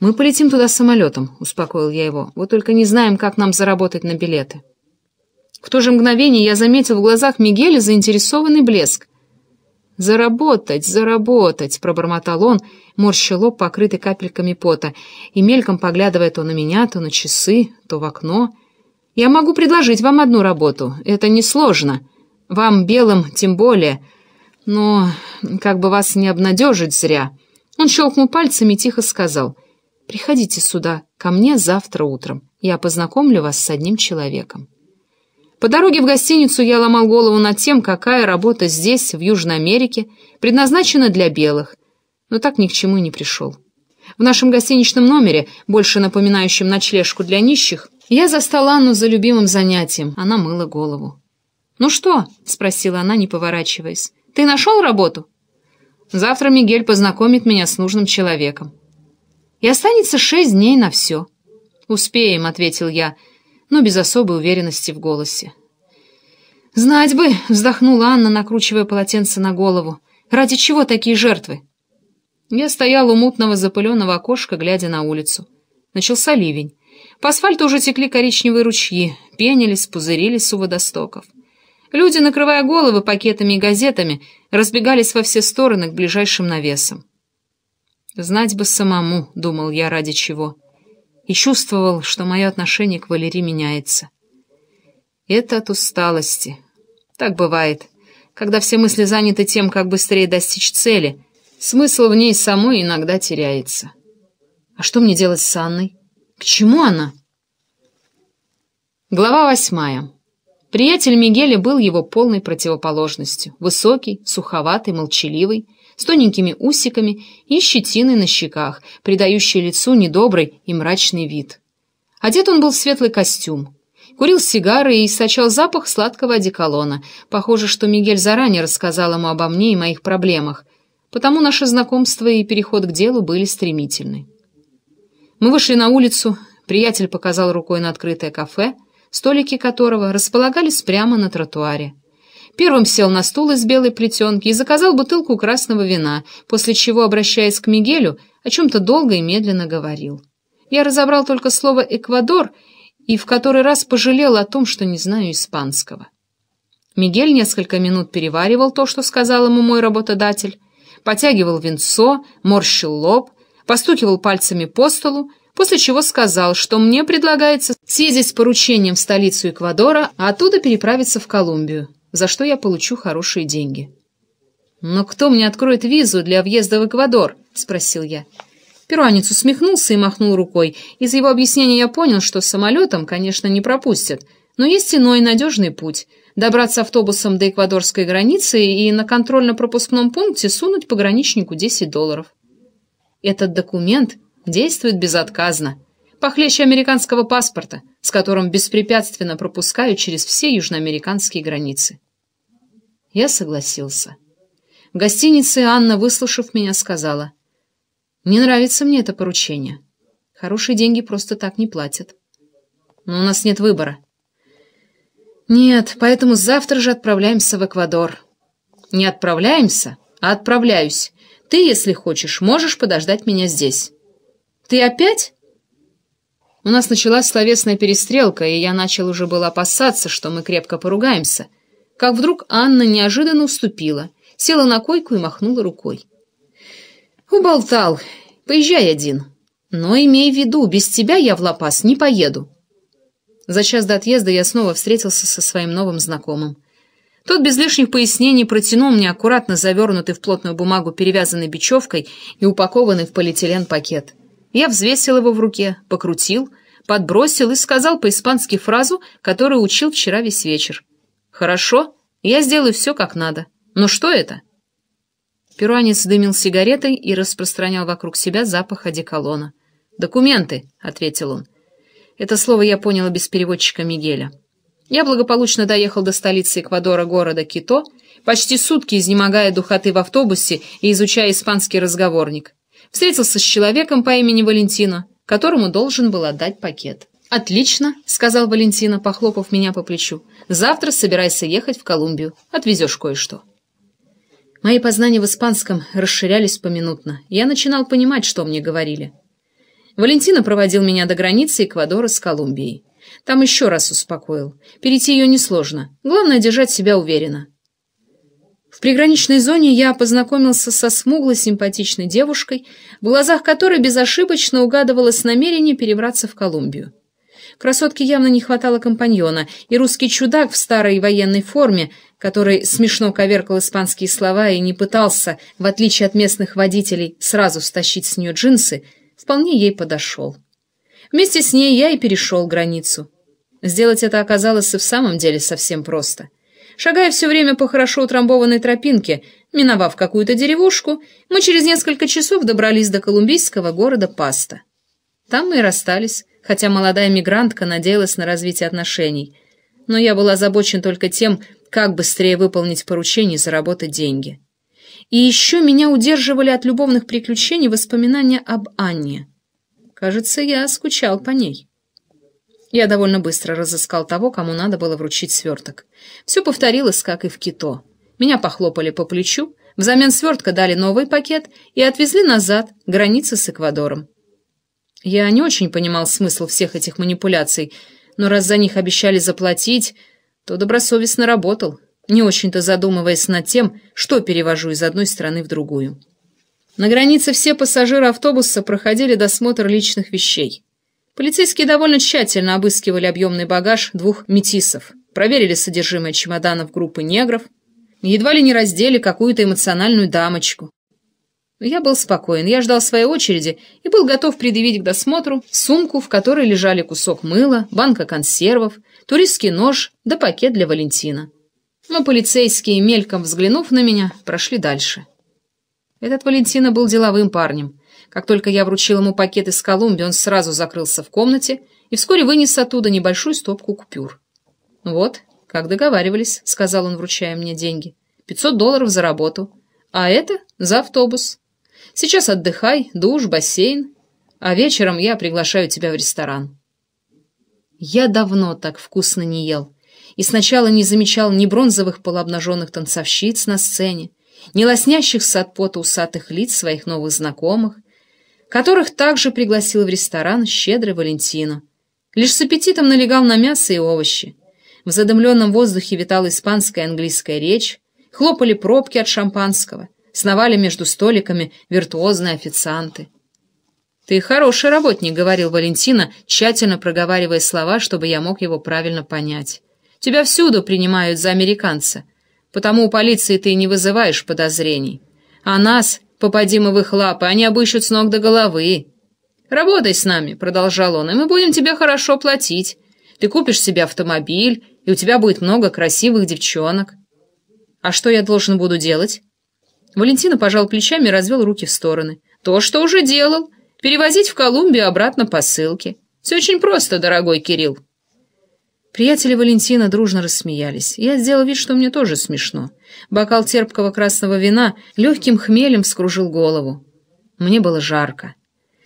«Мы полетим туда самолетом», — успокоил я его. «Вот только не знаем, как нам заработать на билеты». В то же мгновение я заметил в глазах Мигеля заинтересованный блеск. «Заработать, заработать!» — пробормотал он, морща лоб, покрытый капельками пота, и мельком поглядывая то на меня, то на часы, то в окно. «Я могу предложить вам одну работу. Это несложно. Вам, белым, тем более. Но как бы вас не обнадежить зря. Он щелкнул пальцами и тихо сказал. «Приходите сюда, ко мне завтра утром. Я познакомлю вас с одним человеком». По дороге в гостиницу я ломал голову над тем, какая работа здесь, в Южной Америке, предназначена для белых, но так ни к чему и не пришел. В нашем гостиничном номере, больше напоминающем ночлежку для нищих, я застал Анну за любимым занятием. Она мыла голову. «Ну что?» — спросила она, не поворачиваясь. Ты нашел работу? Завтра Мигель познакомит меня с нужным человеком. И останется шесть дней на все. Успеем, — ответил я, но без особой уверенности в голосе. «Знать бы!» — вздохнула Анна, накручивая полотенце на голову. «Ради чего такие жертвы?» Я стоял у мутного запыленного окошка, глядя на улицу. Начался ливень. По асфальту уже текли коричневые ручьи, пенились, пузырились у водостоков. Люди, накрывая головы пакетами и газетами, разбегались во все стороны к ближайшим навесам. «Знать бы самому», — думал я ради чего, и чувствовал, что мое отношение к Валерии меняется. Это от усталости. Так бывает, когда все мысли заняты тем, как быстрее достичь цели, смысл в ней самой иногда теряется. А что мне делать с Анной? К чему она? Глава восьмая. Приятель Мигеля был его полной противоположностью. Высокий, суховатый, молчаливый, с тоненькими усиками и щетиной на щеках, придающей лицу недобрый и мрачный вид. Одет он был в светлый костюм. Курил сигары и источал запах сладкого одеколона. Похоже, что Мигель заранее рассказал ему обо мне и моих проблемах, потому наше знакомство и переход к делу были стремительны. Мы вышли на улицу, приятель показал рукой на открытое кафе — столики которого располагались прямо на тротуаре. Первым сел на стул из белой плетенки и заказал бутылку красного вина, после чего, обращаясь к Мигелю, о чем-то долго и медленно говорил. Я разобрал только слово «Эквадор» и в который раз пожалел о том, что не знаю испанского. Мигель несколько минут переваривал то, что сказал ему мой работодатель, потягивал винцо, морщил лоб, постукивал пальцами по столу после чего сказал, что мне предлагается съездить с поручением в столицу Эквадора, а оттуда переправиться в Колумбию, за что я получу хорошие деньги. «Но кто мне откроет визу для въезда в Эквадор?» – спросил я. Перуанец усмехнулся и махнул рукой. Из его объяснения я понял, что самолетом, конечно, не пропустят, но есть иной надежный путь – добраться автобусом до эквадорской границы и на контрольно-пропускном пункте сунуть пограничнику 10 долларов. Этот документ действует безотказно, похлеще американского паспорта, с которым беспрепятственно пропускают через все южноамериканские границы. Я согласился. В гостинице Анна, выслушав меня, сказала, «Не нравится мне это поручение. Хорошие деньги просто так не платят. Но у нас нет выбора». «Нет, поэтому завтра же отправляемся в Эквадор». «Не отправляемся, а отправляюсь. Ты, если хочешь, можешь подождать меня здесь». «Ты опять?» У нас началась словесная перестрелка, и я начал уже было опасаться, что мы крепко поругаемся. Как вдруг Анна неожиданно уступила, села на койку и махнула рукой. «Уболтал. Поезжай один. Но имей в виду, без тебя я в Лапас не поеду». За час до отъезда я снова встретился со своим новым знакомым. Тот без лишних пояснений протянул мне аккуратно завернутый в плотную бумагу перевязанный бечевкой и упакованный в полиэтилен пакет — я взвесил его в руке, покрутил, подбросил и сказал по-испански фразу, которую учил вчера весь вечер. «Хорошо, я сделаю все как надо. Но ну что это?» Перуанец дымил сигаретой и распространял вокруг себя запах одеколона. «Документы», — ответил он. Это слово я поняла без переводчика Мигеля. Я благополучно доехал до столицы Эквадора, города Кито, почти сутки изнемогая духоты в автобусе и изучая испанский разговорник встретился с человеком по имени Валентина, которому должен был отдать пакет. «Отлично», — сказал Валентина, похлопав меня по плечу. «Завтра собирайся ехать в Колумбию. Отвезешь кое-что». Мои познания в испанском расширялись поминутно. Я начинал понимать, что мне говорили. Валентина проводил меня до границы Эквадора с Колумбией. Там еще раз успокоил. Перейти ее несложно. Главное — держать себя уверенно. В приграничной зоне я познакомился со смуглой симпатичной девушкой, в глазах которой безошибочно угадывалось намерение перебраться в Колумбию. Красотке явно не хватало компаньона, и русский чудак в старой военной форме, который смешно коверкал испанские слова и не пытался, в отличие от местных водителей, сразу стащить с нее джинсы, вполне ей подошел. Вместе с ней я и перешел границу. Сделать это оказалось и в самом деле совсем просто — Шагая все время по хорошо утрамбованной тропинке, миновав какую-то деревушку, мы через несколько часов добрались до колумбийского города Паста. Там мы и расстались, хотя молодая мигрантка надеялась на развитие отношений. Но я был озабочен только тем, как быстрее выполнить поручение и заработать деньги. И еще меня удерживали от любовных приключений воспоминания об Анне. Кажется, я скучал по ней. Я довольно быстро разыскал того, кому надо было вручить сверток. Все повторилось, как и в Кито. Меня похлопали по плечу, взамен свертка дали новый пакет и отвезли назад, границы с Эквадором. Я не очень понимал смысл всех этих манипуляций, но раз за них обещали заплатить, то добросовестно работал, не очень-то задумываясь над тем, что перевожу из одной страны в другую. На границе все пассажиры автобуса проходили досмотр личных вещей. Полицейские довольно тщательно обыскивали объемный багаж двух метисов, проверили содержимое чемоданов группы негров, едва ли не раздели какую-то эмоциональную дамочку. я был спокоен, я ждал своей очереди и был готов предъявить к досмотру сумку, в которой лежали кусок мыла, банка консервов, туристский нож да пакет для Валентина. Но полицейские, мельком взглянув на меня, прошли дальше. Этот Валентина был деловым парнем. Как только я вручил ему пакет из Колумбии, он сразу закрылся в комнате и вскоре вынес оттуда небольшую стопку купюр. «Вот, как договаривались», — сказал он, вручая мне деньги. «Пятьсот долларов за работу. А это за автобус. Сейчас отдыхай, душ, бассейн. А вечером я приглашаю тебя в ресторан». Я давно так вкусно не ел. И сначала не замечал ни бронзовых полуобнаженных танцовщиц на сцене, ни лоснящихся от пота усатых лиц своих новых знакомых, которых также пригласил в ресторан щедрый Валентино. Лишь с аппетитом налегал на мясо и овощи. В задымленном воздухе витала испанская и английская речь, хлопали пробки от шампанского, сновали между столиками виртуозные официанты. «Ты хороший работник», — говорил Валентина, тщательно проговаривая слова, чтобы я мог его правильно понять. «Тебя всюду принимают за американца, потому у полиции ты не вызываешь подозрений. А нас Попади мы в их лапы, они обыщут с ног до головы. Работай с нами, — продолжал он, — и мы будем тебе хорошо платить. Ты купишь себе автомобиль, и у тебя будет много красивых девчонок. А что я должен буду делать? Валентина пожал плечами и развел руки в стороны. То, что уже делал. Перевозить в Колумбию обратно посылки. Все очень просто, дорогой Кирилл. Приятели Валентина дружно рассмеялись. Я сделал вид, что мне тоже смешно. Бокал терпкого красного вина легким хмелем скружил голову. Мне было жарко.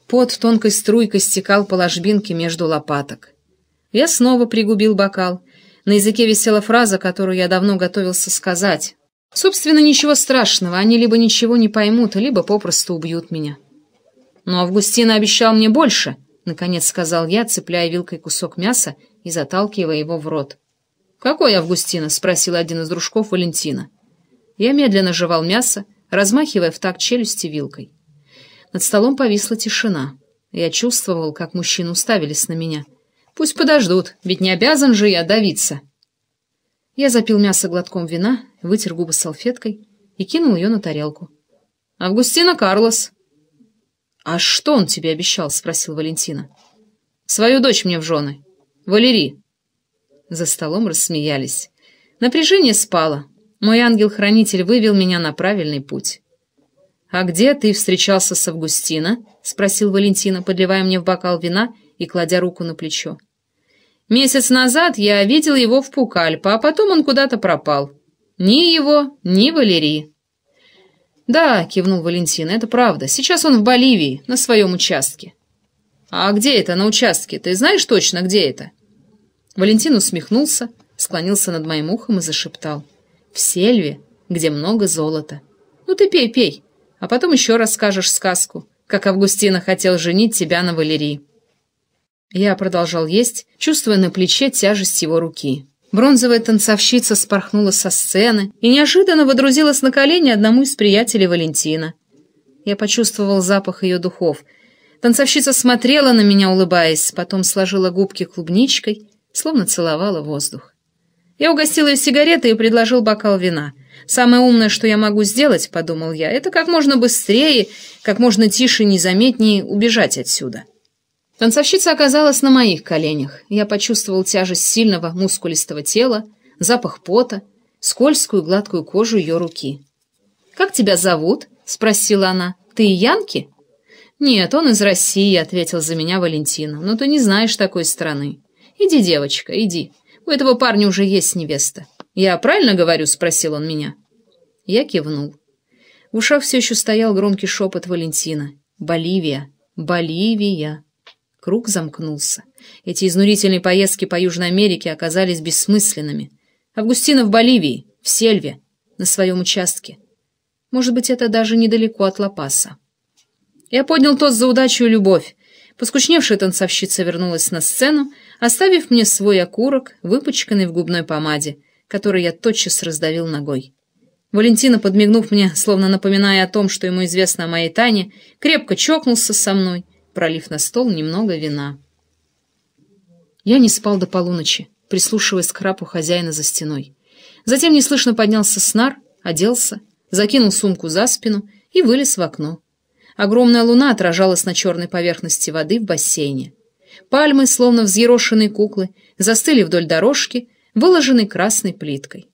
Пот тонкой струйкой стекал по ложбинке между лопаток. Я снова пригубил бокал. На языке висела фраза, которую я давно готовился сказать. Собственно, ничего страшного, они либо ничего не поймут, либо попросту убьют меня. Но Августина обещал мне больше —— наконец сказал я, цепляя вилкой кусок мяса и заталкивая его в рот. «Какой Августина?» — спросил один из дружков Валентина. Я медленно жевал мясо, размахивая в такт челюсти вилкой. Над столом повисла тишина. Я чувствовал, как мужчины уставились на меня. Пусть подождут, ведь не обязан же я давиться. Я запил мясо глотком вина, вытер губы салфеткой и кинул ее на тарелку. «Августина Карлос!» «А что он тебе обещал?» — спросил Валентина. «Свою дочь мне в жены. Валерий!» За столом рассмеялись. Напряжение спало. Мой ангел-хранитель вывел меня на правильный путь. «А где ты встречался с Августина?» — спросил Валентина, подливая мне в бокал вина и кладя руку на плечо. «Месяц назад я видел его в Пукальпа, а потом он куда-то пропал. Ни его, ни Валерии». «Да», — кивнул Валентина, — «это правда. Сейчас он в Боливии, на своем участке». «А где это на участке? Ты знаешь точно, где это?» Валентин усмехнулся, склонился над моим ухом и зашептал. — в сельве, где много золота. Ну ты пей, пей, а потом еще расскажешь сказку, как Августина хотел женить тебя на Валерии. Я продолжал есть, чувствуя на плече тяжесть его руки. Бронзовая танцовщица спорхнула со сцены и неожиданно водрузилась на колени одному из приятелей Валентина. Я почувствовал запах ее духов. Танцовщица смотрела на меня, улыбаясь, потом сложила губки клубничкой, словно целовала воздух. Я угостил ее сигаретой и предложил бокал вина. «Самое умное, что я могу сделать, — подумал я, — это как можно быстрее, как можно тише, и незаметнее убежать отсюда». Танцовщица оказалась на моих коленях. Я почувствовал тяжесть сильного, мускулистого тела, запах пота, скользкую гладкую кожу ее руки. «Как тебя зовут?» — спросила она. «Ты Янки?» «Нет, он из России», — ответил за меня Валентина. «Но «Ну, ты не знаешь такой страны. Иди, девочка, иди». У этого парня уже есть невеста. Я правильно говорю?» — спросил он меня. Я кивнул. В ушах все еще стоял громкий шепот Валентина. «Боливия! Боливия!» Круг замкнулся. Эти изнурительные поездки по Южной Америке оказались бессмысленными. Августина в Боливии, в Сельве, на своем участке. Может быть, это даже недалеко от Лопаса. Я поднял тост за удачу и любовь. Поскучневшая танцовщица вернулась на сцену, оставив мне свой окурок, выпачканный в губной помаде, который я тотчас раздавил ногой. Валентина, подмигнув мне, словно напоминая о том, что ему известно о моей Тане, крепко чокнулся со мной, пролив на стол немного вина. Я не спал до полуночи, прислушиваясь к храпу хозяина за стеной. Затем неслышно поднялся снар, оделся, закинул сумку за спину и вылез в окно. Огромная луна отражалась на черной поверхности воды в бассейне. Пальмы, словно взъерошенные куклы, застыли вдоль дорожки, выложенной красной плиткой.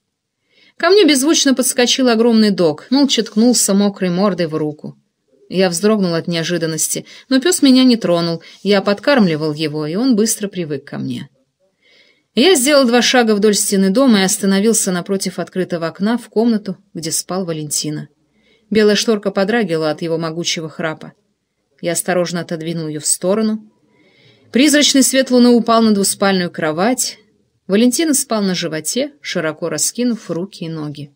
Ко мне беззвучно подскочил огромный док, молча ткнулся мокрой мордой в руку. Я вздрогнул от неожиданности, но пес меня не тронул, я подкармливал его, и он быстро привык ко мне. Я сделал два шага вдоль стены дома и остановился напротив открытого окна в комнату, где спал Валентина. Белая шторка подрагивала от его могучего храпа. Я осторожно отодвинул ее в сторону, Призрачный свет луны упал на двуспальную кровать. Валентина спал на животе, широко раскинув руки и ноги.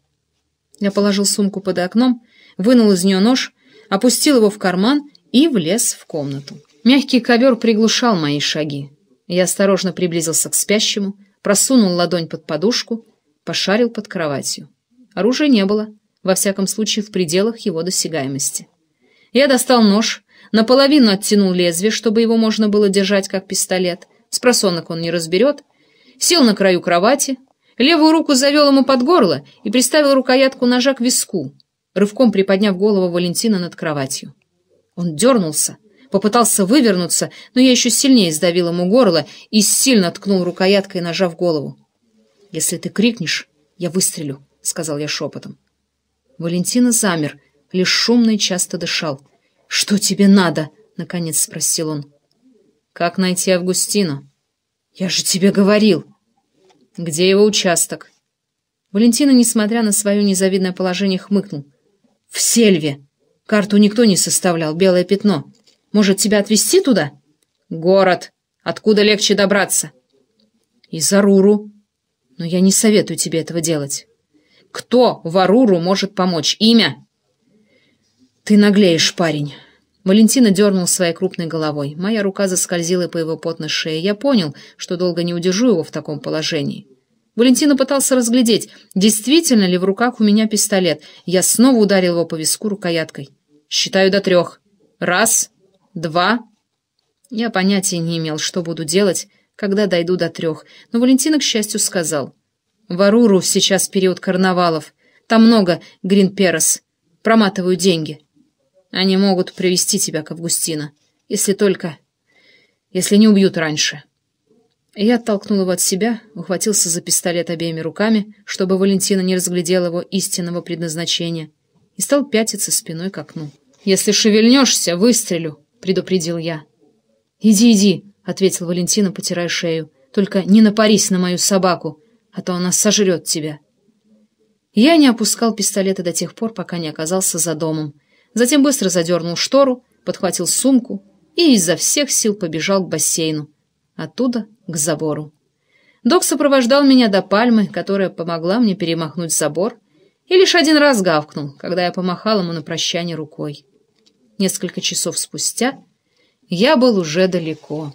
Я положил сумку под окном, вынул из нее нож, опустил его в карман и влез в комнату. Мягкий ковер приглушал мои шаги. Я осторожно приблизился к спящему, просунул ладонь под подушку, пошарил под кроватью. Оружия не было, во всяком случае в пределах его досягаемости. Я достал нож, наполовину оттянул лезвие, чтобы его можно было держать как пистолет. Спросонок он не разберет. Сел на краю кровати, левую руку завел ему под горло и приставил рукоятку ножа к виску, рывком приподняв голову Валентина над кроватью. Он дернулся, попытался вывернуться, но я еще сильнее сдавил ему горло и сильно ткнул рукояткой, ножа в голову. «Если ты крикнешь, я выстрелю», — сказал я шепотом. Валентина замер, лишь шумно и часто дышал — «Что тебе надо?» — наконец спросил он. «Как найти Августину?» «Я же тебе говорил!» «Где его участок?» Валентина, несмотря на свое незавидное положение, хмыкнул. «В сельве! Карту никто не составлял, белое пятно. Может, тебя отвезти туда?» «Город! Откуда легче добраться?» «Из Аруру. Но я не советую тебе этого делать». «Кто в Аруру может помочь? Имя?» «Ты наглеешь, парень!» Валентина дернул своей крупной головой. Моя рука заскользила по его потной шее. Я понял, что долго не удержу его в таком положении. Валентина пытался разглядеть, действительно ли в руках у меня пистолет. Я снова ударил его по виску рукояткой. «Считаю до трех. Раз, два...» Я понятия не имел, что буду делать, когда дойду до трех, но Валентина, к счастью, сказал. «В Аруру сейчас период карнавалов. Там много, Гринперос. Проматываю деньги. Они могут привести тебя к Августина, если только... если не убьют раньше». Я оттолкнул его от себя, ухватился за пистолет обеими руками, чтобы Валентина не разглядела его истинного предназначения, и стал пятиться спиной к окну. «Если шевельнешься, выстрелю», — предупредил я. «Иди, иди», — ответил Валентина, потирая шею. «Только не напарись на мою собаку, а то она сожрет тебя». Я не опускал пистолета до тех пор, пока не оказался за домом, затем быстро задернул штору, подхватил сумку и изо всех сил побежал к бассейну, оттуда к забору. Док сопровождал меня до пальмы, которая помогла мне перемахнуть забор, и лишь один раз гавкнул, когда я помахал ему на прощание рукой. Несколько часов спустя я был уже далеко.